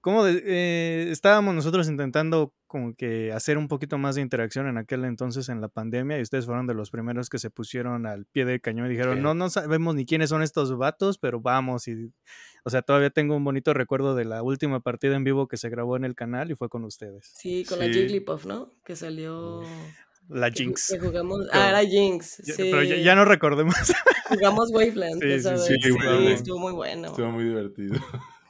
¿Cómo eh, estábamos nosotros intentando como que hacer un poquito más de interacción en aquel entonces en la pandemia y ustedes fueron de los primeros que se pusieron al pie del cañón y dijeron, no, no sabemos ni quiénes son estos vatos, pero vamos. Y, o sea, todavía tengo un bonito recuerdo de la última partida en vivo que se grabó en el canal y fue con ustedes. Sí, con la Jigglypuff, ¿no? Que salió... La Jinx. *laughs* ah, era Jinx. Sí. Pero ya, no recordemos. Jugamos Waveland. sí, sí, Estuvo muy bueno. Estuvo muy divertido.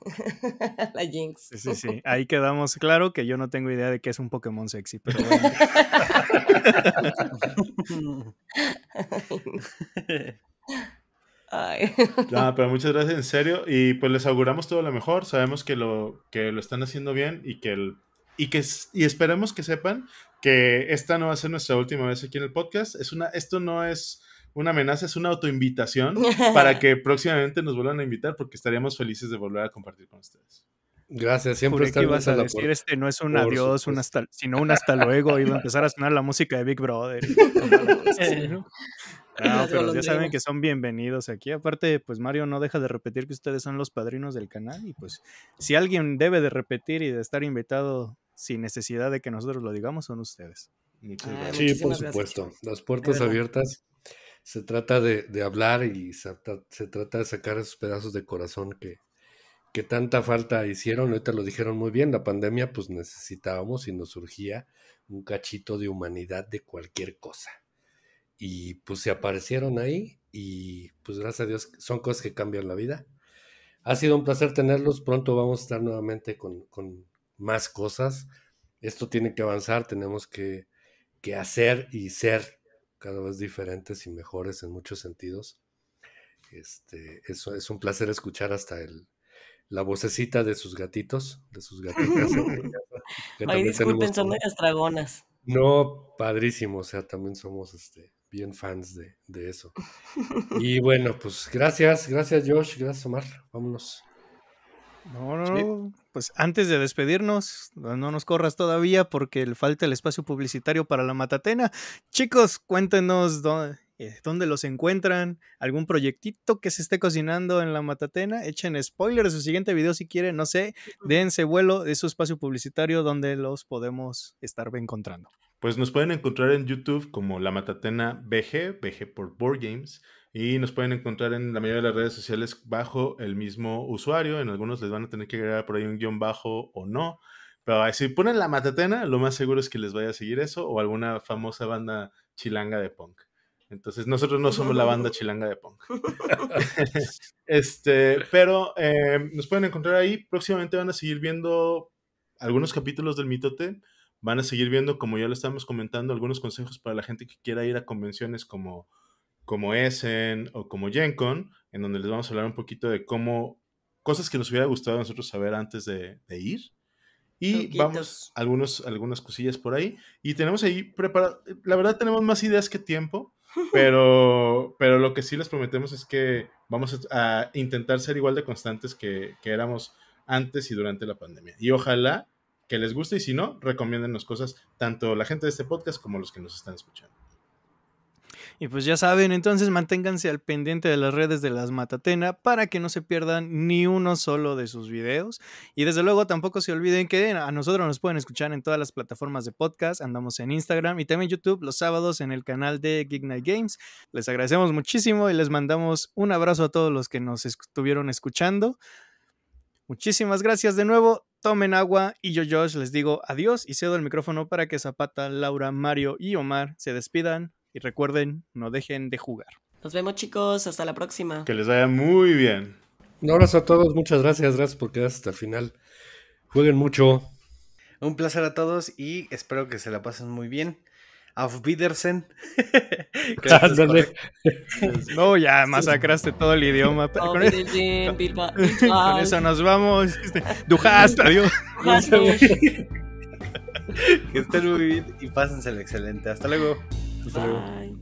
*laughs* la Jinx. Sí, sí, Ahí quedamos claro que yo no tengo idea de qué es un Pokémon sexy, pero bueno. *laughs* *laughs* No, pero muchas gracias, en serio. Y pues les auguramos todo lo mejor. Sabemos que lo, que lo están haciendo bien y que el y que y esperemos que sepan que esta no va a ser nuestra última vez aquí en el podcast. Es una, esto no es una amenaza, es una autoinvitación *laughs* para que próximamente nos vuelvan a invitar porque estaríamos felices de volver a compartir con ustedes. Gracias, siempre está a, decir este no es un adiós, sino un hasta luego, iba a empezar a sonar la música de Big Brother. *laughs* pero ya saben que son bienvenidos aquí. Aparte, pues Mario no deja de repetir que ustedes son los padrinos del canal y pues si alguien debe de repetir y de estar invitado sin necesidad de que nosotros lo digamos, son ustedes. Sí, por supuesto. Las puertas abiertas se trata de, hablar y se, trata de sacar esos pedazos de corazón que, que tanta falta hicieron. Ahorita lo dijeron muy bien, la pandemia pues necesitábamos y nos surgía un cachito de humanidad de cualquier cosa. Y pues se aparecieron ahí y pues gracias a Dios son cosas que cambian la vida. Ha sido un placer tenerlos, pronto vamos a estar nuevamente con, con más cosas. Esto tiene que avanzar, tenemos que, que hacer y ser cada vez diferentes y mejores en muchos sentidos. Este, es un placer escuchar hasta el, la vocecita de sus gatitos, de sus gatitas. *laughs* Ay, disculpen, son medias dragonas. No, padrísimo, o sea, también somos este, bien fans de, de eso. y bueno, pues gracias, gracias Josh, gracias Omar, vámonos. No, Pues antes de despedirnos, no nos corras todavía porque le falta el espacio publicitario para la matatena. Chicos, cuéntenos eh, dónde, los encuentran, algún proyectito que se esté cocinando en la matatena. Echen spoilers su siguiente video si quieren, no sé. Dense vuelo de su espacio publicitario donde los podemos estar encontrando. Pues nos pueden encontrar en YouTube como La Matatena BG, BG por Board Games. Y nos pueden encontrar en la mayoría de las redes sociales bajo el mismo usuario. En algunos les van a tener que agregar por ahí un guión bajo o no. Pero si ponen la matatena, lo más seguro es que les vaya a seguir eso o alguna famosa banda chilanga de punk. Entonces, nosotros no somos la banda chilanga de punk. *laughs* este, pero eh, nos pueden encontrar ahí. Próximamente van a seguir viendo algunos capítulos del mitote. Van a seguir viendo, como ya lo estábamos comentando, algunos consejos para la gente que quiera ir a convenciones como como Essen o como GenCon, en donde les vamos a hablar un poquito de cómo cosas que nos hubiera gustado a nosotros saber antes de, ir. Y vamos, algunos, algunas cosillas por ahí. Y tenemos ahí preparado, la verdad tenemos más ideas que tiempo, *laughs* pero, pero lo que sí les prometemos es que vamos a, intentar ser igual de constantes que, que éramos antes y durante la pandemia. Y ojalá que les guste y si no, las cosas tanto la gente de este podcast como los que nos están escuchando. Y pues ya saben, entonces manténganse al pendiente de las redes de las Matatena para que no se pierdan ni uno solo de sus videos. Y desde luego tampoco se olviden que a nosotros nos pueden escuchar en todas las plataformas de podcast, andamos en Instagram y también YouTube los sábados en el canal de Geek Night Games. Les agradecemos muchísimo y les mandamos un abrazo a todos los que nos estuvieron escuchando. Muchísimas gracias de nuevo. Tomen agua y yo, Josh, les digo adiós y cedo el micrófono para que Zapata, Laura, Mario y Omar se despidan y recuerden, no dejen de jugar. Nos vemos chicos, hasta la próxima. Que les vaya muy bien. Un abrazo a todos, muchas gracias, gracias por quedarse hasta el final. Jueguen mucho. Un placer a todos y espero que se la pasen muy bien. Auf Wiedersehen. *laughs* *laughs* no, ya masacraste todo el idioma. *laughs* con, eso, nos vamos. Este, Dujas, adiós. que estén muy bien y el excelente. Hasta luego. Bye.